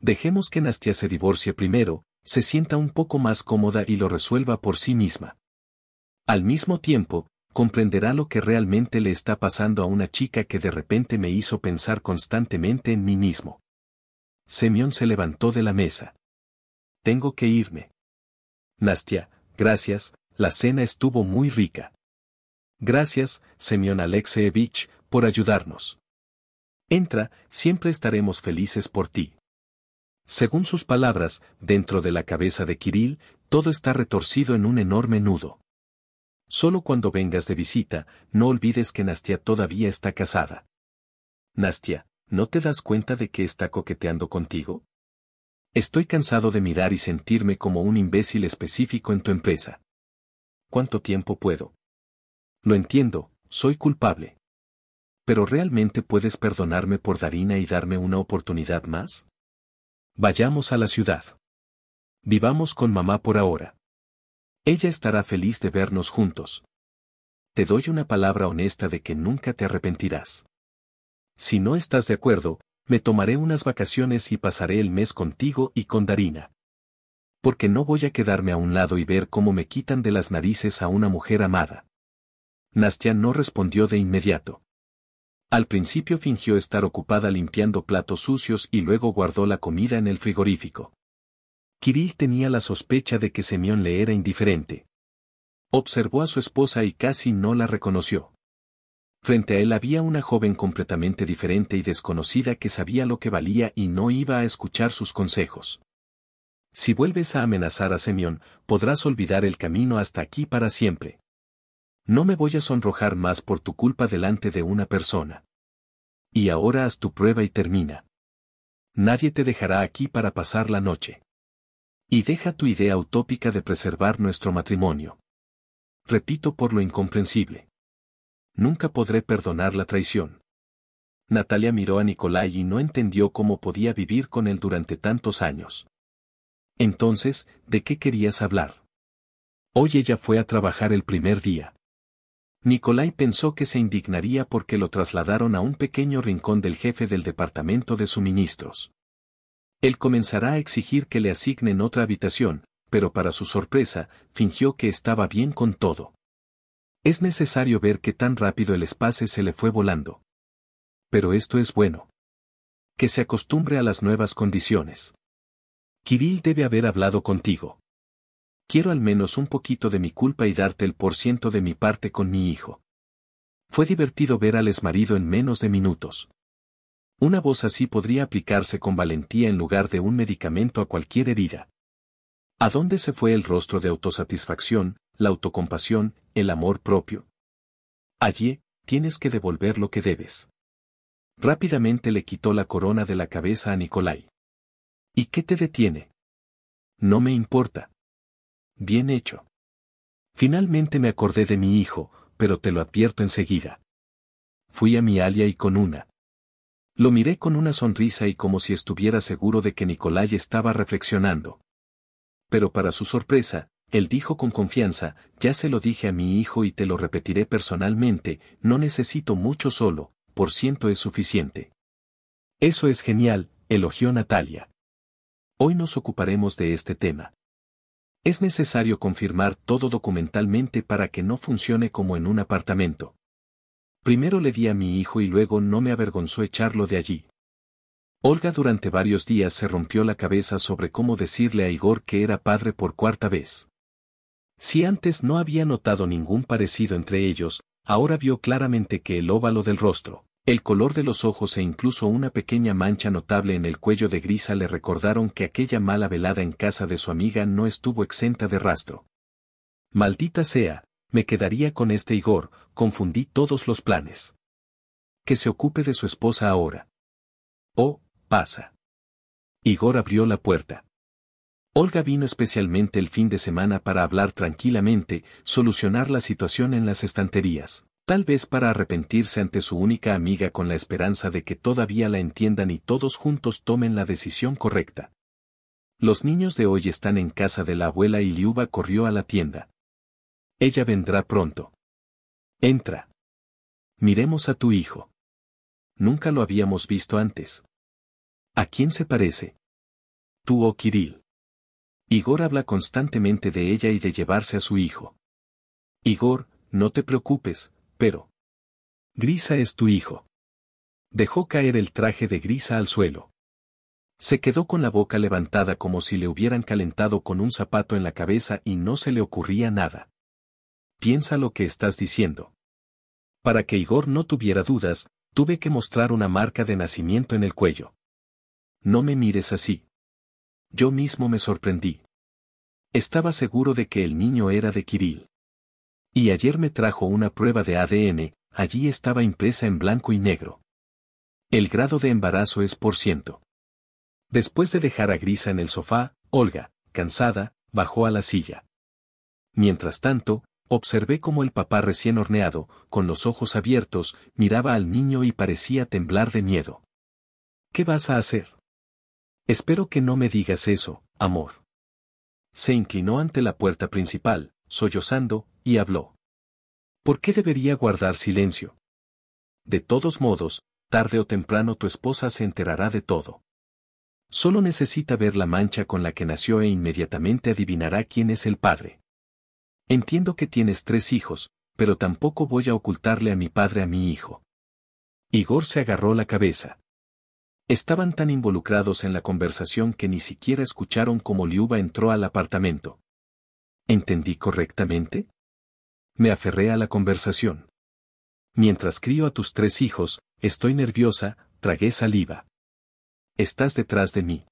Dejemos que Nastia se divorcie primero, se sienta un poco más cómoda y lo resuelva por sí misma. Al mismo tiempo, comprenderá lo que realmente le está pasando a una chica que de repente me hizo pensar constantemente en mí mismo. Semión se levantó de la mesa. Tengo que irme. Nastia, gracias, la cena estuvo muy rica. Gracias, Semión Alexeevich, por ayudarnos. Entra, siempre estaremos felices por ti. Según sus palabras, dentro de la cabeza de Kirill, todo está retorcido en un enorme nudo. Solo cuando vengas de visita, no olvides que Nastia todavía está casada. Nastia, ¿no te das cuenta de que está coqueteando contigo? Estoy cansado de mirar y sentirme como un imbécil específico en tu empresa. ¿Cuánto tiempo puedo? Lo entiendo, soy culpable. ¿Pero realmente puedes perdonarme por Darina y darme una oportunidad más? Vayamos a la ciudad. Vivamos con mamá por ahora. Ella estará feliz de vernos juntos. Te doy una palabra honesta de que nunca te arrepentirás. Si no estás de acuerdo, me tomaré unas vacaciones y pasaré el mes contigo y con Darina. Porque no voy a quedarme a un lado y ver cómo me quitan de las narices a una mujer amada. Nastya no respondió de inmediato. Al principio fingió estar ocupada limpiando platos sucios y luego guardó la comida en el frigorífico. Kirill tenía la sospecha de que Semión le era indiferente. Observó a su esposa y casi no la reconoció. Frente a él había una joven completamente diferente y desconocida que sabía lo que valía y no iba a escuchar sus consejos. Si vuelves a amenazar a Semión, podrás olvidar el camino hasta aquí para siempre. No me voy a sonrojar más por tu culpa delante de una persona. Y ahora haz tu prueba y termina. Nadie te dejará aquí para pasar la noche. Y deja tu idea utópica de preservar nuestro matrimonio. Repito por lo incomprensible. Nunca podré perdonar la traición. Natalia miró a Nicolai y no entendió cómo podía vivir con él durante tantos años. Entonces, ¿de qué querías hablar? Hoy ella fue a trabajar el primer día. Nicolai pensó que se indignaría porque lo trasladaron a un pequeño rincón del jefe del departamento de suministros. Él comenzará a exigir que le asignen otra habitación, pero para su sorpresa, fingió que estaba bien con todo. Es necesario ver qué tan rápido el espacio se le fue volando. Pero esto es bueno. Que se acostumbre a las nuevas condiciones. Kirill debe haber hablado contigo. Quiero al menos un poquito de mi culpa y darte el por ciento de mi parte con mi hijo. Fue divertido ver al exmarido en menos de minutos. Una voz así podría aplicarse con valentía en lugar de un medicamento a cualquier herida. ¿A dónde se fue el rostro de autosatisfacción, la autocompasión, el amor propio? Allí, tienes que devolver lo que debes. Rápidamente le quitó la corona de la cabeza a Nicolai. ¿Y qué te detiene? No me importa. Bien hecho. Finalmente me acordé de mi hijo, pero te lo advierto enseguida. Fui a mi alia y con una lo miré con una sonrisa y como si estuviera seguro de que Nicolai estaba reflexionando. Pero para su sorpresa, él dijo con confianza, ya se lo dije a mi hijo y te lo repetiré personalmente, no necesito mucho solo, por ciento es suficiente. Eso es genial, elogió Natalia. Hoy nos ocuparemos de este tema. Es necesario confirmar todo documentalmente para que no funcione como en un apartamento. Primero le di a mi hijo y luego no me avergonzó echarlo de allí. Olga durante varios días se rompió la cabeza sobre cómo decirle a Igor que era padre por cuarta vez. Si antes no había notado ningún parecido entre ellos, ahora vio claramente que el óvalo del rostro, el color de los ojos e incluso una pequeña mancha notable en el cuello de Grisa le recordaron que aquella mala velada en casa de su amiga no estuvo exenta de rastro. Maldita sea, me quedaría con este Igor, confundí todos los planes. Que se ocupe de su esposa ahora. Oh, pasa. Igor abrió la puerta. Olga vino especialmente el fin de semana para hablar tranquilamente, solucionar la situación en las estanterías, tal vez para arrepentirse ante su única amiga con la esperanza de que todavía la entiendan y todos juntos tomen la decisión correcta. Los niños de hoy están en casa de la abuela y Liuba corrió a la tienda. Ella vendrá pronto. Entra. Miremos a tu hijo. Nunca lo habíamos visto antes. ¿A quién se parece? Tú o oh Kirill. Igor habla constantemente de ella y de llevarse a su hijo. Igor, no te preocupes, pero... Grisa es tu hijo. Dejó caer el traje de Grisa al suelo. Se quedó con la boca levantada como si le hubieran calentado con un zapato en la cabeza y no se le ocurría nada piensa lo que estás diciendo. Para que Igor no tuviera dudas, tuve que mostrar una marca de nacimiento en el cuello. No me mires así. Yo mismo me sorprendí. Estaba seguro de que el niño era de Kirill. Y ayer me trajo una prueba de ADN, allí estaba impresa en blanco y negro. El grado de embarazo es por ciento. Después de dejar a Grisa en el sofá, Olga, cansada, bajó a la silla. Mientras tanto, Observé cómo el papá recién horneado, con los ojos abiertos, miraba al niño y parecía temblar de miedo. ¿Qué vas a hacer? Espero que no me digas eso, amor. Se inclinó ante la puerta principal, sollozando, y habló. ¿Por qué debería guardar silencio? De todos modos, tarde o temprano tu esposa se enterará de todo. Solo necesita ver la mancha con la que nació e inmediatamente adivinará quién es el padre. Entiendo que tienes tres hijos, pero tampoco voy a ocultarle a mi padre a mi hijo. Igor se agarró la cabeza. Estaban tan involucrados en la conversación que ni siquiera escucharon cómo Liuba entró al apartamento. ¿Entendí correctamente? Me aferré a la conversación. Mientras crío a tus tres hijos, estoy nerviosa, tragué saliva. Estás detrás de mí.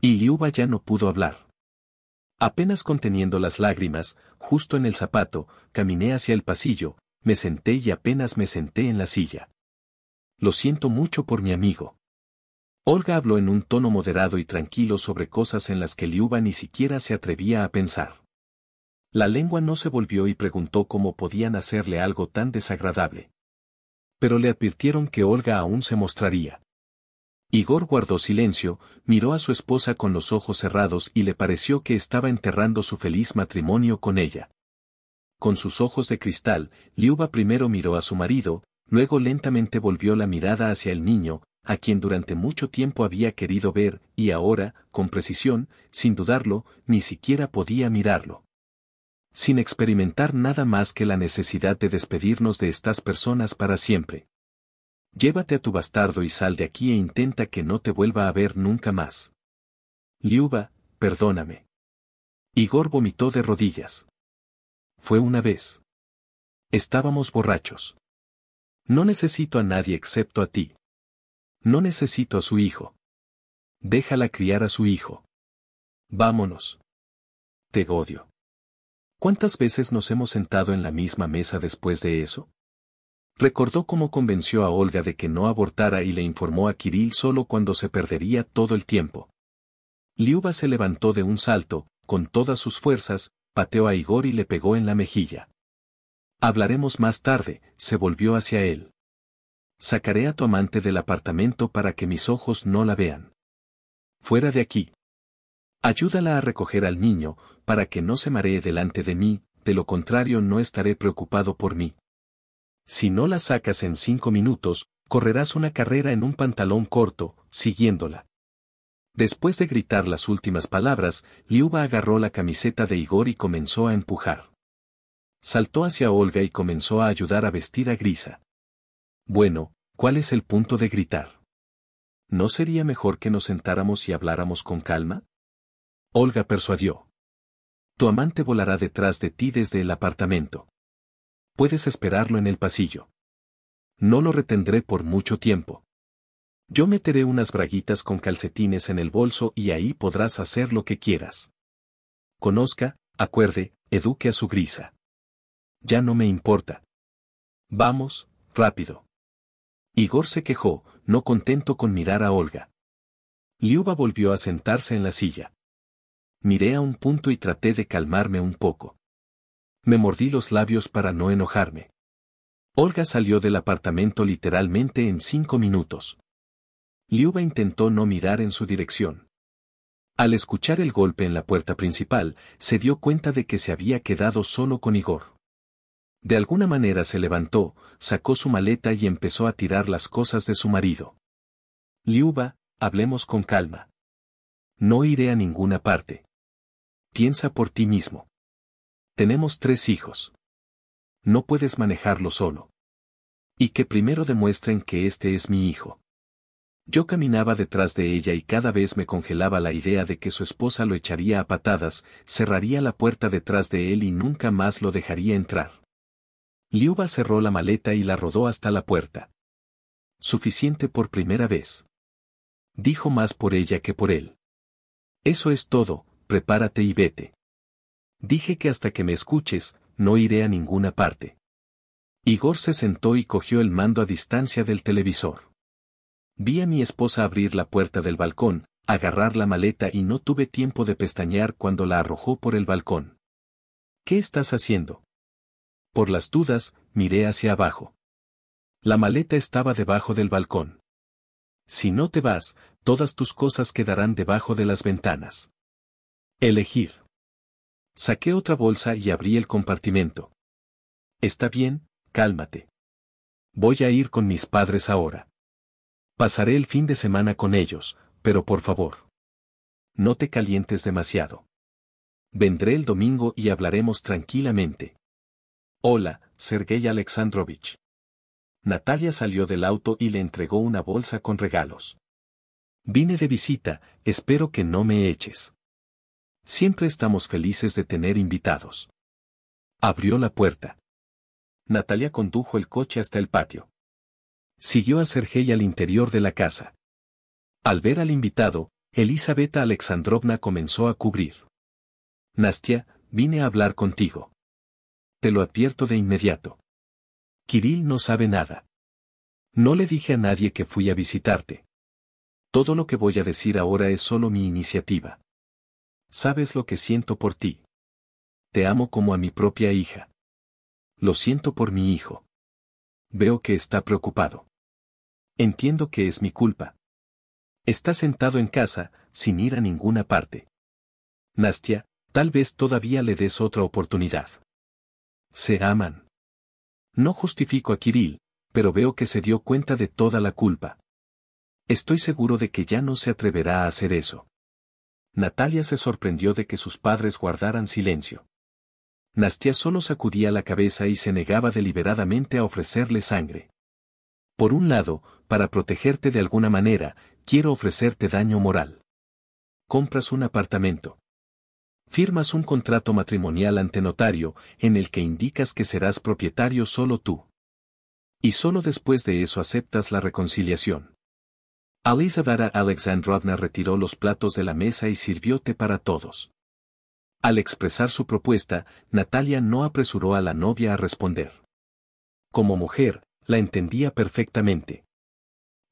Y Liuba ya no pudo hablar. Apenas conteniendo las lágrimas, justo en el zapato, caminé hacia el pasillo, me senté y apenas me senté en la silla. Lo siento mucho por mi amigo. Olga habló en un tono moderado y tranquilo sobre cosas en las que Liuba ni siquiera se atrevía a pensar. La lengua no se volvió y preguntó cómo podían hacerle algo tan desagradable. Pero le advirtieron que Olga aún se mostraría. Igor guardó silencio, miró a su esposa con los ojos cerrados y le pareció que estaba enterrando su feliz matrimonio con ella. Con sus ojos de cristal, Liuba primero miró a su marido, luego lentamente volvió la mirada hacia el niño, a quien durante mucho tiempo había querido ver, y ahora, con precisión, sin dudarlo, ni siquiera podía mirarlo. Sin experimentar nada más que la necesidad de despedirnos de estas personas para siempre. Llévate a tu bastardo y sal de aquí e intenta que no te vuelva a ver nunca más. Liuba, perdóname. Igor vomitó de rodillas. Fue una vez. Estábamos borrachos. No necesito a nadie excepto a ti. No necesito a su hijo. Déjala criar a su hijo. Vámonos. Te odio. ¿Cuántas veces nos hemos sentado en la misma mesa después de eso? Recordó cómo convenció a Olga de que no abortara y le informó a Kirill solo cuando se perdería todo el tiempo. Liuba se levantó de un salto, con todas sus fuerzas, pateó a Igor y le pegó en la mejilla. Hablaremos más tarde, se volvió hacia él. Sacaré a tu amante del apartamento para que mis ojos no la vean. Fuera de aquí. Ayúdala a recoger al niño, para que no se maree delante de mí, de lo contrario no estaré preocupado por mí. Si no la sacas en cinco minutos, correrás una carrera en un pantalón corto, siguiéndola. Después de gritar las últimas palabras, Liuba agarró la camiseta de Igor y comenzó a empujar. Saltó hacia Olga y comenzó a ayudar a vestir a Grisa. Bueno, ¿cuál es el punto de gritar? ¿No sería mejor que nos sentáramos y habláramos con calma? Olga persuadió. Tu amante volará detrás de ti desde el apartamento puedes esperarlo en el pasillo. No lo retendré por mucho tiempo. Yo meteré unas braguitas con calcetines en el bolso y ahí podrás hacer lo que quieras. Conozca, acuerde, eduque a su grisa. Ya no me importa. Vamos, rápido. Igor se quejó, no contento con mirar a Olga. Liuba volvió a sentarse en la silla. Miré a un punto y traté de calmarme un poco me mordí los labios para no enojarme. Olga salió del apartamento literalmente en cinco minutos. Liuba intentó no mirar en su dirección. Al escuchar el golpe en la puerta principal, se dio cuenta de que se había quedado solo con Igor. De alguna manera se levantó, sacó su maleta y empezó a tirar las cosas de su marido. Liuba, hablemos con calma. No iré a ninguna parte. Piensa por ti mismo. Tenemos tres hijos. No puedes manejarlo solo. Y que primero demuestren que este es mi hijo. Yo caminaba detrás de ella y cada vez me congelaba la idea de que su esposa lo echaría a patadas, cerraría la puerta detrás de él y nunca más lo dejaría entrar. Liuba cerró la maleta y la rodó hasta la puerta. Suficiente por primera vez. Dijo más por ella que por él. Eso es todo, prepárate y vete. Dije que hasta que me escuches, no iré a ninguna parte. Igor se sentó y cogió el mando a distancia del televisor. Vi a mi esposa abrir la puerta del balcón, agarrar la maleta y no tuve tiempo de pestañear cuando la arrojó por el balcón. ¿Qué estás haciendo? Por las dudas, miré hacia abajo. La maleta estaba debajo del balcón. Si no te vas, todas tus cosas quedarán debajo de las ventanas. Elegir. Saqué otra bolsa y abrí el compartimento. Está bien, cálmate. Voy a ir con mis padres ahora. Pasaré el fin de semana con ellos, pero por favor. No te calientes demasiado. Vendré el domingo y hablaremos tranquilamente. Hola, Sergei Alexandrovich. Natalia salió del auto y le entregó una bolsa con regalos. Vine de visita, espero que no me eches. Siempre estamos felices de tener invitados. Abrió la puerta. Natalia condujo el coche hasta el patio. Siguió a Sergei al interior de la casa. Al ver al invitado, Elisabetta Alexandrovna comenzó a cubrir. Nastia, vine a hablar contigo. Te lo advierto de inmediato. Kirill no sabe nada. No le dije a nadie que fui a visitarte. Todo lo que voy a decir ahora es solo mi iniciativa. Sabes lo que siento por ti. Te amo como a mi propia hija. Lo siento por mi hijo. Veo que está preocupado. Entiendo que es mi culpa. Está sentado en casa, sin ir a ninguna parte. Nastia, tal vez todavía le des otra oportunidad. Se aman. No justifico a Kirill, pero veo que se dio cuenta de toda la culpa. Estoy seguro de que ya no se atreverá a hacer eso. Natalia se sorprendió de que sus padres guardaran silencio. Nastia solo sacudía la cabeza y se negaba deliberadamente a ofrecerle sangre. Por un lado, para protegerte de alguna manera, quiero ofrecerte daño moral. Compras un apartamento. Firmas un contrato matrimonial ante notario, en el que indicas que serás propietario solo tú. Y solo después de eso aceptas la reconciliación. Alizavara Alexandrovna retiró los platos de la mesa y sirvió té para todos. Al expresar su propuesta, Natalia no apresuró a la novia a responder. Como mujer, la entendía perfectamente.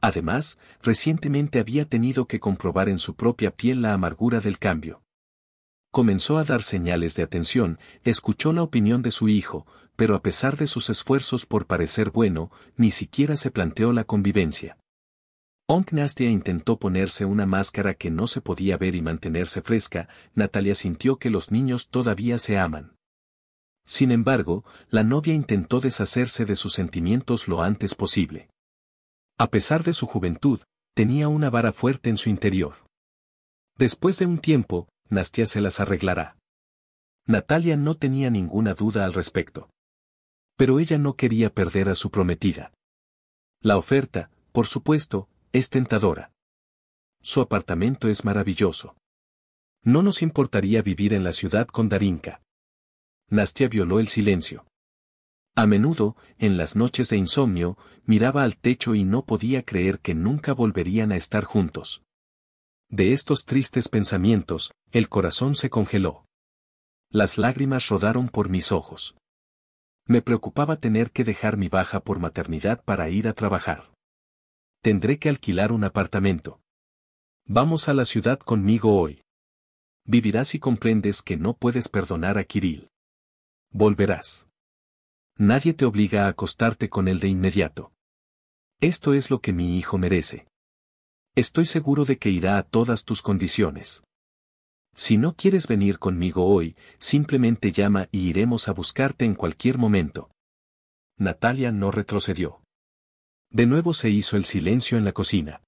Además, recientemente había tenido que comprobar en su propia piel la amargura del cambio. Comenzó a dar señales de atención, escuchó la opinión de su hijo, pero a pesar de sus esfuerzos por parecer bueno, ni siquiera se planteó la convivencia. Onk Nastia intentó ponerse una máscara que no se podía ver y mantenerse fresca, Natalia sintió que los niños todavía se aman. Sin embargo, la novia intentó deshacerse de sus sentimientos lo antes posible. A pesar de su juventud, tenía una vara fuerte en su interior. Después de un tiempo, Nastia se las arreglará. Natalia no tenía ninguna duda al respecto. Pero ella no quería perder a su prometida. La oferta, por supuesto, es tentadora. Su apartamento es maravilloso. No nos importaría vivir en la ciudad con Darinka. Nastia violó el silencio. A menudo, en las noches de insomnio, miraba al techo y no podía creer que nunca volverían a estar juntos. De estos tristes pensamientos, el corazón se congeló. Las lágrimas rodaron por mis ojos. Me preocupaba tener que dejar mi baja por maternidad para ir a trabajar tendré que alquilar un apartamento. Vamos a la ciudad conmigo hoy. Vivirás y comprendes que no puedes perdonar a Kirill. Volverás. Nadie te obliga a acostarte con él de inmediato. Esto es lo que mi hijo merece. Estoy seguro de que irá a todas tus condiciones. Si no quieres venir conmigo hoy, simplemente llama y iremos a buscarte en cualquier momento. Natalia no retrocedió. De nuevo se hizo el silencio en la cocina.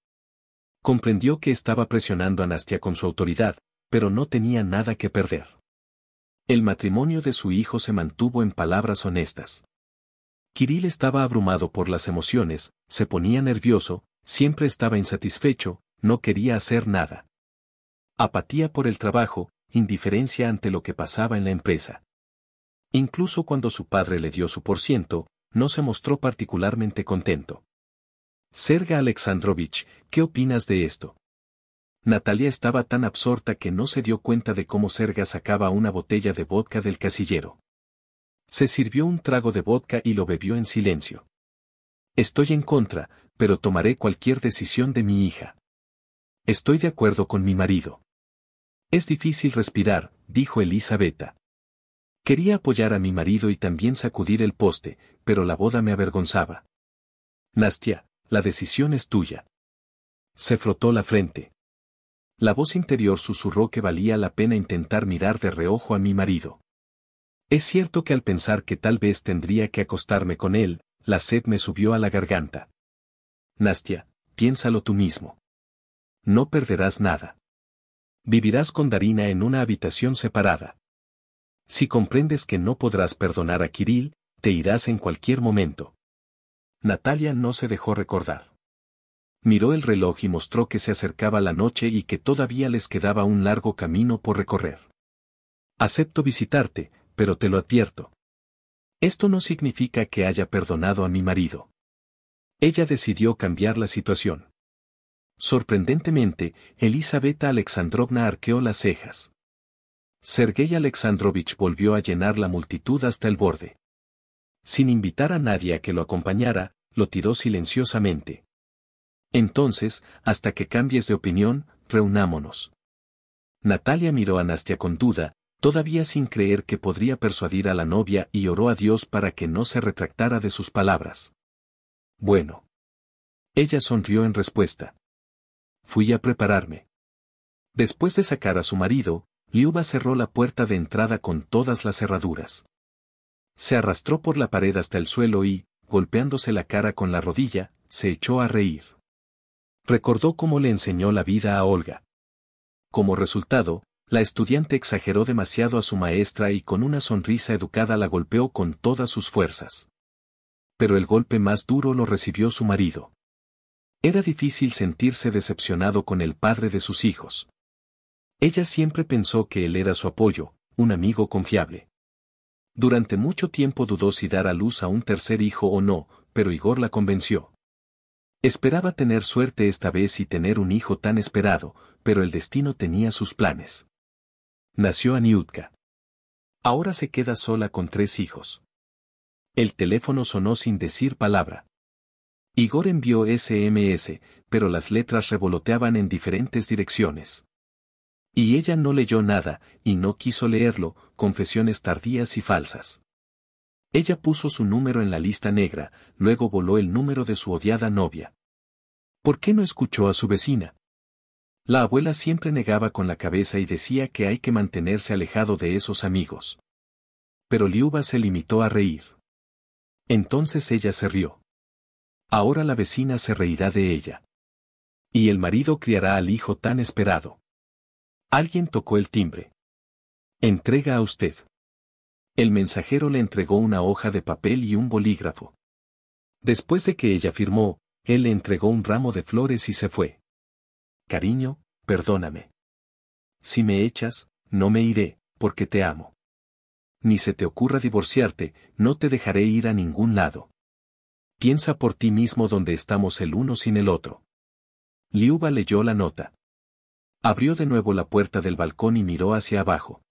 Comprendió que estaba presionando a Nastia con su autoridad, pero no tenía nada que perder. El matrimonio de su hijo se mantuvo en palabras honestas. Kirill estaba abrumado por las emociones, se ponía nervioso, siempre estaba insatisfecho, no quería hacer nada. Apatía por el trabajo, indiferencia ante lo que pasaba en la empresa. Incluso cuando su padre le dio su porciento, no se mostró particularmente contento. Serga Alexandrovich, ¿qué opinas de esto? Natalia estaba tan absorta que no se dio cuenta de cómo Serga sacaba una botella de vodka del casillero. Se sirvió un trago de vodka y lo bebió en silencio. Estoy en contra, pero tomaré cualquier decisión de mi hija. Estoy de acuerdo con mi marido. Es difícil respirar, dijo Elisabetta. Quería apoyar a mi marido y también sacudir el poste, pero la boda me avergonzaba. Nastia, la decisión es tuya. Se frotó la frente. La voz interior susurró que valía la pena intentar mirar de reojo a mi marido. Es cierto que al pensar que tal vez tendría que acostarme con él, la sed me subió a la garganta. Nastia, piénsalo tú mismo. No perderás nada. Vivirás con Darina en una habitación separada. Si comprendes que no podrás perdonar a Kirill, te irás en cualquier momento. Natalia no se dejó recordar. Miró el reloj y mostró que se acercaba la noche y que todavía les quedaba un largo camino por recorrer. Acepto visitarte, pero te lo advierto. Esto no significa que haya perdonado a mi marido. Ella decidió cambiar la situación. Sorprendentemente, Elizabeta Alexandrovna arqueó las cejas. Sergei Alexandrovich volvió a llenar la multitud hasta el borde sin invitar a nadie a que lo acompañara, lo tiró silenciosamente. Entonces, hasta que cambies de opinión, reunámonos. Natalia miró a Nastia con duda, todavía sin creer que podría persuadir a la novia y oró a Dios para que no se retractara de sus palabras. Bueno. Ella sonrió en respuesta. Fui a prepararme. Después de sacar a su marido, Liuba cerró la puerta de entrada con todas las cerraduras. Se arrastró por la pared hasta el suelo y, golpeándose la cara con la rodilla, se echó a reír. Recordó cómo le enseñó la vida a Olga. Como resultado, la estudiante exageró demasiado a su maestra y con una sonrisa educada la golpeó con todas sus fuerzas. Pero el golpe más duro lo recibió su marido. Era difícil sentirse decepcionado con el padre de sus hijos. Ella siempre pensó que él era su apoyo, un amigo confiable. Durante mucho tiempo dudó si dar a luz a un tercer hijo o no, pero Igor la convenció. Esperaba tener suerte esta vez y tener un hijo tan esperado, pero el destino tenía sus planes. Nació Aniutka. Ahora se queda sola con tres hijos. El teléfono sonó sin decir palabra. Igor envió SMS, pero las letras revoloteaban en diferentes direcciones. Y ella no leyó nada, y no quiso leerlo, confesiones tardías y falsas. Ella puso su número en la lista negra, luego voló el número de su odiada novia. ¿Por qué no escuchó a su vecina? La abuela siempre negaba con la cabeza y decía que hay que mantenerse alejado de esos amigos. Pero Liuba se limitó a reír. Entonces ella se rió. Ahora la vecina se reirá de ella. Y el marido criará al hijo tan esperado. Alguien tocó el timbre. Entrega a usted. El mensajero le entregó una hoja de papel y un bolígrafo. Después de que ella firmó, él le entregó un ramo de flores y se fue. Cariño, perdóname. Si me echas, no me iré, porque te amo. Ni se te ocurra divorciarte, no te dejaré ir a ningún lado. Piensa por ti mismo donde estamos el uno sin el otro. Liuba leyó la nota. Abrió de nuevo la puerta del balcón y miró hacia abajo.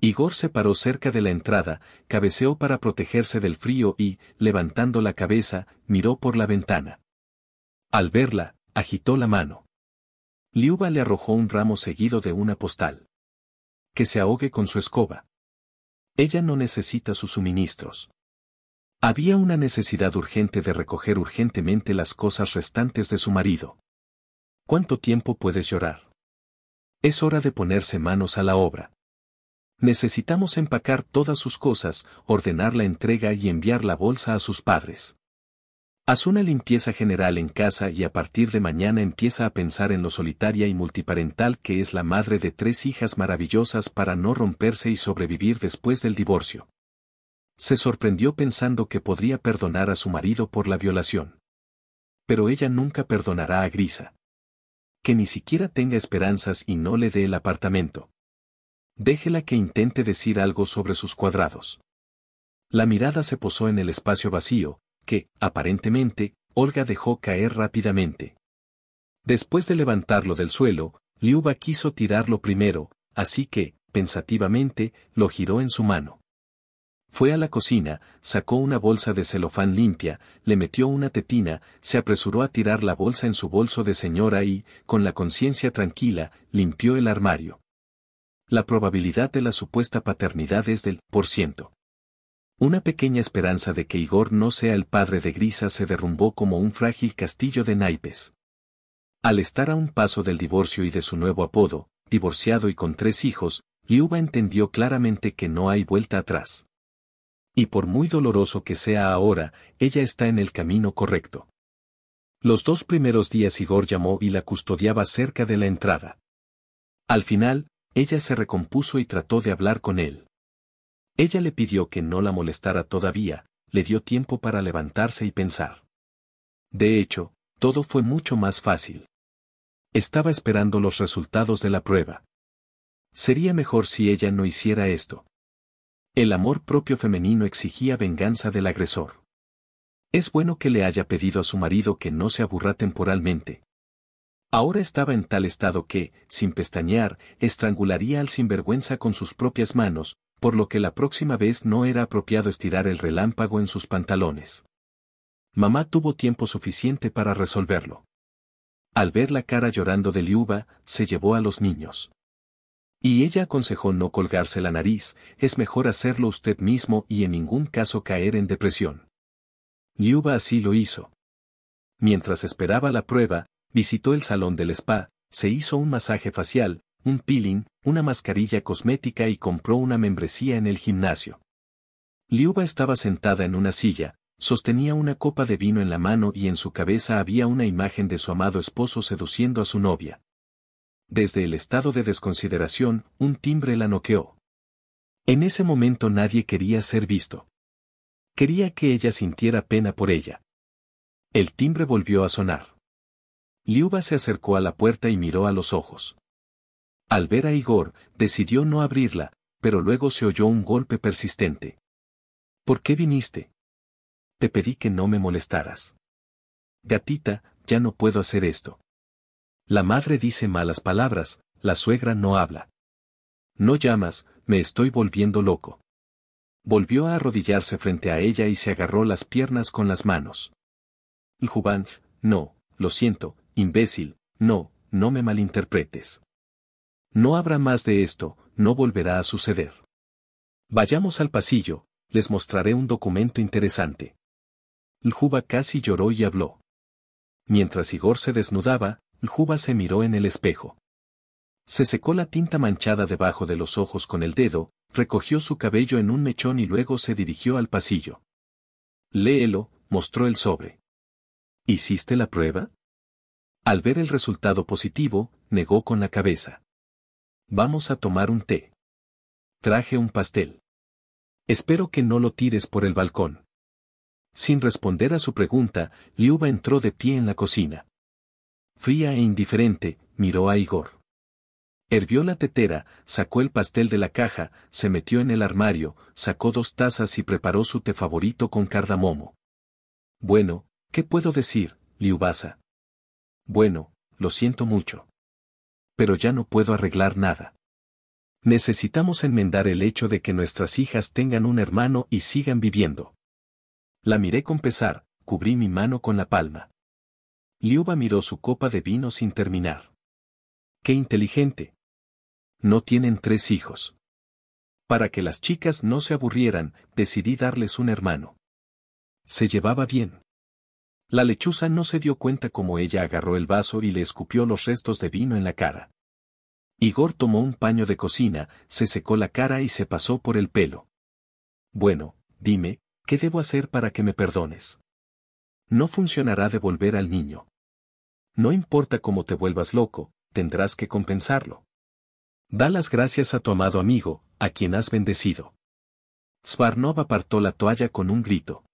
Igor se paró cerca de la entrada, cabeceó para protegerse del frío y, levantando la cabeza, miró por la ventana. Al verla, agitó la mano. Liuba le arrojó un ramo seguido de una postal. Que se ahogue con su escoba. Ella no necesita sus suministros. Había una necesidad urgente de recoger urgentemente las cosas restantes de su marido. ¿Cuánto tiempo puedes llorar? es hora de ponerse manos a la obra. Necesitamos empacar todas sus cosas, ordenar la entrega y enviar la bolsa a sus padres. Haz una limpieza general en casa y a partir de mañana empieza a pensar en lo solitaria y multiparental que es la madre de tres hijas maravillosas para no romperse y sobrevivir después del divorcio. Se sorprendió pensando que podría perdonar a su marido por la violación. Pero ella nunca perdonará a Grisa que ni siquiera tenga esperanzas y no le dé el apartamento. Déjela que intente decir algo sobre sus cuadrados. La mirada se posó en el espacio vacío, que, aparentemente, Olga dejó caer rápidamente. Después de levantarlo del suelo, Liuba quiso tirarlo primero, así que, pensativamente, lo giró en su mano. Fue a la cocina, sacó una bolsa de celofán limpia, le metió una tetina, se apresuró a tirar la bolsa en su bolso de señora y, con la conciencia tranquila, limpió el armario. La probabilidad de la supuesta paternidad es del por ciento. Una pequeña esperanza de que Igor no sea el padre de Grisa se derrumbó como un frágil castillo de naipes. Al estar a un paso del divorcio y de su nuevo apodo, divorciado y con tres hijos, Liuba entendió claramente que no hay vuelta atrás. Y por muy doloroso que sea ahora, ella está en el camino correcto. Los dos primeros días Igor llamó y la custodiaba cerca de la entrada. Al final, ella se recompuso y trató de hablar con él. Ella le pidió que no la molestara todavía, le dio tiempo para levantarse y pensar. De hecho, todo fue mucho más fácil. Estaba esperando los resultados de la prueba. Sería mejor si ella no hiciera esto. El amor propio femenino exigía venganza del agresor. Es bueno que le haya pedido a su marido que no se aburra temporalmente. Ahora estaba en tal estado que, sin pestañear, estrangularía al sinvergüenza con sus propias manos, por lo que la próxima vez no era apropiado estirar el relámpago en sus pantalones. Mamá tuvo tiempo suficiente para resolverlo. Al ver la cara llorando de Liuba, se llevó a los niños. Y ella aconsejó no colgarse la nariz, es mejor hacerlo usted mismo y en ningún caso caer en depresión. Liuba así lo hizo. Mientras esperaba la prueba, visitó el salón del spa, se hizo un masaje facial, un peeling, una mascarilla cosmética y compró una membresía en el gimnasio. Liuba estaba sentada en una silla, sostenía una copa de vino en la mano y en su cabeza había una imagen de su amado esposo seduciendo a su novia desde el estado de desconsideración, un timbre la noqueó. En ese momento nadie quería ser visto. Quería que ella sintiera pena por ella. El timbre volvió a sonar. Liuba se acercó a la puerta y miró a los ojos. Al ver a Igor, decidió no abrirla, pero luego se oyó un golpe persistente. ¿Por qué viniste? Te pedí que no me molestaras. Gatita, ya no puedo hacer esto. La madre dice malas palabras, la suegra no habla. No llamas, me estoy volviendo loco. Volvió a arrodillarse frente a ella y se agarró las piernas con las manos. Ljubán, no, lo siento, imbécil, no, no me malinterpretes. No habrá más de esto, no volverá a suceder. Vayamos al pasillo, les mostraré un documento interesante. juba casi lloró y habló. Mientras Igor se desnudaba, Juba se miró en el espejo. Se secó la tinta manchada debajo de los ojos con el dedo, recogió su cabello en un mechón y luego se dirigió al pasillo. Léelo, mostró el sobre. ¿Hiciste la prueba? Al ver el resultado positivo, negó con la cabeza. Vamos a tomar un té. Traje un pastel. Espero que no lo tires por el balcón. Sin responder a su pregunta, Liuba entró de pie en la cocina fría e indiferente, miró a Igor. Hervió la tetera, sacó el pastel de la caja, se metió en el armario, sacó dos tazas y preparó su té favorito con cardamomo. Bueno, ¿qué puedo decir, Liubasa? Bueno, lo siento mucho. Pero ya no puedo arreglar nada. Necesitamos enmendar el hecho de que nuestras hijas tengan un hermano y sigan viviendo. La miré con pesar, cubrí mi mano con la palma. Liuba miró su copa de vino sin terminar. ¡Qué inteligente! No tienen tres hijos. Para que las chicas no se aburrieran, decidí darles un hermano. Se llevaba bien. La lechuza no se dio cuenta cómo ella agarró el vaso y le escupió los restos de vino en la cara. Igor tomó un paño de cocina, se secó la cara y se pasó por el pelo. Bueno, dime, ¿qué debo hacer para que me perdones? No funcionará devolver al niño. No importa cómo te vuelvas loco, tendrás que compensarlo. Da las gracias a tu amado amigo, a quien has bendecido. Svarnov apartó la toalla con un grito.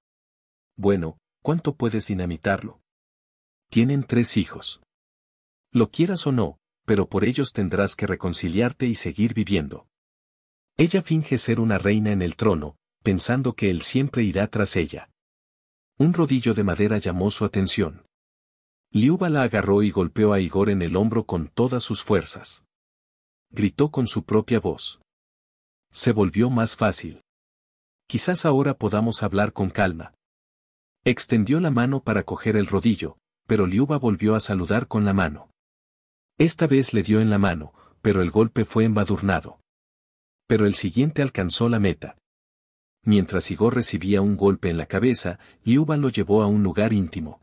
Bueno, ¿cuánto puedes dinamitarlo? Tienen tres hijos. Lo quieras o no, pero por ellos tendrás que reconciliarte y seguir viviendo. Ella finge ser una reina en el trono, pensando que él siempre irá tras ella. Un rodillo de madera llamó su atención. Liuba la agarró y golpeó a Igor en el hombro con todas sus fuerzas. Gritó con su propia voz. Se volvió más fácil. Quizás ahora podamos hablar con calma. Extendió la mano para coger el rodillo, pero Liuba volvió a saludar con la mano. Esta vez le dio en la mano, pero el golpe fue embadurnado. Pero el siguiente alcanzó la meta mientras Igor recibía un golpe en la cabeza Yuba lo llevó a un lugar íntimo.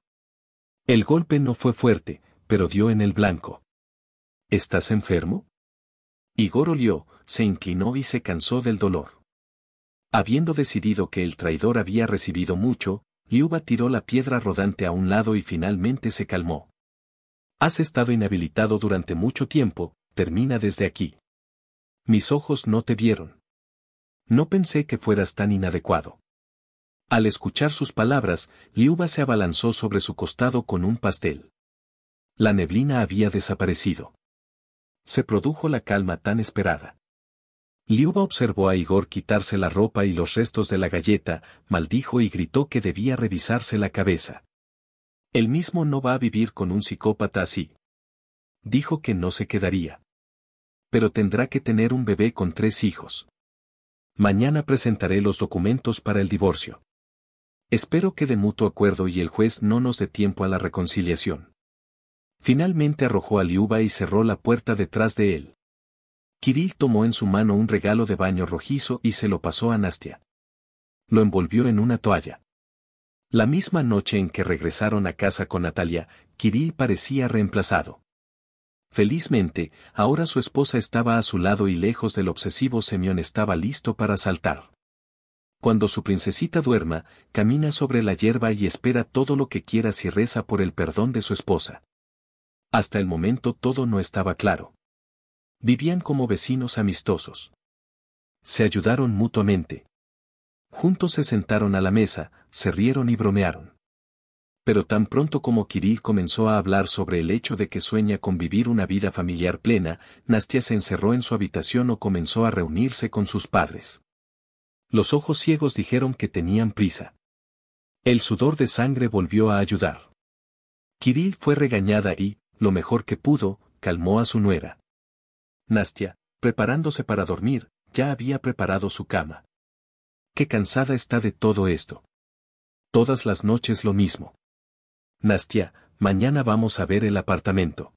El golpe no fue fuerte, pero dio en el blanco. ¿Estás enfermo? Igor olió, se inclinó y se cansó del dolor. Habiendo decidido que el traidor había recibido mucho, Yuba tiró la piedra rodante a un lado y finalmente se calmó. Has estado inhabilitado durante mucho tiempo, termina desde aquí. Mis ojos no te vieron. No pensé que fueras tan inadecuado. Al escuchar sus palabras, Liuba se abalanzó sobre su costado con un pastel. La neblina había desaparecido. Se produjo la calma tan esperada. Liuba observó a Igor quitarse la ropa y los restos de la galleta, maldijo y gritó que debía revisarse la cabeza. Él mismo no va a vivir con un psicópata así. Dijo que no se quedaría. Pero tendrá que tener un bebé con tres hijos. Mañana presentaré los documentos para el divorcio. Espero que de mutuo acuerdo y el juez no nos dé tiempo a la reconciliación. Finalmente arrojó a Liuba y cerró la puerta detrás de él. Kirill tomó en su mano un regalo de baño rojizo y se lo pasó a Nastia. Lo envolvió en una toalla. La misma noche en que regresaron a casa con Natalia, Kirill parecía reemplazado. Felizmente, ahora su esposa estaba a su lado y lejos del obsesivo Semión estaba listo para saltar. Cuando su princesita duerma, camina sobre la hierba y espera todo lo que quiera y reza por el perdón de su esposa. Hasta el momento todo no estaba claro. Vivían como vecinos amistosos. Se ayudaron mutuamente. Juntos se sentaron a la mesa, se rieron y bromearon pero tan pronto como Kirill comenzó a hablar sobre el hecho de que sueña con vivir una vida familiar plena, Nastia se encerró en su habitación o comenzó a reunirse con sus padres. Los ojos ciegos dijeron que tenían prisa. El sudor de sangre volvió a ayudar. Kirill fue regañada y, lo mejor que pudo, calmó a su nuera. Nastia, preparándose para dormir, ya había preparado su cama. Qué cansada está de todo esto. Todas las noches lo mismo. Nastia, mañana vamos a ver el apartamento.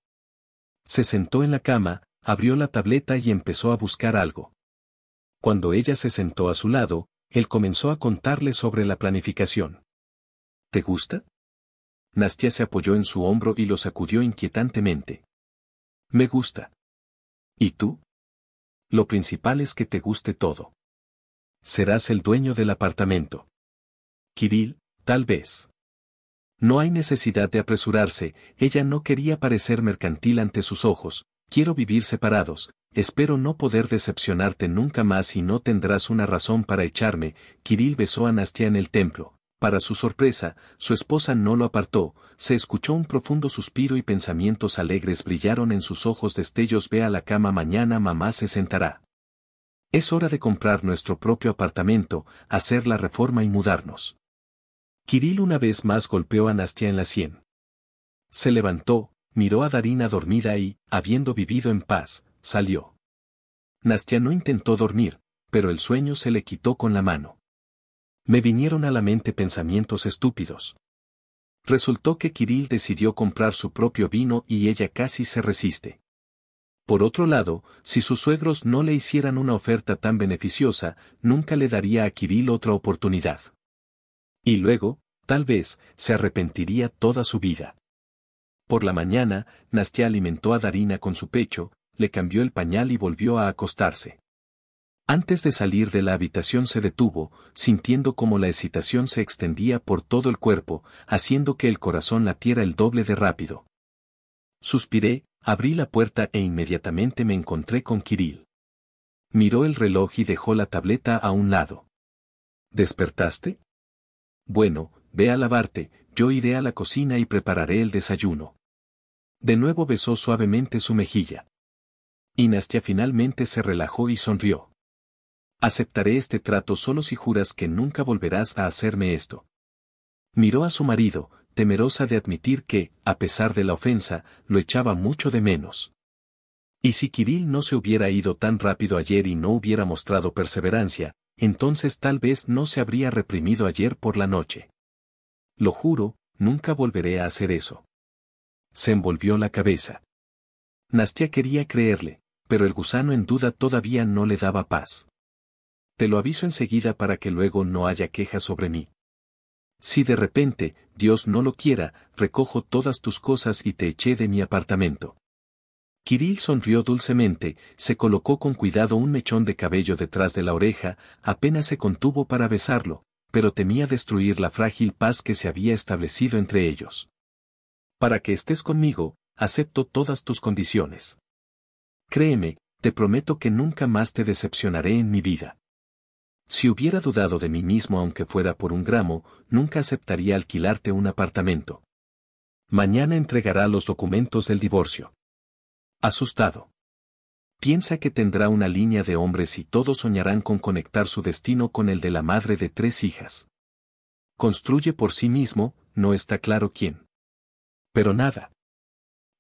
Se sentó en la cama, abrió la tableta y empezó a buscar algo. Cuando ella se sentó a su lado, él comenzó a contarle sobre la planificación. ¿Te gusta? Nastia se apoyó en su hombro y lo sacudió inquietantemente. Me gusta. ¿Y tú? Lo principal es que te guste todo. Serás el dueño del apartamento. Kirill, tal vez. No hay necesidad de apresurarse, ella no quería parecer mercantil ante sus ojos, quiero vivir separados, espero no poder decepcionarte nunca más y no tendrás una razón para echarme, Kirill besó a Nastia en el templo. Para su sorpresa, su esposa no lo apartó, se escuchó un profundo suspiro y pensamientos alegres brillaron en sus ojos destellos ve a la cama mañana mamá se sentará. Es hora de comprar nuestro propio apartamento, hacer la reforma y mudarnos. Kirill una vez más golpeó a Nastia en la sien. Se levantó, miró a Darina dormida y, habiendo vivido en paz, salió. Nastia no intentó dormir, pero el sueño se le quitó con la mano. Me vinieron a la mente pensamientos estúpidos. Resultó que Kirill decidió comprar su propio vino y ella casi se resiste. Por otro lado, si sus suegros no le hicieran una oferta tan beneficiosa, nunca le daría a Kirill otra oportunidad. Y luego, tal vez, se arrepentiría toda su vida. Por la mañana, Nastia alimentó a Darina con su pecho, le cambió el pañal y volvió a acostarse. Antes de salir de la habitación se detuvo, sintiendo como la excitación se extendía por todo el cuerpo, haciendo que el corazón latiera el doble de rápido. Suspiré, abrí la puerta e inmediatamente me encontré con Kirill. Miró el reloj y dejó la tableta a un lado. ¿Despertaste? Bueno, ve a lavarte, yo iré a la cocina y prepararé el desayuno. De nuevo besó suavemente su mejilla. Y finalmente se relajó y sonrió. Aceptaré este trato solo si juras que nunca volverás a hacerme esto. Miró a su marido, temerosa de admitir que, a pesar de la ofensa, lo echaba mucho de menos. Y si Kirill no se hubiera ido tan rápido ayer y no hubiera mostrado perseverancia, entonces tal vez no se habría reprimido ayer por la noche. Lo juro, nunca volveré a hacer eso. Se envolvió la cabeza. Nastia quería creerle, pero el gusano en duda todavía no le daba paz. Te lo aviso enseguida para que luego no haya quejas sobre mí. Si de repente, Dios no lo quiera, recojo todas tus cosas y te eché de mi apartamento. Kirill sonrió dulcemente, se colocó con cuidado un mechón de cabello detrás de la oreja, apenas se contuvo para besarlo, pero temía destruir la frágil paz que se había establecido entre ellos. Para que estés conmigo, acepto todas tus condiciones. Créeme, te prometo que nunca más te decepcionaré en mi vida. Si hubiera dudado de mí mismo aunque fuera por un gramo, nunca aceptaría alquilarte un apartamento. Mañana entregará los documentos del divorcio. Asustado. Piensa que tendrá una línea de hombres y todos soñarán con conectar su destino con el de la madre de tres hijas. Construye por sí mismo, no está claro quién. Pero nada.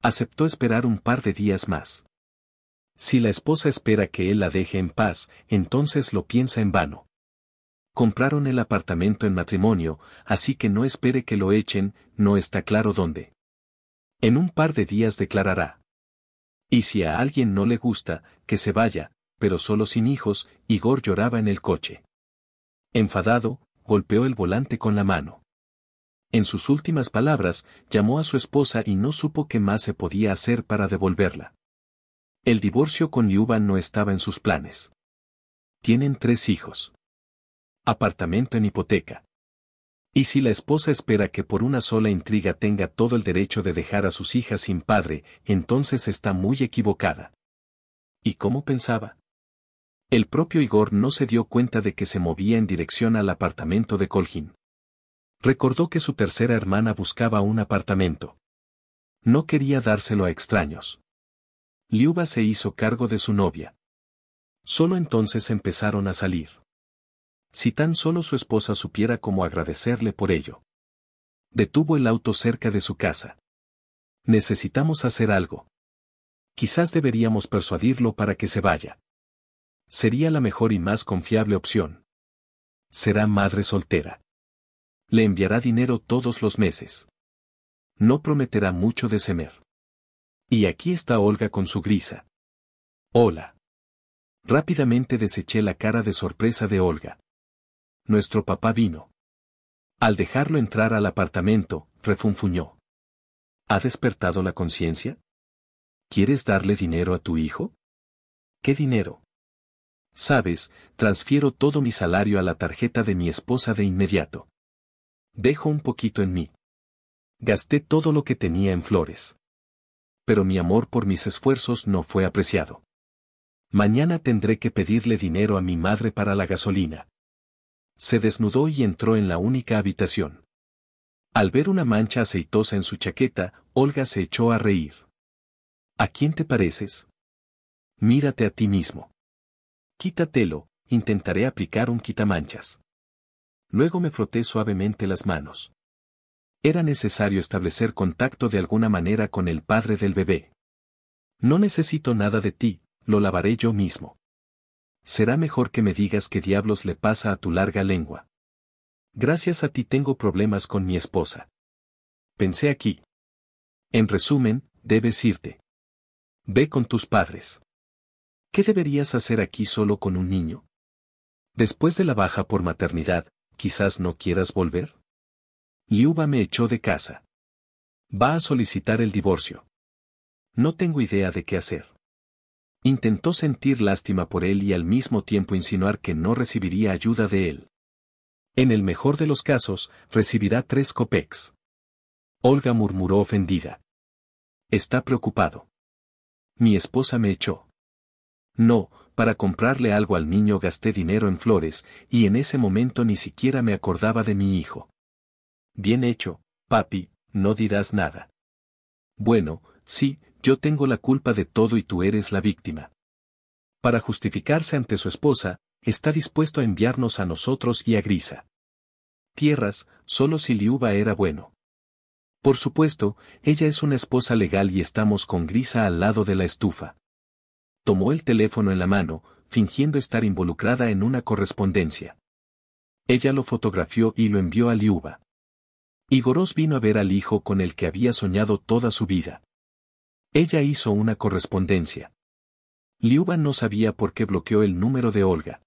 Aceptó esperar un par de días más. Si la esposa espera que él la deje en paz, entonces lo piensa en vano. Compraron el apartamento en matrimonio, así que no espere que lo echen, no está claro dónde. En un par de días declarará. Y si a alguien no le gusta, que se vaya, pero solo sin hijos, Igor lloraba en el coche. Enfadado, golpeó el volante con la mano. En sus últimas palabras, llamó a su esposa y no supo qué más se podía hacer para devolverla. El divorcio con Liuba no estaba en sus planes. Tienen tres hijos. Apartamento en hipoteca. Y si la esposa espera que por una sola intriga tenga todo el derecho de dejar a sus hijas sin padre, entonces está muy equivocada. ¿Y cómo pensaba? El propio Igor no se dio cuenta de que se movía en dirección al apartamento de Colgin. Recordó que su tercera hermana buscaba un apartamento. No quería dárselo a extraños. Liuba se hizo cargo de su novia. Solo entonces empezaron a salir. Si tan solo su esposa supiera cómo agradecerle por ello. Detuvo el auto cerca de su casa. Necesitamos hacer algo. Quizás deberíamos persuadirlo para que se vaya. Sería la mejor y más confiable opción. Será madre soltera. Le enviará dinero todos los meses. No prometerá mucho de semer. Y aquí está Olga con su grisa. Hola. Rápidamente deseché la cara de sorpresa de Olga nuestro papá vino. Al dejarlo entrar al apartamento, refunfuñó. ¿Ha despertado la conciencia? ¿Quieres darle dinero a tu hijo? ¿Qué dinero? Sabes, transfiero todo mi salario a la tarjeta de mi esposa de inmediato. Dejo un poquito en mí. Gasté todo lo que tenía en flores. Pero mi amor por mis esfuerzos no fue apreciado. Mañana tendré que pedirle dinero a mi madre para la gasolina se desnudó y entró en la única habitación. Al ver una mancha aceitosa en su chaqueta, Olga se echó a reír. ¿A quién te pareces? Mírate a ti mismo. Quítatelo, intentaré aplicar un quitamanchas. Luego me froté suavemente las manos. Era necesario establecer contacto de alguna manera con el padre del bebé. No necesito nada de ti, lo lavaré yo mismo. Será mejor que me digas qué diablos le pasa a tu larga lengua. Gracias a ti tengo problemas con mi esposa. Pensé aquí. En resumen, debes irte. Ve con tus padres. ¿Qué deberías hacer aquí solo con un niño? Después de la baja por maternidad, quizás no quieras volver. Liuba me echó de casa. Va a solicitar el divorcio. No tengo idea de qué hacer. Intentó sentir lástima por él y al mismo tiempo insinuar que no recibiría ayuda de él. En el mejor de los casos, recibirá tres copex. Olga murmuró ofendida. Está preocupado. Mi esposa me echó. No, para comprarle algo al niño gasté dinero en flores, y en ese momento ni siquiera me acordaba de mi hijo. Bien hecho, papi, no dirás nada. Bueno, sí, yo tengo la culpa de todo y tú eres la víctima. Para justificarse ante su esposa, está dispuesto a enviarnos a nosotros y a Grisa. Tierras, solo si Liuba era bueno. Por supuesto, ella es una esposa legal y estamos con Grisa al lado de la estufa. Tomó el teléfono en la mano, fingiendo estar involucrada en una correspondencia. Ella lo fotografió y lo envió a Liuba. Igoros vino a ver al hijo con el que había soñado toda su vida. Ella hizo una correspondencia. Liuba no sabía por qué bloqueó el número de Olga.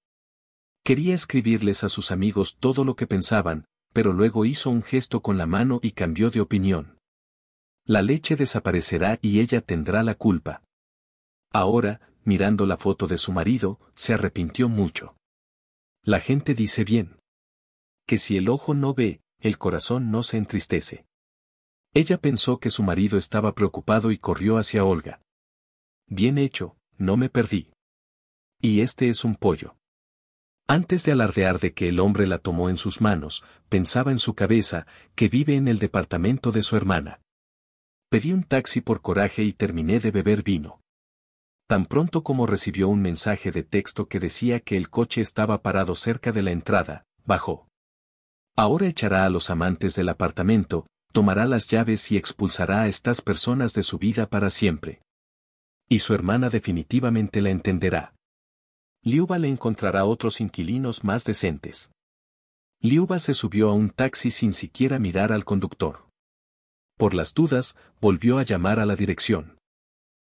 Quería escribirles a sus amigos todo lo que pensaban, pero luego hizo un gesto con la mano y cambió de opinión. La leche desaparecerá y ella tendrá la culpa. Ahora, mirando la foto de su marido, se arrepintió mucho. La gente dice bien. Que si el ojo no ve, el corazón no se entristece. Ella pensó que su marido estaba preocupado y corrió hacia Olga. Bien hecho, no me perdí. Y este es un pollo. Antes de alardear de que el hombre la tomó en sus manos, pensaba en su cabeza, que vive en el departamento de su hermana. Pedí un taxi por coraje y terminé de beber vino. Tan pronto como recibió un mensaje de texto que decía que el coche estaba parado cerca de la entrada, bajó. Ahora echará a los amantes del apartamento, tomará las llaves y expulsará a estas personas de su vida para siempre. Y su hermana definitivamente la entenderá. Liuba le encontrará otros inquilinos más decentes. Liuba se subió a un taxi sin siquiera mirar al conductor. Por las dudas, volvió a llamar a la dirección.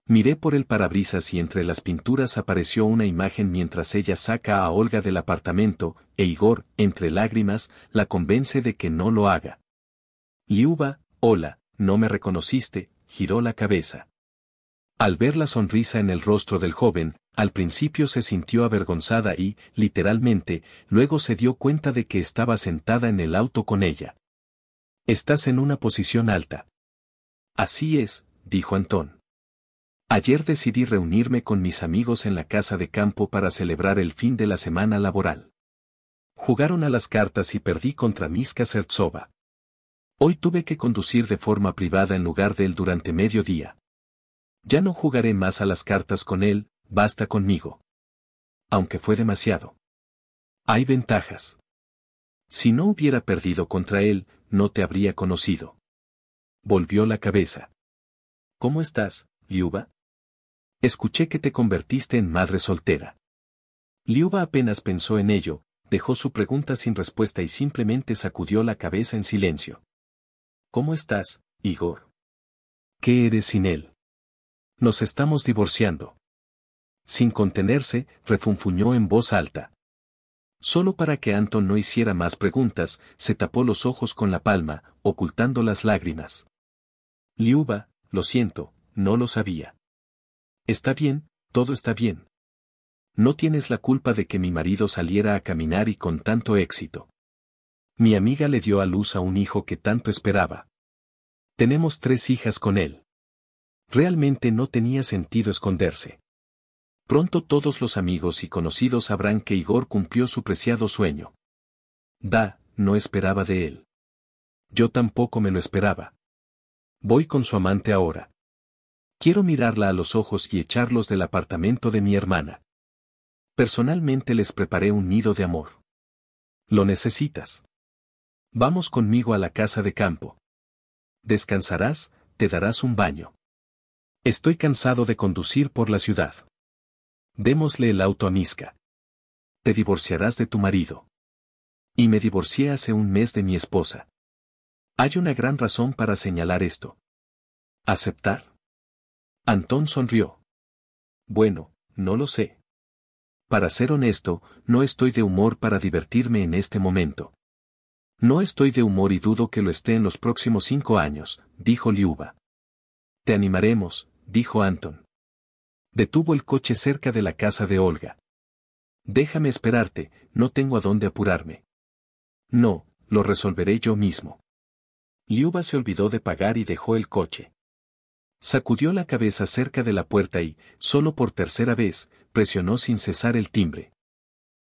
Miré por el parabrisas y entre las pinturas apareció una imagen mientras ella saca a Olga del apartamento, e Igor, entre lágrimas, la convence de que no lo haga. Liuba, hola, no me reconociste, giró la cabeza. Al ver la sonrisa en el rostro del joven, al principio se sintió avergonzada y, literalmente, luego se dio cuenta de que estaba sentada en el auto con ella. Estás en una posición alta. Así es, dijo Antón. Ayer decidí reunirme con mis amigos en la casa de campo para celebrar el fin de la semana laboral. Jugaron a las cartas y perdí contra Miska Sertsova. Hoy tuve que conducir de forma privada en lugar de él durante medio día. Ya no jugaré más a las cartas con él, basta conmigo. Aunque fue demasiado. Hay ventajas. Si no hubiera perdido contra él, no te habría conocido. Volvió la cabeza. ¿Cómo estás, Liuba? Escuché que te convertiste en madre soltera. Liuba apenas pensó en ello, dejó su pregunta sin respuesta y simplemente sacudió la cabeza en silencio. ¿Cómo estás, Igor? ¿Qué eres sin él? Nos estamos divorciando. Sin contenerse, refunfuñó en voz alta. Solo para que Anton no hiciera más preguntas, se tapó los ojos con la palma, ocultando las lágrimas. Liuba, lo siento, no lo sabía. Está bien, todo está bien. No tienes la culpa de que mi marido saliera a caminar y con tanto éxito. Mi amiga le dio a luz a un hijo que tanto esperaba. Tenemos tres hijas con él. Realmente no tenía sentido esconderse. Pronto todos los amigos y conocidos sabrán que Igor cumplió su preciado sueño. Da, no esperaba de él. Yo tampoco me lo esperaba. Voy con su amante ahora. Quiero mirarla a los ojos y echarlos del apartamento de mi hermana. Personalmente les preparé un nido de amor. Lo necesitas. Vamos conmigo a la casa de campo. Descansarás, te darás un baño. Estoy cansado de conducir por la ciudad. Démosle el auto a Misca. Te divorciarás de tu marido. Y me divorcié hace un mes de mi esposa. Hay una gran razón para señalar esto. ¿Aceptar? Antón sonrió. Bueno, no lo sé. Para ser honesto, no estoy de humor para divertirme en este momento. No estoy de humor y dudo que lo esté en los próximos cinco años, dijo Liuba. Te animaremos, dijo Anton. Detuvo el coche cerca de la casa de Olga. Déjame esperarte, no tengo a dónde apurarme. No, lo resolveré yo mismo. Liuba se olvidó de pagar y dejó el coche. Sacudió la cabeza cerca de la puerta y, solo por tercera vez, presionó sin cesar el timbre.